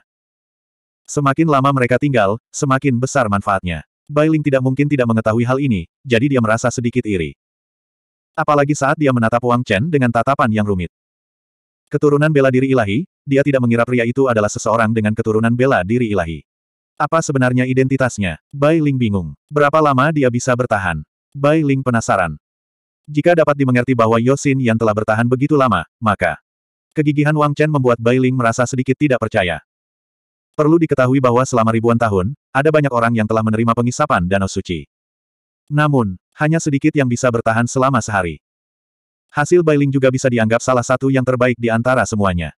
Semakin lama mereka tinggal, semakin besar manfaatnya. Bailing tidak mungkin tidak mengetahui hal ini, jadi dia merasa sedikit iri. Apalagi saat dia menatap Wang Chen dengan tatapan yang rumit. Keturunan bela diri ilahi, dia tidak mengira pria itu adalah seseorang dengan keturunan bela diri ilahi. Apa sebenarnya identitasnya? Bai Ling bingung. Berapa lama dia bisa bertahan? Bai Ling penasaran. Jika dapat dimengerti bahwa Yosin yang telah bertahan begitu lama, maka kegigihan Wang Chen membuat Bai Ling merasa sedikit tidak percaya. Perlu diketahui bahwa selama ribuan tahun, ada banyak orang yang telah menerima pengisapan Danau Suci. Namun, hanya sedikit yang bisa bertahan selama sehari. Hasil Bailing juga bisa dianggap salah satu yang terbaik di antara semuanya.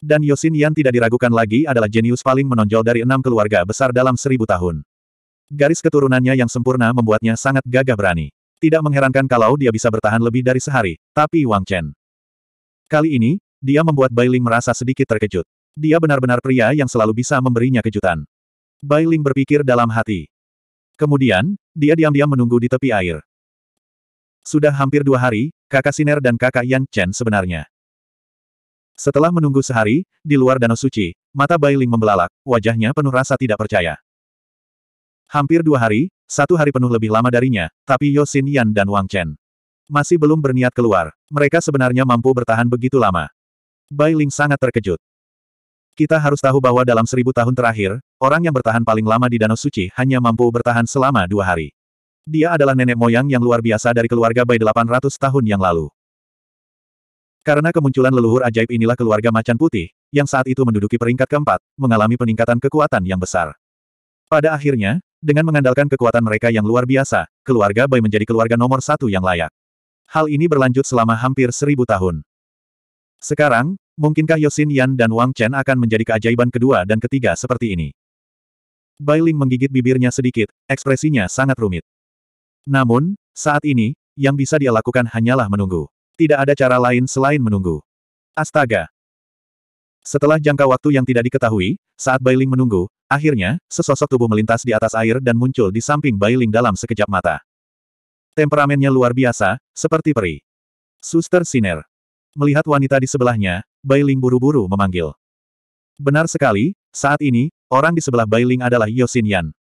Dan Yosin Yan tidak diragukan lagi adalah jenius paling menonjol dari enam keluarga besar dalam seribu tahun. Garis keturunannya yang sempurna membuatnya sangat gagah berani. Tidak mengherankan kalau dia bisa bertahan lebih dari sehari, tapi Wang Chen. Kali ini, dia membuat Bailing merasa sedikit terkejut. Dia benar-benar pria yang selalu bisa memberinya kejutan. Bai Ling berpikir dalam hati. Kemudian, dia diam-diam menunggu di tepi air. Sudah hampir dua hari, kakak Siner dan kakak Yang Chen sebenarnya. Setelah menunggu sehari, di luar danau suci, mata Bai Ling membelalak, wajahnya penuh rasa tidak percaya. Hampir dua hari, satu hari penuh lebih lama darinya, tapi Yosin Yan dan Wang Chen masih belum berniat keluar. Mereka sebenarnya mampu bertahan begitu lama. Bai Ling sangat terkejut. Kita harus tahu bahwa dalam seribu tahun terakhir, orang yang bertahan paling lama di Danau Suci hanya mampu bertahan selama dua hari. Dia adalah nenek moyang yang luar biasa dari keluarga Bai 800 tahun yang lalu. Karena kemunculan leluhur ajaib inilah keluarga macan putih, yang saat itu menduduki peringkat keempat, mengalami peningkatan kekuatan yang besar. Pada akhirnya, dengan mengandalkan kekuatan mereka yang luar biasa, keluarga Bai menjadi keluarga nomor satu yang layak. Hal ini berlanjut selama hampir seribu tahun. Sekarang, Mungkinkah Yosin Yan dan Wang Chen akan menjadi keajaiban kedua dan ketiga seperti ini? Bailing menggigit bibirnya sedikit, ekspresinya sangat rumit. Namun, saat ini, yang bisa dia lakukan hanyalah menunggu. Tidak ada cara lain selain menunggu. Astaga! Setelah jangka waktu yang tidak diketahui, saat Bailing menunggu, akhirnya, sesosok tubuh melintas di atas air dan muncul di samping Bailing dalam sekejap mata. Temperamennya luar biasa, seperti peri. Suster Siner. Melihat wanita di sebelahnya, Bailing buru-buru memanggil. Benar sekali, saat ini, orang di sebelah Bailing adalah Yosin Yan.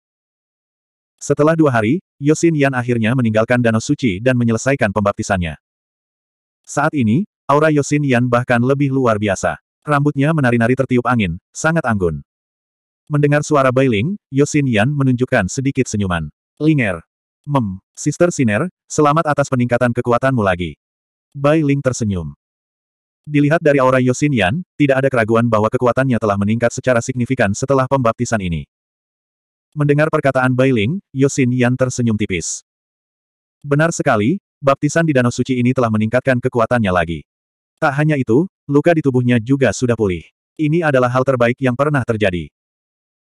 Setelah dua hari, Yosin Yan akhirnya meninggalkan Danau Suci dan menyelesaikan pembaptisannya. Saat ini, aura Yosin Yan bahkan lebih luar biasa. Rambutnya menari-nari tertiup angin, sangat anggun. Mendengar suara Bailing, Yosin Yan menunjukkan sedikit senyuman. Linger. Mem, Sister Siner, selamat atas peningkatan kekuatanmu lagi. Bailing tersenyum. Dilihat dari aura Yosin Yan, tidak ada keraguan bahwa kekuatannya telah meningkat secara signifikan setelah pembaptisan ini. Mendengar perkataan Bailing, Yosin Yan tersenyum tipis. Benar sekali, baptisan di Danau Suci ini telah meningkatkan kekuatannya lagi. Tak hanya itu, luka di tubuhnya juga sudah pulih. Ini adalah hal terbaik yang pernah terjadi.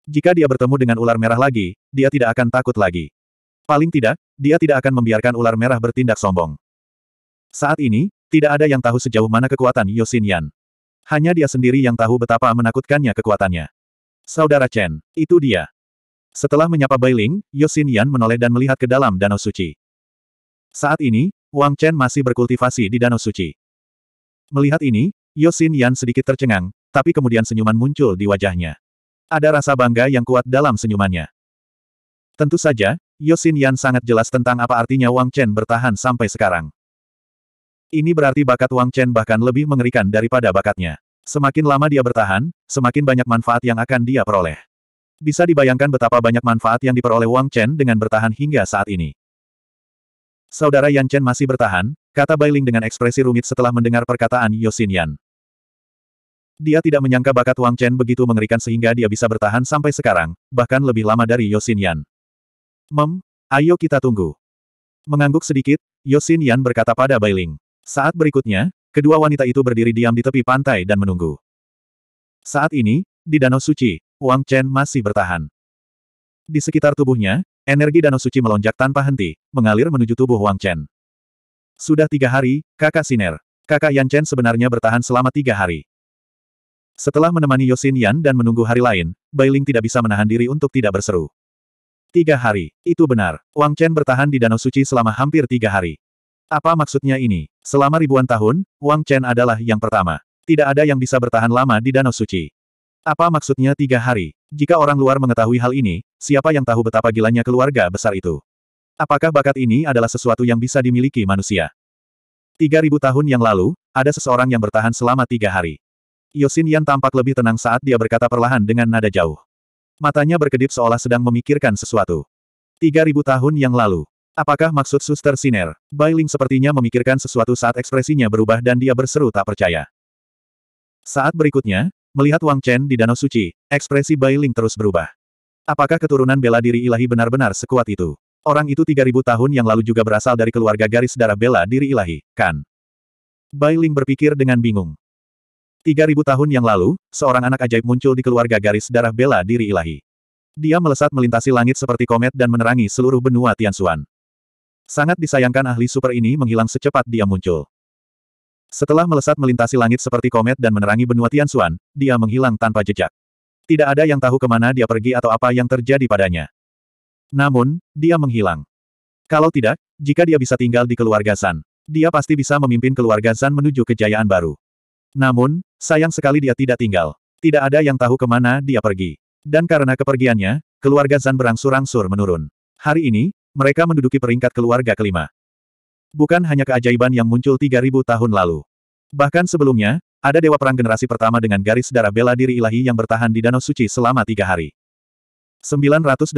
Jika dia bertemu dengan ular merah lagi, dia tidak akan takut lagi. Paling tidak, dia tidak akan membiarkan ular merah bertindak sombong. Saat ini, tidak ada yang tahu sejauh mana kekuatan Yosin Yan. Hanya dia sendiri yang tahu betapa menakutkannya kekuatannya. Saudara Chen, itu dia. Setelah menyapa Bailing, Yosin Yan menoleh dan melihat ke dalam Danau Suci. Saat ini, Wang Chen masih berkultivasi di Danau Suci. Melihat ini, Yosin Yan sedikit tercengang, tapi kemudian senyuman muncul di wajahnya. Ada rasa bangga yang kuat dalam senyumannya. Tentu saja, Yosin Yan sangat jelas tentang apa artinya Wang Chen bertahan sampai sekarang. Ini berarti bakat Wang Chen bahkan lebih mengerikan daripada bakatnya. Semakin lama dia bertahan, semakin banyak manfaat yang akan dia peroleh. Bisa dibayangkan betapa banyak manfaat yang diperoleh Wang Chen dengan bertahan hingga saat ini. Saudara Yan Chen masih bertahan, kata Bailing dengan ekspresi rumit setelah mendengar perkataan Yosin Yan. Dia tidak menyangka bakat Wang Chen begitu mengerikan sehingga dia bisa bertahan sampai sekarang, bahkan lebih lama dari Yosin Yan. Mem, ayo kita tunggu. Mengangguk sedikit, Yosin Yan berkata pada Bailing. Saat berikutnya, kedua wanita itu berdiri diam di tepi pantai dan menunggu. Saat ini, di Danau Suci, Wang Chen masih bertahan. Di sekitar tubuhnya, energi Danau Suci melonjak tanpa henti, mengalir menuju tubuh Wang Chen. Sudah tiga hari, kakak Siner, kakak Yan Chen sebenarnya bertahan selama tiga hari. Setelah menemani Yosin Yan dan menunggu hari lain, Ling tidak bisa menahan diri untuk tidak berseru. Tiga hari, itu benar. Wang Chen bertahan di Danau Suci selama hampir tiga hari. Apa maksudnya ini? Selama ribuan tahun, Wang Chen adalah yang pertama. Tidak ada yang bisa bertahan lama di Danau Suci. Apa maksudnya tiga hari? Jika orang luar mengetahui hal ini, siapa yang tahu betapa gilanya keluarga besar itu? Apakah bakat ini adalah sesuatu yang bisa dimiliki manusia? Tiga ribu tahun yang lalu, ada seseorang yang bertahan selama tiga hari. Yosin Yan tampak lebih tenang saat dia berkata perlahan dengan nada jauh. Matanya berkedip seolah sedang memikirkan sesuatu. Tiga ribu tahun yang lalu, Apakah maksud suster Siner? Bailing sepertinya memikirkan sesuatu saat ekspresinya berubah dan dia berseru tak percaya. Saat berikutnya, melihat Wang Chen di Danau Suci, ekspresi Bailing terus berubah. Apakah keturunan bela diri ilahi benar-benar sekuat itu? Orang itu 3000 tahun yang lalu juga berasal dari keluarga garis darah bela diri ilahi, kan? Bailing berpikir dengan bingung. 3000 tahun yang lalu, seorang anak ajaib muncul di keluarga garis darah bela diri ilahi. Dia melesat melintasi langit seperti komet dan menerangi seluruh benua Tianxuan. Sangat disayangkan ahli super ini menghilang secepat dia muncul. Setelah melesat melintasi langit seperti komet dan menerangi benua Tianxuan, dia menghilang tanpa jejak. Tidak ada yang tahu kemana dia pergi atau apa yang terjadi padanya. Namun, dia menghilang. Kalau tidak, jika dia bisa tinggal di keluarga San, dia pasti bisa memimpin keluarga San menuju kejayaan baru. Namun, sayang sekali dia tidak tinggal. Tidak ada yang tahu kemana dia pergi. Dan karena kepergiannya, keluarga San berangsur-angsur menurun. Hari ini, mereka menduduki peringkat keluarga kelima. Bukan hanya keajaiban yang muncul 3000 tahun lalu. Bahkan sebelumnya, ada Dewa Perang generasi pertama dengan garis darah bela diri ilahi yang bertahan di Danau Suci selama tiga hari. 988.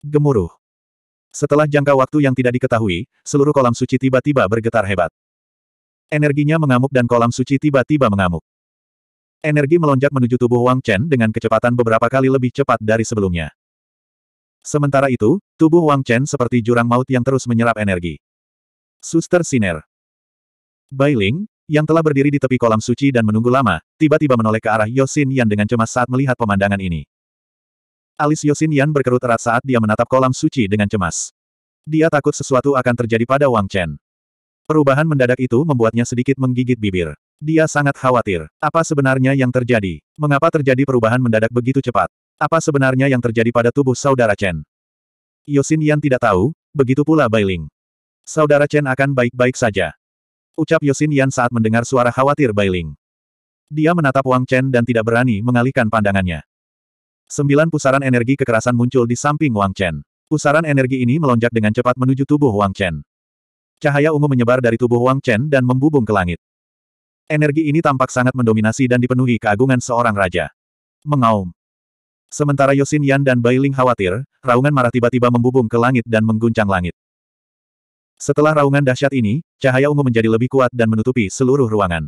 Gemuruh. Setelah jangka waktu yang tidak diketahui, seluruh kolam suci tiba-tiba bergetar hebat. Energinya mengamuk dan kolam suci tiba-tiba mengamuk. Energi melonjak menuju tubuh Wang Chen dengan kecepatan beberapa kali lebih cepat dari sebelumnya. Sementara itu, tubuh Wang Chen seperti jurang maut yang terus menyerap energi. Suster Siner. Bai Ling yang telah berdiri di tepi kolam suci dan menunggu lama, tiba-tiba menoleh ke arah Yosin Yan dengan cemas saat melihat pemandangan ini. Alis Yosin Yan berkerut erat saat dia menatap kolam suci dengan cemas. Dia takut sesuatu akan terjadi pada Wang Chen. Perubahan mendadak itu membuatnya sedikit menggigit bibir. Dia sangat khawatir. Apa sebenarnya yang terjadi? Mengapa terjadi perubahan mendadak begitu cepat? Apa sebenarnya yang terjadi pada tubuh saudara Chen? Yosin Yan tidak tahu, begitu pula Bailing. Saudara Chen akan baik-baik saja. Ucap Yosin Yan saat mendengar suara khawatir Bailing. Dia menatap Wang Chen dan tidak berani mengalihkan pandangannya. Sembilan pusaran energi kekerasan muncul di samping Wang Chen. Pusaran energi ini melonjak dengan cepat menuju tubuh Wang Chen. Cahaya ungu menyebar dari tubuh Wang Chen dan membubung ke langit. Energi ini tampak sangat mendominasi dan dipenuhi keagungan seorang raja. Mengaum. Sementara Yosin Yan dan Bailing khawatir, raungan marah tiba-tiba membubung ke langit dan mengguncang langit. Setelah raungan dahsyat ini, cahaya ungu menjadi lebih kuat dan menutupi seluruh ruangan.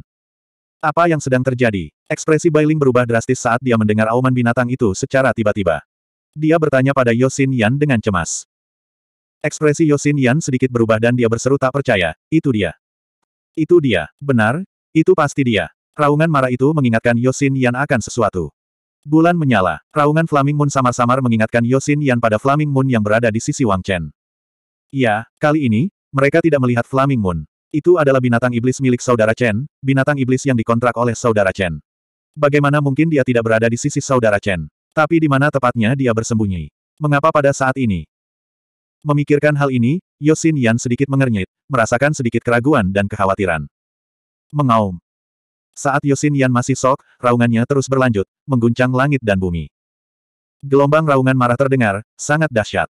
Apa yang sedang terjadi? Ekspresi Bailing berubah drastis saat dia mendengar auman binatang itu secara tiba-tiba. Dia bertanya pada Yosin Yan dengan cemas. Ekspresi Yosin Yan sedikit berubah dan dia berseru tak percaya, itu dia. Itu dia, benar, itu pasti dia. Raungan marah itu mengingatkan Yosin Yan akan sesuatu. Bulan menyala, raungan Flaming Moon samar-samar mengingatkan Yosin Yan pada Flaming Moon yang berada di sisi Wang Chen. Ya, kali ini, mereka tidak melihat Flaming Moon. Itu adalah binatang iblis milik saudara Chen, binatang iblis yang dikontrak oleh saudara Chen. Bagaimana mungkin dia tidak berada di sisi saudara Chen? Tapi di mana tepatnya dia bersembunyi? Mengapa pada saat ini? Memikirkan hal ini, Yosin Yan sedikit mengernyit, merasakan sedikit keraguan dan kekhawatiran. Mengaum, saat Yosin Yan masih sok, raungannya terus berlanjut, mengguncang langit dan bumi. Gelombang raungan marah terdengar, sangat dahsyat.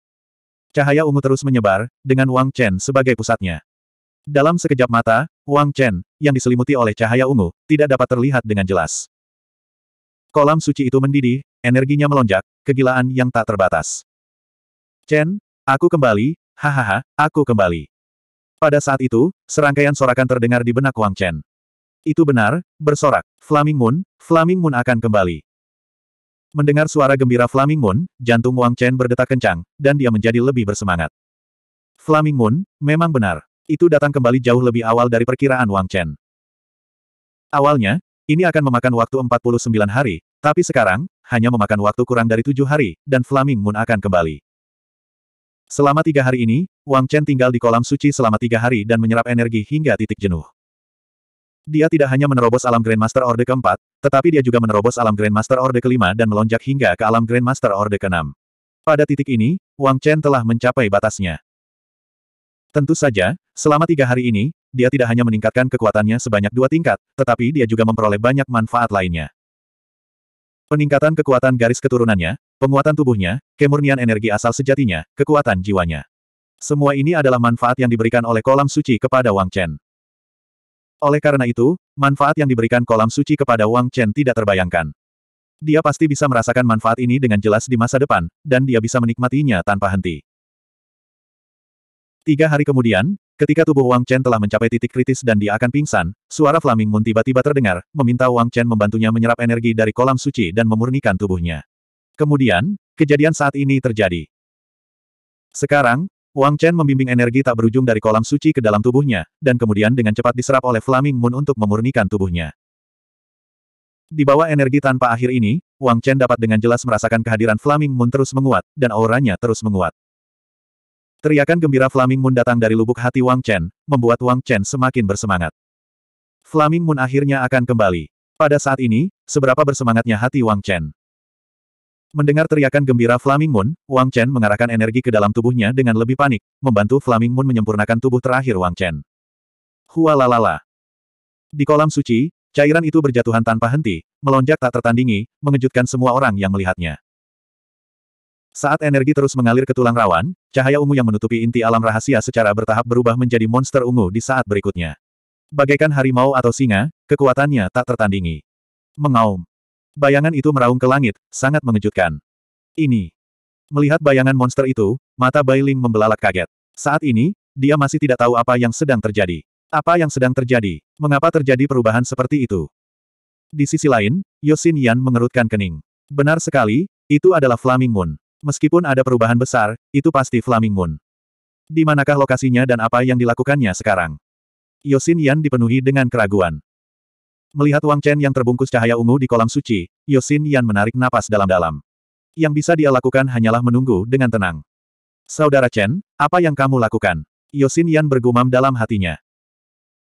Cahaya ungu terus menyebar, dengan Wang Chen sebagai pusatnya. Dalam sekejap mata, Wang Chen, yang diselimuti oleh cahaya ungu, tidak dapat terlihat dengan jelas. Kolam suci itu mendidih, energinya melonjak, kegilaan yang tak terbatas. Chen, aku kembali, hahaha, aku kembali. Pada saat itu, serangkaian sorakan terdengar di benak Wang Chen. Itu benar, bersorak. Flaming Moon, Flaming Moon akan kembali. Mendengar suara gembira Flaming Moon, jantung Wang Chen berdetak kencang, dan dia menjadi lebih bersemangat. Flaming Moon, memang benar. Itu datang kembali jauh lebih awal dari perkiraan Wang Chen. Awalnya, ini akan memakan waktu 49 hari, tapi sekarang, hanya memakan waktu kurang dari tujuh hari, dan Flaming Moon akan kembali. Selama tiga hari ini, Wang Chen tinggal di kolam suci selama tiga hari dan menyerap energi hingga titik jenuh. Dia tidak hanya menerobos alam Grandmaster Orde keempat, tetapi dia juga menerobos alam Grandmaster Orde kelima dan melonjak hingga ke alam Grandmaster Orde keenam. Pada titik ini, Wang Chen telah mencapai batasnya. Tentu saja, selama tiga hari ini, dia tidak hanya meningkatkan kekuatannya sebanyak dua tingkat, tetapi dia juga memperoleh banyak manfaat lainnya. Peningkatan kekuatan garis keturunannya, penguatan tubuhnya, kemurnian energi asal sejatinya, kekuatan jiwanya. Semua ini adalah manfaat yang diberikan oleh kolam suci kepada Wang Chen. Oleh karena itu, manfaat yang diberikan kolam suci kepada Wang Chen tidak terbayangkan. Dia pasti bisa merasakan manfaat ini dengan jelas di masa depan, dan dia bisa menikmatinya tanpa henti. Tiga hari kemudian, ketika tubuh Wang Chen telah mencapai titik kritis dan dia akan pingsan, suara Flaming Moon tiba-tiba terdengar, meminta Wang Chen membantunya menyerap energi dari kolam suci dan memurnikan tubuhnya. Kemudian, kejadian saat ini terjadi. Sekarang, Wang Chen membimbing energi tak berujung dari kolam suci ke dalam tubuhnya, dan kemudian dengan cepat diserap oleh Flaming Moon untuk memurnikan tubuhnya. Di bawah energi tanpa akhir ini, Wang Chen dapat dengan jelas merasakan kehadiran Flaming Moon terus menguat, dan auranya terus menguat. Teriakan gembira Flaming Moon datang dari lubuk hati Wang Chen, membuat Wang Chen semakin bersemangat. Flaming Moon akhirnya akan kembali. Pada saat ini, seberapa bersemangatnya hati Wang Chen. Mendengar teriakan gembira Flaming Moon, Wang Chen mengarahkan energi ke dalam tubuhnya dengan lebih panik, membantu Flaming Moon menyempurnakan tubuh terakhir Wang Chen. Hualalala. Di kolam suci, cairan itu berjatuhan tanpa henti, melonjak tak tertandingi, mengejutkan semua orang yang melihatnya. Saat energi terus mengalir ke tulang rawan, cahaya ungu yang menutupi inti alam rahasia secara bertahap berubah menjadi monster ungu di saat berikutnya. Bagaikan harimau atau singa, kekuatannya tak tertandingi. Mengaum. Bayangan itu meraung ke langit, sangat mengejutkan. Ini. Melihat bayangan monster itu, mata Bailing membelalak kaget. Saat ini, dia masih tidak tahu apa yang sedang terjadi. Apa yang sedang terjadi? Mengapa terjadi perubahan seperti itu? Di sisi lain, Yosin Yan mengerutkan kening. Benar sekali, itu adalah Flaming Moon. Meskipun ada perubahan besar, itu pasti Flaming Moon. Di manakah lokasinya dan apa yang dilakukannya sekarang? Yosin Yan dipenuhi dengan keraguan. Melihat Wang Chen yang terbungkus cahaya ungu di kolam suci, Yosin Yan menarik napas dalam-dalam. Yang bisa dia lakukan hanyalah menunggu dengan tenang. Saudara Chen, apa yang kamu lakukan? Yosin Yan bergumam dalam hatinya.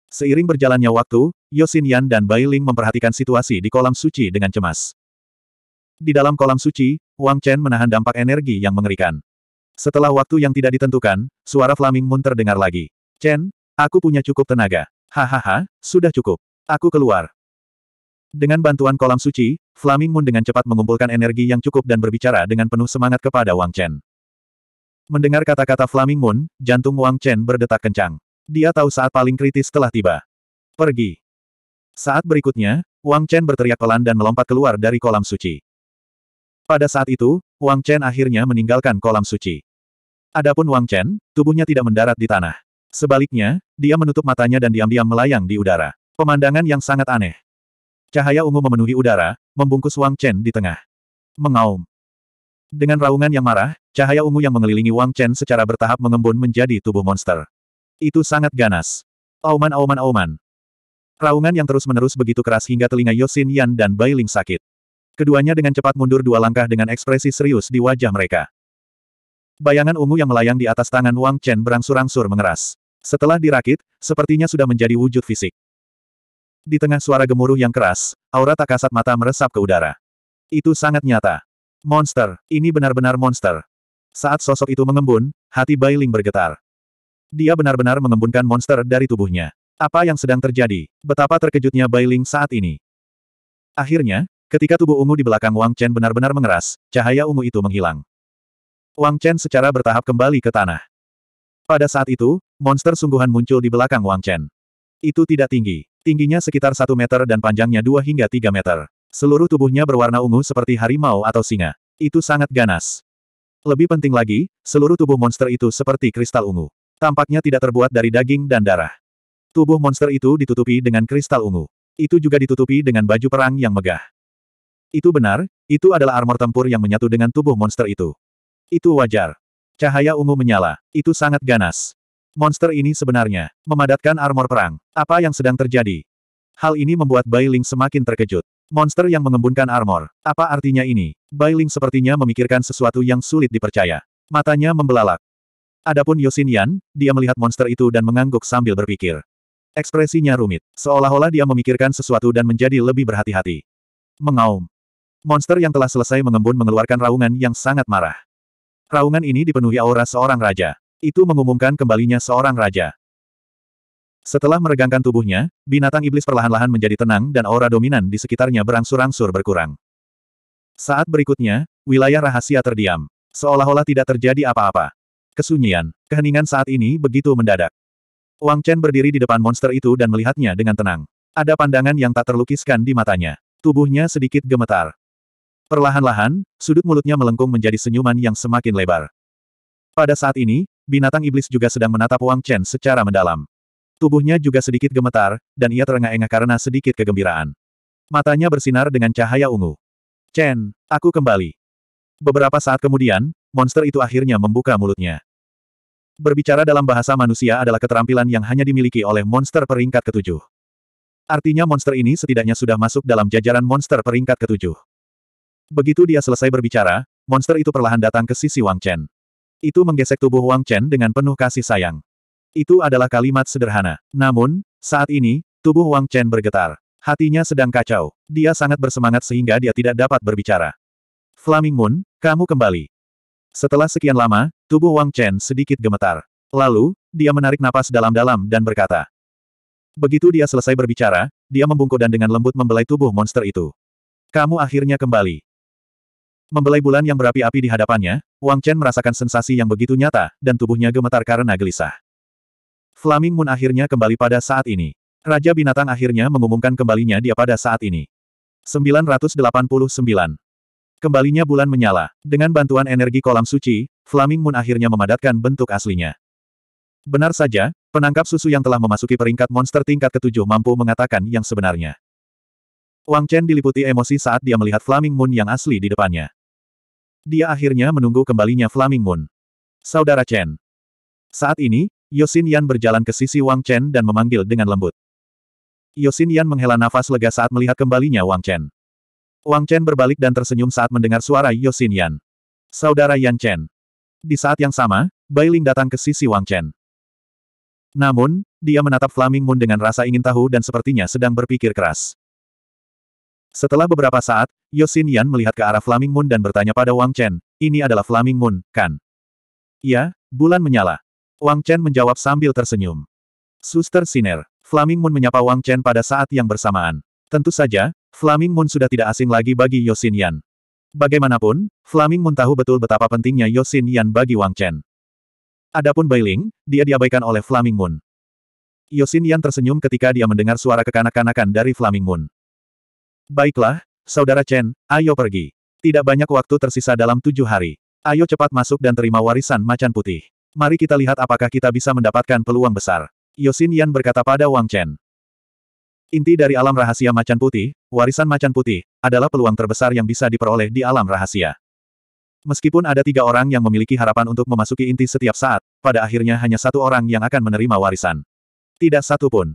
Seiring berjalannya waktu, Yosin Yan dan Bai Ling memperhatikan situasi di kolam suci dengan cemas. Di dalam kolam suci, Wang Chen menahan dampak energi yang mengerikan. Setelah waktu yang tidak ditentukan, suara Flaming Moon terdengar lagi. Chen, aku punya cukup tenaga. Hahaha, sudah cukup. Aku keluar. Dengan bantuan kolam suci, Flaming Moon dengan cepat mengumpulkan energi yang cukup dan berbicara dengan penuh semangat kepada Wang Chen. Mendengar kata-kata Flaming Moon, jantung Wang Chen berdetak kencang. Dia tahu saat paling kritis telah tiba. Pergi. Saat berikutnya, Wang Chen berteriak pelan dan melompat keluar dari kolam suci. Pada saat itu, Wang Chen akhirnya meninggalkan kolam suci. Adapun Wang Chen, tubuhnya tidak mendarat di tanah. Sebaliknya, dia menutup matanya dan diam-diam melayang di udara. Pemandangan yang sangat aneh. Cahaya ungu memenuhi udara, membungkus Wang Chen di tengah. Mengaum. Dengan raungan yang marah, cahaya ungu yang mengelilingi Wang Chen secara bertahap mengembun menjadi tubuh monster. Itu sangat ganas. Auman-auman-auman. Raungan yang terus-menerus begitu keras hingga telinga Yosin Yan dan Bai Ling sakit. Keduanya dengan cepat mundur dua langkah dengan ekspresi serius di wajah mereka. Bayangan ungu yang melayang di atas tangan Wang Chen berangsur-angsur mengeras. Setelah dirakit, sepertinya sudah menjadi wujud fisik. Di tengah suara gemuruh yang keras, aura tak kasat mata meresap ke udara. Itu sangat nyata. Monster, ini benar-benar monster. Saat sosok itu mengembun, hati Bailing bergetar. Dia benar-benar mengembunkan monster dari tubuhnya. Apa yang sedang terjadi? Betapa terkejutnya Bailing saat ini. Akhirnya, ketika tubuh ungu di belakang Wang Chen benar-benar mengeras, cahaya ungu itu menghilang. Wang Chen secara bertahap kembali ke tanah. Pada saat itu, monster sungguhan muncul di belakang Wang Chen. Itu tidak tinggi. Tingginya sekitar 1 meter dan panjangnya 2 hingga 3 meter. Seluruh tubuhnya berwarna ungu seperti harimau atau singa. Itu sangat ganas. Lebih penting lagi, seluruh tubuh monster itu seperti kristal ungu. Tampaknya tidak terbuat dari daging dan darah. Tubuh monster itu ditutupi dengan kristal ungu. Itu juga ditutupi dengan baju perang yang megah. Itu benar, itu adalah armor tempur yang menyatu dengan tubuh monster itu. Itu wajar. Cahaya ungu menyala. Itu sangat ganas. Monster ini sebenarnya memadatkan armor perang. Apa yang sedang terjadi? Hal ini membuat Bai semakin terkejut. Monster yang mengembunkan armor. Apa artinya ini? Bai sepertinya memikirkan sesuatu yang sulit dipercaya. Matanya membelalak. Adapun Yosin Yan, dia melihat monster itu dan mengangguk sambil berpikir. Ekspresinya rumit, seolah-olah dia memikirkan sesuatu dan menjadi lebih berhati-hati. Mengaum. Monster yang telah selesai mengembun mengeluarkan raungan yang sangat marah. Raungan ini dipenuhi aura seorang raja. Itu mengumumkan kembalinya seorang raja. Setelah meregangkan tubuhnya, binatang iblis perlahan-lahan menjadi tenang dan aura dominan di sekitarnya berangsur-angsur berkurang. Saat berikutnya, wilayah rahasia terdiam. Seolah-olah tidak terjadi apa-apa. Kesunyian, keheningan saat ini begitu mendadak. Wang Chen berdiri di depan monster itu dan melihatnya dengan tenang. Ada pandangan yang tak terlukiskan di matanya. Tubuhnya sedikit gemetar. Perlahan-lahan, sudut mulutnya melengkung menjadi senyuman yang semakin lebar. Pada saat ini, binatang iblis juga sedang menatap Wang Chen secara mendalam. Tubuhnya juga sedikit gemetar, dan ia terengah-engah karena sedikit kegembiraan. Matanya bersinar dengan cahaya ungu. Chen, aku kembali. Beberapa saat kemudian, monster itu akhirnya membuka mulutnya. Berbicara dalam bahasa manusia adalah keterampilan yang hanya dimiliki oleh monster peringkat ketujuh. Artinya monster ini setidaknya sudah masuk dalam jajaran monster peringkat ketujuh. Begitu dia selesai berbicara, monster itu perlahan datang ke sisi Wang Chen. Itu menggesek tubuh Wang Chen dengan penuh kasih sayang. Itu adalah kalimat sederhana. Namun, saat ini, tubuh Wang Chen bergetar. Hatinya sedang kacau. Dia sangat bersemangat sehingga dia tidak dapat berbicara. Flaming Moon, kamu kembali. Setelah sekian lama, tubuh Wang Chen sedikit gemetar. Lalu, dia menarik napas dalam-dalam dan berkata. Begitu dia selesai berbicara, dia membungkuk dan dengan lembut membelai tubuh monster itu. Kamu akhirnya kembali. Membelai bulan yang berapi-api di hadapannya, Wang Chen merasakan sensasi yang begitu nyata, dan tubuhnya gemetar karena gelisah. Flaming Moon akhirnya kembali pada saat ini. Raja Binatang akhirnya mengumumkan kembalinya dia pada saat ini. 989. Kembalinya bulan menyala. Dengan bantuan energi kolam suci, Flaming Moon akhirnya memadatkan bentuk aslinya. Benar saja, penangkap susu yang telah memasuki peringkat monster tingkat ketujuh mampu mengatakan yang sebenarnya. Wang Chen diliputi emosi saat dia melihat Flaming Moon yang asli di depannya. Dia akhirnya menunggu kembalinya Flaming Moon. Saudara Chen. Saat ini, Yosin Yan berjalan ke sisi Wang Chen dan memanggil dengan lembut. Yosin Yan menghela nafas lega saat melihat kembalinya Wang Chen. Wang Chen berbalik dan tersenyum saat mendengar suara Yosin Yan. Saudara Yan Chen. Di saat yang sama, Bai Ling datang ke sisi Wang Chen. Namun, dia menatap Flaming Moon dengan rasa ingin tahu dan sepertinya sedang berpikir keras. Setelah beberapa saat, Yosin Yan melihat ke arah Flaming Moon dan bertanya pada Wang Chen, ini adalah Flaming Moon, kan? Ya, bulan menyala. Wang Chen menjawab sambil tersenyum. Suster Siner, Flaming Moon menyapa Wang Chen pada saat yang bersamaan. Tentu saja, Flaming Moon sudah tidak asing lagi bagi Yosin Yan. Bagaimanapun, Flaming Moon tahu betul betapa pentingnya Yosin Yan bagi Wang Chen. Adapun Bailing, dia diabaikan oleh Flaming Moon. Yosin Yan tersenyum ketika dia mendengar suara kekanak-kanakan dari Flaming Moon. Baiklah, Saudara Chen, ayo pergi. Tidak banyak waktu tersisa dalam tujuh hari. Ayo cepat masuk dan terima warisan macan putih. Mari kita lihat apakah kita bisa mendapatkan peluang besar. Yosin Yan berkata pada Wang Chen. Inti dari alam rahasia macan putih, warisan macan putih, adalah peluang terbesar yang bisa diperoleh di alam rahasia. Meskipun ada tiga orang yang memiliki harapan untuk memasuki inti setiap saat, pada akhirnya hanya satu orang yang akan menerima warisan. Tidak satu pun.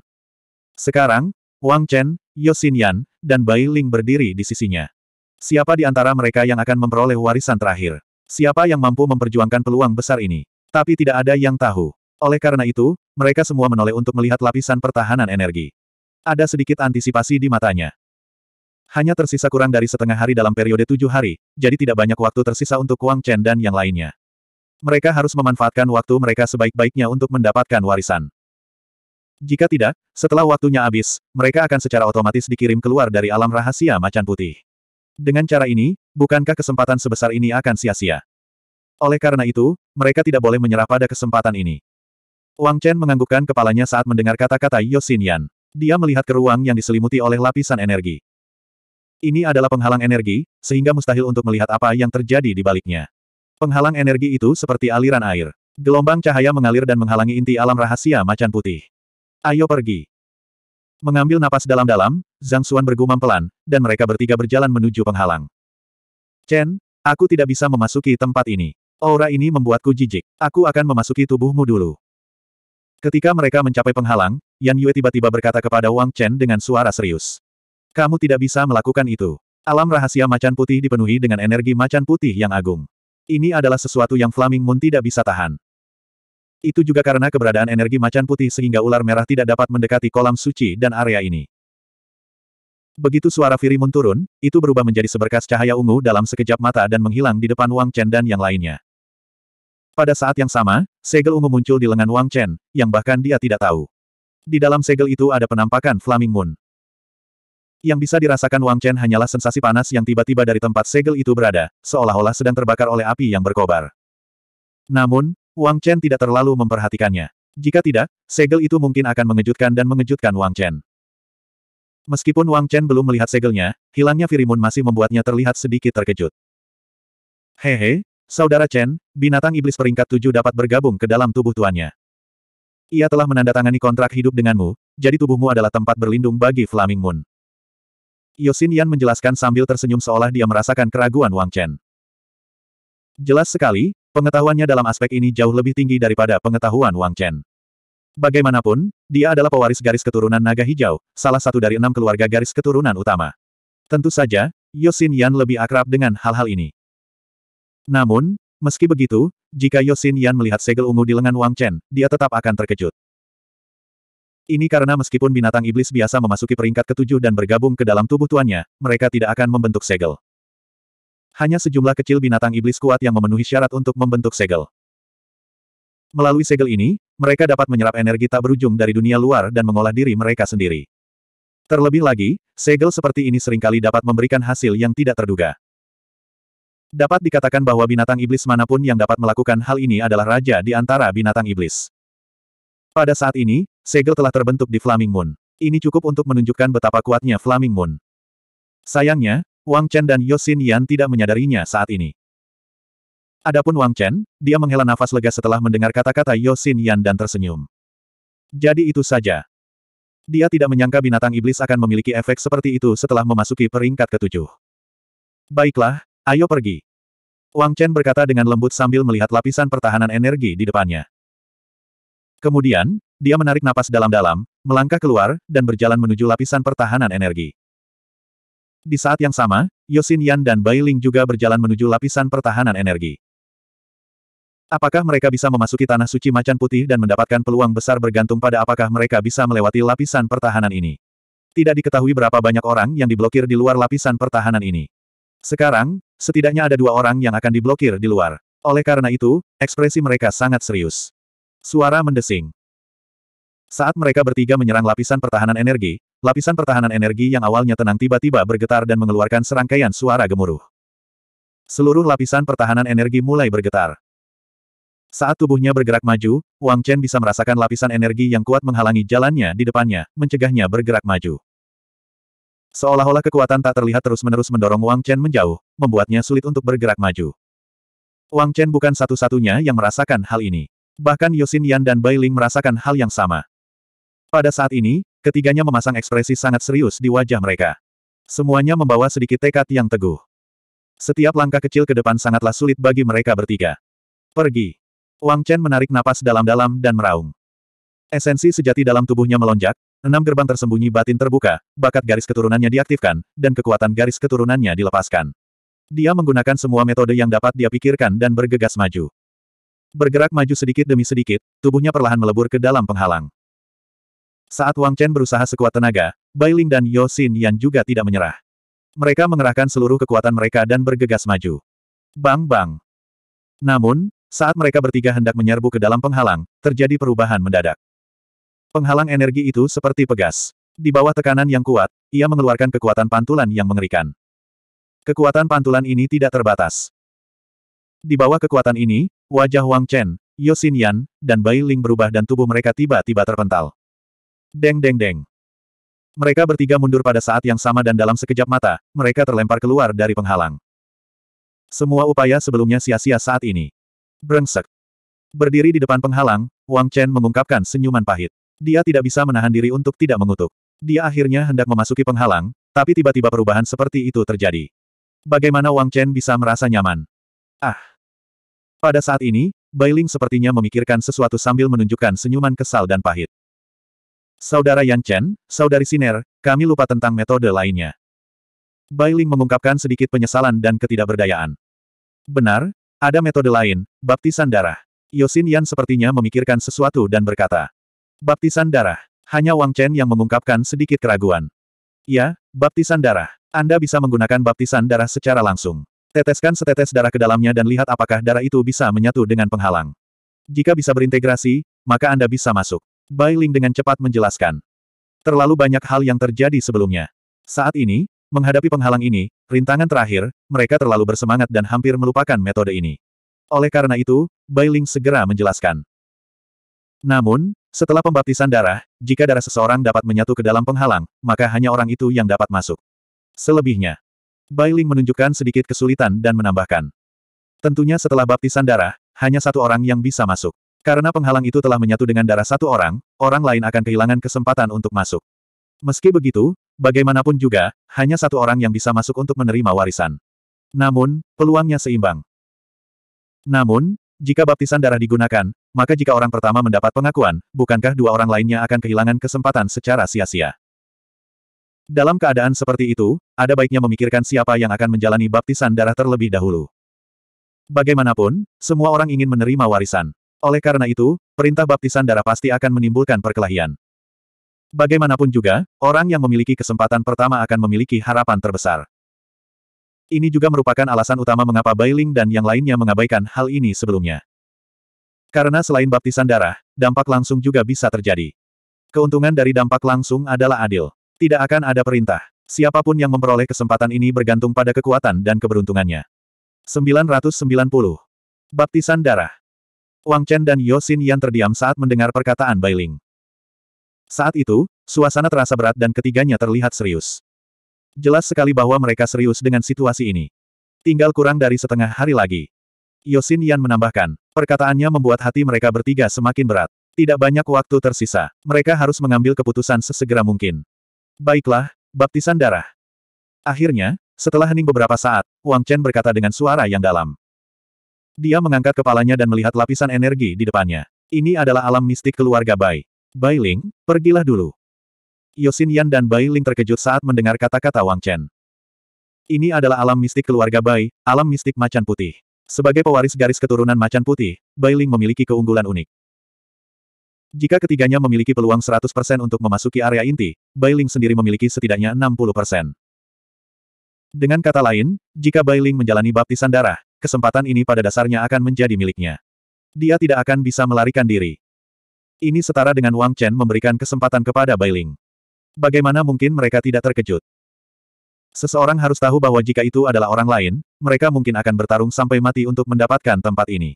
Sekarang, Wang Chen, Yosin Yan, dan Bai Ling berdiri di sisinya. Siapa di antara mereka yang akan memperoleh warisan terakhir? Siapa yang mampu memperjuangkan peluang besar ini? Tapi tidak ada yang tahu. Oleh karena itu, mereka semua menoleh untuk melihat lapisan pertahanan energi. Ada sedikit antisipasi di matanya. Hanya tersisa kurang dari setengah hari dalam periode tujuh hari, jadi tidak banyak waktu tersisa untuk Wang Chen dan yang lainnya. Mereka harus memanfaatkan waktu mereka sebaik-baiknya untuk mendapatkan warisan. Jika tidak, setelah waktunya habis, mereka akan secara otomatis dikirim keluar dari alam rahasia macan putih. Dengan cara ini, bukankah kesempatan sebesar ini akan sia-sia? Oleh karena itu, mereka tidak boleh menyerah pada kesempatan ini. Wang Chen menganggukkan kepalanya saat mendengar kata-kata Yosin Yan. Dia melihat ke ruang yang diselimuti oleh lapisan energi. Ini adalah penghalang energi, sehingga mustahil untuk melihat apa yang terjadi di baliknya. Penghalang energi itu seperti aliran air. Gelombang cahaya mengalir dan menghalangi inti alam rahasia macan putih. Ayo pergi. Mengambil napas dalam-dalam, Zhang Xuan bergumam pelan, dan mereka bertiga berjalan menuju penghalang. Chen, aku tidak bisa memasuki tempat ini. Aura ini membuatku jijik. Aku akan memasuki tubuhmu dulu. Ketika mereka mencapai penghalang, Yan Yue tiba-tiba berkata kepada Wang Chen dengan suara serius. Kamu tidak bisa melakukan itu. Alam rahasia macan putih dipenuhi dengan energi macan putih yang agung. Ini adalah sesuatu yang Flaming Moon tidak bisa tahan. Itu juga karena keberadaan energi macan putih sehingga ular merah tidak dapat mendekati kolam suci dan area ini. Begitu suara Firimun turun, itu berubah menjadi seberkas cahaya ungu dalam sekejap mata dan menghilang di depan Wang Chen dan yang lainnya. Pada saat yang sama, segel ungu muncul di lengan Wang Chen, yang bahkan dia tidak tahu. Di dalam segel itu ada penampakan Flaming Moon. Yang bisa dirasakan Wang Chen hanyalah sensasi panas yang tiba-tiba dari tempat segel itu berada, seolah-olah sedang terbakar oleh api yang berkobar. Namun, Wang Chen tidak terlalu memperhatikannya. Jika tidak, segel itu mungkin akan mengejutkan dan mengejutkan Wang Chen. Meskipun Wang Chen belum melihat segelnya, hilangnya Firimun masih membuatnya terlihat sedikit terkejut. Hehe, saudara Chen, binatang iblis peringkat tujuh dapat bergabung ke dalam tubuh tuannya. Ia telah menandatangani kontrak hidup denganmu, jadi tubuhmu adalah tempat berlindung bagi Flaming Moon. Yosin Yan menjelaskan sambil tersenyum seolah dia merasakan keraguan Wang Chen. Jelas sekali, Pengetahuannya dalam aspek ini jauh lebih tinggi daripada pengetahuan Wang Chen. Bagaimanapun, dia adalah pewaris garis keturunan naga hijau, salah satu dari enam keluarga garis keturunan utama. Tentu saja, Yosin Yan lebih akrab dengan hal-hal ini. Namun, meski begitu, jika Yosin Yan melihat segel ungu di lengan Wang Chen, dia tetap akan terkejut. Ini karena meskipun binatang iblis biasa memasuki peringkat ketujuh dan bergabung ke dalam tubuh tuannya, mereka tidak akan membentuk segel. Hanya sejumlah kecil binatang iblis kuat yang memenuhi syarat untuk membentuk segel. Melalui segel ini, mereka dapat menyerap energi tak berujung dari dunia luar dan mengolah diri mereka sendiri. Terlebih lagi, segel seperti ini seringkali dapat memberikan hasil yang tidak terduga. Dapat dikatakan bahwa binatang iblis manapun yang dapat melakukan hal ini adalah raja di antara binatang iblis. Pada saat ini, segel telah terbentuk di Flaming Moon. Ini cukup untuk menunjukkan betapa kuatnya Flaming Moon. Sayangnya, Wang Chen dan Yosin Yan tidak menyadarinya saat ini. Adapun Wang Chen, dia menghela nafas lega setelah mendengar kata-kata Yosin Yan dan tersenyum. Jadi itu saja. Dia tidak menyangka binatang iblis akan memiliki efek seperti itu setelah memasuki peringkat ketujuh. Baiklah, ayo pergi. Wang Chen berkata dengan lembut sambil melihat lapisan pertahanan energi di depannya. Kemudian, dia menarik napas dalam-dalam, melangkah keluar, dan berjalan menuju lapisan pertahanan energi. Di saat yang sama, Yosin Yan dan Bai Ling juga berjalan menuju lapisan pertahanan energi. Apakah mereka bisa memasuki tanah suci macan putih dan mendapatkan peluang besar bergantung pada apakah mereka bisa melewati lapisan pertahanan ini? Tidak diketahui berapa banyak orang yang diblokir di luar lapisan pertahanan ini. Sekarang, setidaknya ada dua orang yang akan diblokir di luar. Oleh karena itu, ekspresi mereka sangat serius. Suara mendesing. Saat mereka bertiga menyerang lapisan pertahanan energi, lapisan pertahanan energi yang awalnya tenang tiba-tiba bergetar dan mengeluarkan serangkaian suara gemuruh. Seluruh lapisan pertahanan energi mulai bergetar. Saat tubuhnya bergerak maju, Wang Chen bisa merasakan lapisan energi yang kuat menghalangi jalannya di depannya, mencegahnya bergerak maju. Seolah-olah kekuatan tak terlihat terus-menerus mendorong Wang Chen menjauh, membuatnya sulit untuk bergerak maju. Wang Chen bukan satu-satunya yang merasakan hal ini. Bahkan Yosin Yan dan Bai Ling merasakan hal yang sama. Pada saat ini, ketiganya memasang ekspresi sangat serius di wajah mereka. Semuanya membawa sedikit tekad yang teguh. Setiap langkah kecil ke depan sangatlah sulit bagi mereka bertiga. Pergi. Wang Chen menarik napas dalam-dalam dan meraung. Esensi sejati dalam tubuhnya melonjak, enam gerbang tersembunyi batin terbuka, bakat garis keturunannya diaktifkan, dan kekuatan garis keturunannya dilepaskan. Dia menggunakan semua metode yang dapat dia pikirkan dan bergegas maju. Bergerak maju sedikit demi sedikit, tubuhnya perlahan melebur ke dalam penghalang. Saat Wang Chen berusaha sekuat tenaga, Bai Ling dan Yo Xin Yan juga tidak menyerah. Mereka mengerahkan seluruh kekuatan mereka dan bergegas maju. Bang-bang. Namun, saat mereka bertiga hendak menyerbu ke dalam penghalang, terjadi perubahan mendadak. Penghalang energi itu seperti pegas. Di bawah tekanan yang kuat, ia mengeluarkan kekuatan pantulan yang mengerikan. Kekuatan pantulan ini tidak terbatas. Di bawah kekuatan ini, wajah Wang Chen, Yosin Yan, dan Bai Ling berubah dan tubuh mereka tiba-tiba terpental. Deng deng deng. Mereka bertiga mundur pada saat yang sama dan dalam sekejap mata, mereka terlempar keluar dari penghalang. Semua upaya sebelumnya sia-sia saat ini. Brengsek. Berdiri di depan penghalang, Wang Chen mengungkapkan senyuman pahit. Dia tidak bisa menahan diri untuk tidak mengutuk. Dia akhirnya hendak memasuki penghalang, tapi tiba-tiba perubahan seperti itu terjadi. Bagaimana Wang Chen bisa merasa nyaman? Ah. Pada saat ini, Bailing sepertinya memikirkan sesuatu sambil menunjukkan senyuman kesal dan pahit. Saudara Yan Chen, Saudari Siner, kami lupa tentang metode lainnya. Bailing mengungkapkan sedikit penyesalan dan ketidakberdayaan. Benar, ada metode lain, baptisan darah. Yosin Yan sepertinya memikirkan sesuatu dan berkata. Baptisan darah. Hanya Wang Chen yang mengungkapkan sedikit keraguan. Ya, baptisan darah. Anda bisa menggunakan baptisan darah secara langsung. Teteskan setetes darah ke dalamnya dan lihat apakah darah itu bisa menyatu dengan penghalang. Jika bisa berintegrasi, maka Anda bisa masuk. Bai Ling dengan cepat menjelaskan. Terlalu banyak hal yang terjadi sebelumnya. Saat ini, menghadapi penghalang ini, rintangan terakhir, mereka terlalu bersemangat dan hampir melupakan metode ini. Oleh karena itu, Bai Ling segera menjelaskan. Namun, setelah pembaptisan darah, jika darah seseorang dapat menyatu ke dalam penghalang, maka hanya orang itu yang dapat masuk. Selebihnya, Bai Ling menunjukkan sedikit kesulitan dan menambahkan. Tentunya setelah baptisan darah, hanya satu orang yang bisa masuk. Karena penghalang itu telah menyatu dengan darah satu orang, orang lain akan kehilangan kesempatan untuk masuk. Meski begitu, bagaimanapun juga, hanya satu orang yang bisa masuk untuk menerima warisan. Namun, peluangnya seimbang. Namun, jika baptisan darah digunakan, maka jika orang pertama mendapat pengakuan, bukankah dua orang lainnya akan kehilangan kesempatan secara sia-sia? Dalam keadaan seperti itu, ada baiknya memikirkan siapa yang akan menjalani baptisan darah terlebih dahulu. Bagaimanapun, semua orang ingin menerima warisan. Oleh karena itu, perintah baptisan darah pasti akan menimbulkan perkelahian. Bagaimanapun juga, orang yang memiliki kesempatan pertama akan memiliki harapan terbesar. Ini juga merupakan alasan utama mengapa Bailing dan yang lainnya mengabaikan hal ini sebelumnya. Karena selain baptisan darah, dampak langsung juga bisa terjadi. Keuntungan dari dampak langsung adalah adil. Tidak akan ada perintah. Siapapun yang memperoleh kesempatan ini bergantung pada kekuatan dan keberuntungannya. 990. Baptisan darah. Wang Chen dan Yosin Yan terdiam saat mendengar perkataan Bailing. Saat itu, suasana terasa berat dan ketiganya terlihat serius. Jelas sekali bahwa mereka serius dengan situasi ini. Tinggal kurang dari setengah hari lagi. Yosin Yan menambahkan, perkataannya membuat hati mereka bertiga semakin berat. Tidak banyak waktu tersisa, mereka harus mengambil keputusan sesegera mungkin. Baiklah, baptisan darah. Akhirnya, setelah hening beberapa saat, Wang Chen berkata dengan suara yang dalam. Dia mengangkat kepalanya dan melihat lapisan energi di depannya. Ini adalah alam mistik keluarga Bai. Bai Ling, pergilah dulu. Yosin Yan dan Bai Ling terkejut saat mendengar kata-kata Wang Chen. Ini adalah alam mistik keluarga Bai, alam mistik macan putih. Sebagai pewaris garis keturunan macan putih, Bai Ling memiliki keunggulan unik. Jika ketiganya memiliki peluang 100% untuk memasuki area inti, Bai Ling sendiri memiliki setidaknya 60%. Dengan kata lain, jika Bai Ling menjalani baptisan darah, kesempatan ini pada dasarnya akan menjadi miliknya. Dia tidak akan bisa melarikan diri. Ini setara dengan Wang Chen memberikan kesempatan kepada Bailing. Bagaimana mungkin mereka tidak terkejut? Seseorang harus tahu bahwa jika itu adalah orang lain, mereka mungkin akan bertarung sampai mati untuk mendapatkan tempat ini.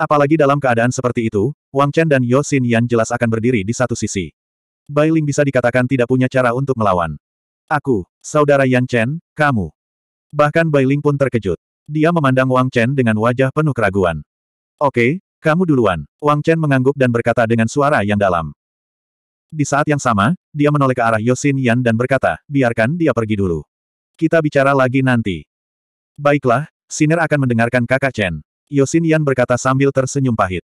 Apalagi dalam keadaan seperti itu, Wang Chen dan Yosin Xin Yan jelas akan berdiri di satu sisi. Bailing bisa dikatakan tidak punya cara untuk melawan. Aku, saudara Yan Chen, kamu. Bahkan Bailing pun terkejut. Dia memandang Wang Chen dengan wajah penuh keraguan. Oke, kamu duluan. Wang Chen mengangguk dan berkata dengan suara yang dalam. Di saat yang sama, dia menoleh ke arah Yosin Yan dan berkata, biarkan dia pergi dulu. Kita bicara lagi nanti. Baiklah, Siner akan mendengarkan kakak Chen. Yosin Yan berkata sambil tersenyum pahit.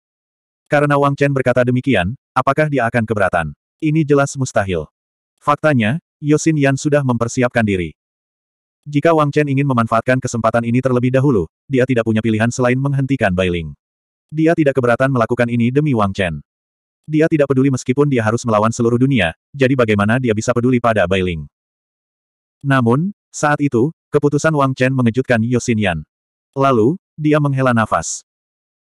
Karena Wang Chen berkata demikian, apakah dia akan keberatan? Ini jelas mustahil. Faktanya, Yosin Yan sudah mempersiapkan diri. Jika Wang Chen ingin memanfaatkan kesempatan ini terlebih dahulu, dia tidak punya pilihan selain menghentikan Bailing. Dia tidak keberatan melakukan ini demi Wang Chen. Dia tidak peduli meskipun dia harus melawan seluruh dunia, jadi bagaimana dia bisa peduli pada Bailing. Namun, saat itu, keputusan Wang Chen mengejutkan Yosin Yan. Lalu, dia menghela nafas.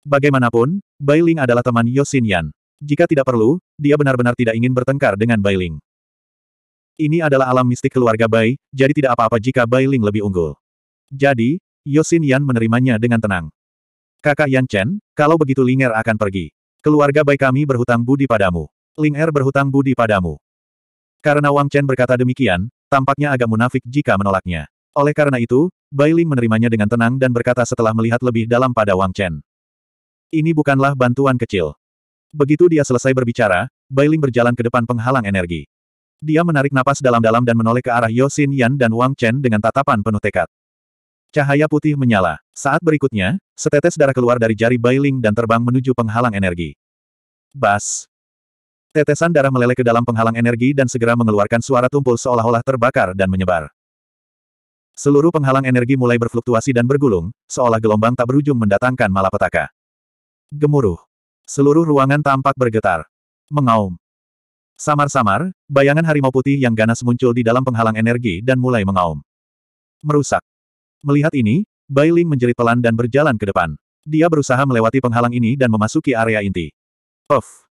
Bagaimanapun, Bailing adalah teman Yosin Yan. Jika tidak perlu, dia benar-benar tidak ingin bertengkar dengan Bailing. Ini adalah alam mistik keluarga Bai, jadi tidak apa-apa jika Bai Ling lebih unggul. Jadi, Yosin Yan menerimanya dengan tenang. Kakak Yan Chen, kalau begitu Ling Er akan pergi. Keluarga Bai kami berhutang budi padamu. Ling Er berhutang budi padamu. Karena Wang Chen berkata demikian, tampaknya agak munafik jika menolaknya. Oleh karena itu, Bai Ling menerimanya dengan tenang dan berkata setelah melihat lebih dalam pada Wang Chen. Ini bukanlah bantuan kecil. Begitu dia selesai berbicara, Bai Ling berjalan ke depan penghalang energi. Dia menarik napas dalam-dalam dan menoleh ke arah Yosin Yan dan Wang Chen dengan tatapan penuh tekad. Cahaya putih menyala. Saat berikutnya, setetes darah keluar dari jari Bailing dan terbang menuju penghalang energi. Bas. Tetesan darah meleleh ke dalam penghalang energi dan segera mengeluarkan suara tumpul seolah-olah terbakar dan menyebar. Seluruh penghalang energi mulai berfluktuasi dan bergulung, seolah gelombang tak berujung mendatangkan malapetaka. Gemuruh. Seluruh ruangan tampak bergetar. Mengaum. Samar-samar, bayangan harimau putih yang ganas muncul di dalam penghalang energi dan mulai mengaum. Merusak. Melihat ini, Bailing menjerit pelan dan berjalan ke depan. Dia berusaha melewati penghalang ini dan memasuki area inti. Puff.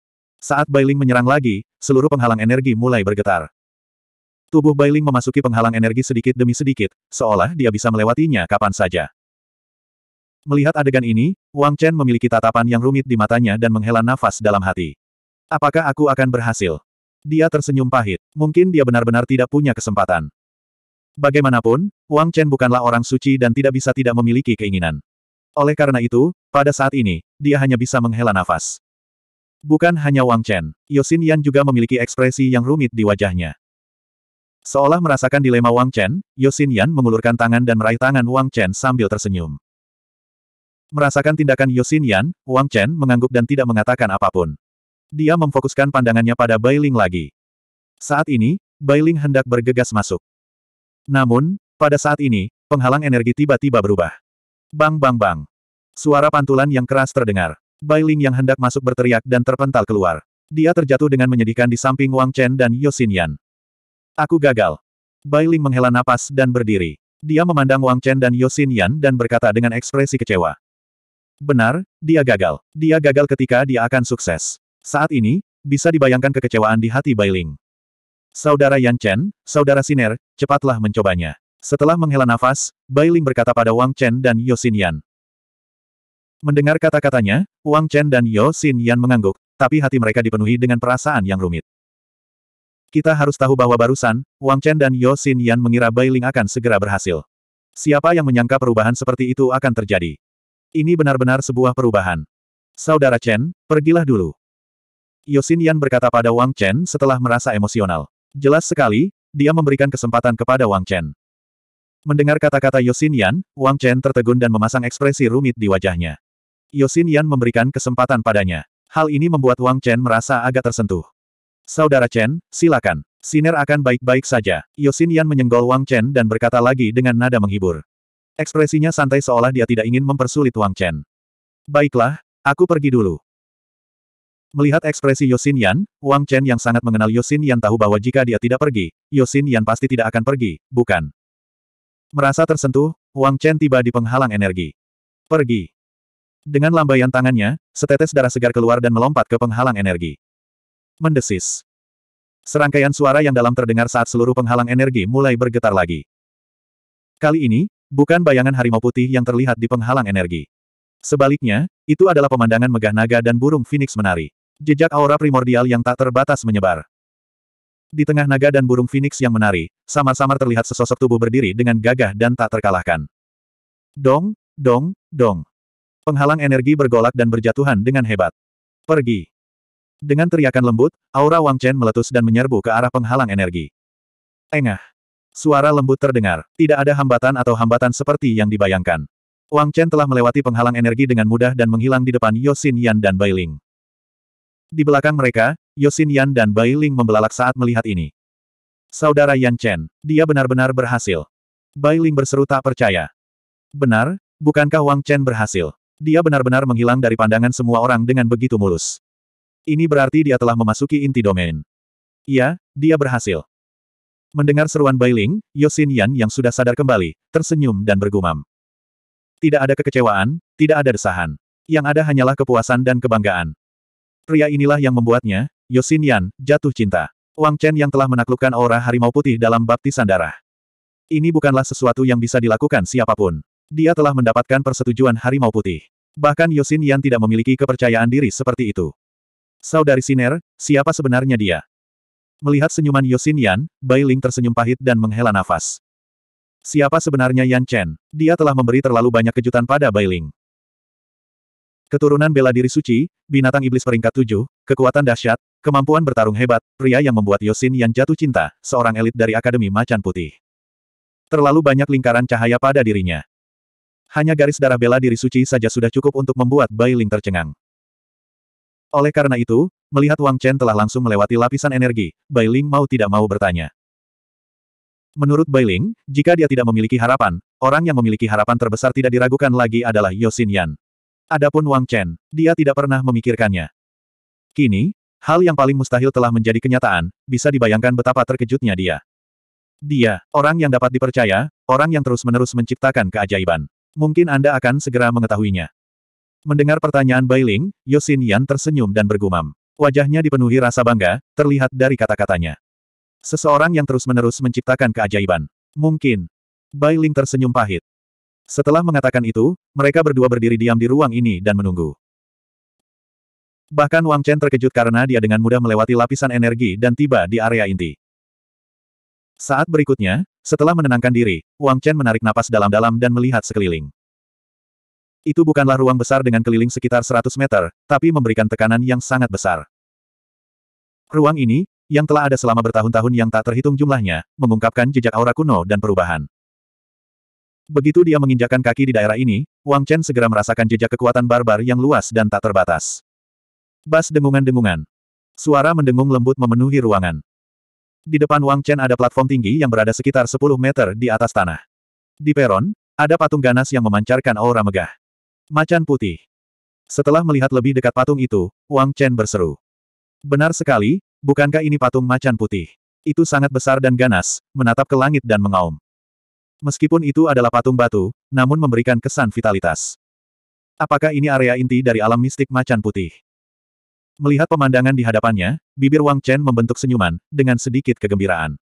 Saat Bailing menyerang lagi, seluruh penghalang energi mulai bergetar. Tubuh Bailing memasuki penghalang energi sedikit demi sedikit, seolah dia bisa melewatinya kapan saja. Melihat adegan ini, Wang Chen memiliki tatapan yang rumit di matanya dan menghela nafas dalam hati. Apakah aku akan berhasil? Dia tersenyum pahit. Mungkin dia benar-benar tidak punya kesempatan. Bagaimanapun, Wang Chen bukanlah orang suci dan tidak bisa tidak memiliki keinginan. Oleh karena itu, pada saat ini, dia hanya bisa menghela nafas. Bukan hanya Wang Chen, Yosin Yan juga memiliki ekspresi yang rumit di wajahnya. Seolah merasakan dilema Wang Chen, Yosin Yan mengulurkan tangan dan meraih tangan Wang Chen sambil tersenyum. Merasakan tindakan Yosin Yan, Wang Chen mengangguk dan tidak mengatakan apapun. Dia memfokuskan pandangannya pada Bailing lagi. Saat ini, Bailing hendak bergegas masuk. Namun, pada saat ini, penghalang energi tiba-tiba berubah. Bang bang bang. Suara pantulan yang keras terdengar. Bailing yang hendak masuk berteriak dan terpental keluar. Dia terjatuh dengan menyedihkan di samping Wang Chen dan Yosin Yan. Aku gagal. Bailing menghela napas dan berdiri. Dia memandang Wang Chen dan Yosin Yan dan berkata dengan ekspresi kecewa. Benar, dia gagal. Dia gagal ketika dia akan sukses. Saat ini, bisa dibayangkan kekecewaan di hati Bailing. Saudara Yan Chen, saudara Siner, cepatlah mencobanya. Setelah menghela nafas, Bailing berkata pada Wang Chen dan Yosin Yan. Mendengar kata-katanya, Wang Chen dan Yosin Yan mengangguk, tapi hati mereka dipenuhi dengan perasaan yang rumit. Kita harus tahu bahwa barusan, Wang Chen dan Yosin Yan mengira Bailing akan segera berhasil. Siapa yang menyangka perubahan seperti itu akan terjadi? Ini benar-benar sebuah perubahan. Saudara Chen, pergilah dulu. Yosin Yan berkata pada Wang Chen setelah merasa emosional. Jelas sekali, dia memberikan kesempatan kepada Wang Chen. Mendengar kata-kata Yosin Yan, Wang Chen tertegun dan memasang ekspresi rumit di wajahnya. Yosin Yan memberikan kesempatan padanya. Hal ini membuat Wang Chen merasa agak tersentuh. Saudara Chen, silakan. Siner akan baik-baik saja. Yosin Yan menyenggol Wang Chen dan berkata lagi dengan nada menghibur. Ekspresinya santai seolah dia tidak ingin mempersulit Wang Chen. Baiklah, aku pergi dulu. Melihat ekspresi Yosin Yan, Wang Chen yang sangat mengenal Yosin Yan tahu bahwa jika dia tidak pergi, Yosin Yan pasti tidak akan pergi, bukan? Merasa tersentuh, Wang Chen tiba di penghalang energi. Pergi. Dengan lambaian tangannya, setetes darah segar keluar dan melompat ke penghalang energi. Mendesis. Serangkaian suara yang dalam terdengar saat seluruh penghalang energi mulai bergetar lagi. Kali ini, bukan bayangan harimau putih yang terlihat di penghalang energi. Sebaliknya, itu adalah pemandangan megah naga dan burung Phoenix menari. Jejak aura primordial yang tak terbatas menyebar. Di tengah naga dan burung Phoenix yang menari, samar-samar terlihat sesosok tubuh berdiri dengan gagah dan tak terkalahkan. Dong, dong, dong. Penghalang energi bergolak dan berjatuhan dengan hebat. Pergi. Dengan teriakan lembut, aura Wang Chen meletus dan menyerbu ke arah penghalang energi. Engah. Suara lembut terdengar, tidak ada hambatan atau hambatan seperti yang dibayangkan. Wang Chen telah melewati penghalang energi dengan mudah dan menghilang di depan Yosin Yan dan Bai Ling. Di belakang mereka, Yosin Yan dan Bai Ling membelalak saat melihat ini. Saudara Yan Chen, dia benar-benar berhasil. Bai Ling berseru tak percaya. Benar, bukankah Wang Chen berhasil? Dia benar-benar menghilang dari pandangan semua orang dengan begitu mulus. Ini berarti dia telah memasuki inti domain. Iya, dia berhasil. Mendengar seruan Bai Ling, Yosin Yan yang sudah sadar kembali, tersenyum dan bergumam. Tidak ada kekecewaan, tidak ada desahan. Yang ada hanyalah kepuasan dan kebanggaan. Pria inilah yang membuatnya, Yosin Yan, jatuh cinta. Wang Chen yang telah menaklukkan aura harimau putih dalam baptisan darah. Ini bukanlah sesuatu yang bisa dilakukan siapapun. Dia telah mendapatkan persetujuan harimau putih. Bahkan Yosin Yan tidak memiliki kepercayaan diri seperti itu. Saudari Siner, siapa sebenarnya dia? Melihat senyuman Yosin Yan, Bai Ling tersenyum pahit dan menghela nafas. Siapa sebenarnya Yan Chen? Dia telah memberi terlalu banyak kejutan pada Bailing. Keturunan bela diri suci, binatang iblis peringkat tujuh, kekuatan dahsyat, kemampuan bertarung hebat, pria yang membuat Yosin Yan jatuh cinta, seorang elit dari Akademi Macan Putih. Terlalu banyak lingkaran cahaya pada dirinya. Hanya garis darah bela diri suci saja sudah cukup untuk membuat Bailing tercengang. Oleh karena itu, melihat Wang Chen telah langsung melewati lapisan energi, Bailing mau tidak mau bertanya. Menurut Bailing, jika dia tidak memiliki harapan, orang yang memiliki harapan terbesar tidak diragukan lagi adalah Yosin Yan. Adapun Wang Chen, dia tidak pernah memikirkannya. Kini, hal yang paling mustahil telah menjadi kenyataan, bisa dibayangkan betapa terkejutnya dia. Dia, orang yang dapat dipercaya, orang yang terus-menerus menciptakan keajaiban. Mungkin Anda akan segera mengetahuinya. Mendengar pertanyaan Bailing, Yosin Yan tersenyum dan bergumam. Wajahnya dipenuhi rasa bangga, terlihat dari kata-katanya. Seseorang yang terus-menerus menciptakan keajaiban. Mungkin. Bai Ling tersenyum pahit. Setelah mengatakan itu, mereka berdua berdiri diam di ruang ini dan menunggu. Bahkan Wang Chen terkejut karena dia dengan mudah melewati lapisan energi dan tiba di area inti. Saat berikutnya, setelah menenangkan diri, Wang Chen menarik napas dalam-dalam dan melihat sekeliling. Itu bukanlah ruang besar dengan keliling sekitar 100 meter, tapi memberikan tekanan yang sangat besar. Ruang ini, yang telah ada selama bertahun-tahun yang tak terhitung jumlahnya, mengungkapkan jejak aura kuno dan perubahan. Begitu dia menginjakan kaki di daerah ini, Wang Chen segera merasakan jejak kekuatan barbar yang luas dan tak terbatas. Bas dengungan-dengungan. Suara mendengung lembut memenuhi ruangan. Di depan Wang Chen ada platform tinggi yang berada sekitar 10 meter di atas tanah. Di peron, ada patung ganas yang memancarkan aura megah. Macan putih. Setelah melihat lebih dekat patung itu, Wang Chen berseru. Benar sekali, Bukankah ini patung macan putih? Itu sangat besar dan ganas, menatap ke langit dan mengaum. Meskipun itu adalah patung batu, namun memberikan kesan vitalitas. Apakah ini area inti dari alam mistik macan putih? Melihat pemandangan di hadapannya, bibir Wang Chen membentuk senyuman, dengan sedikit kegembiraan.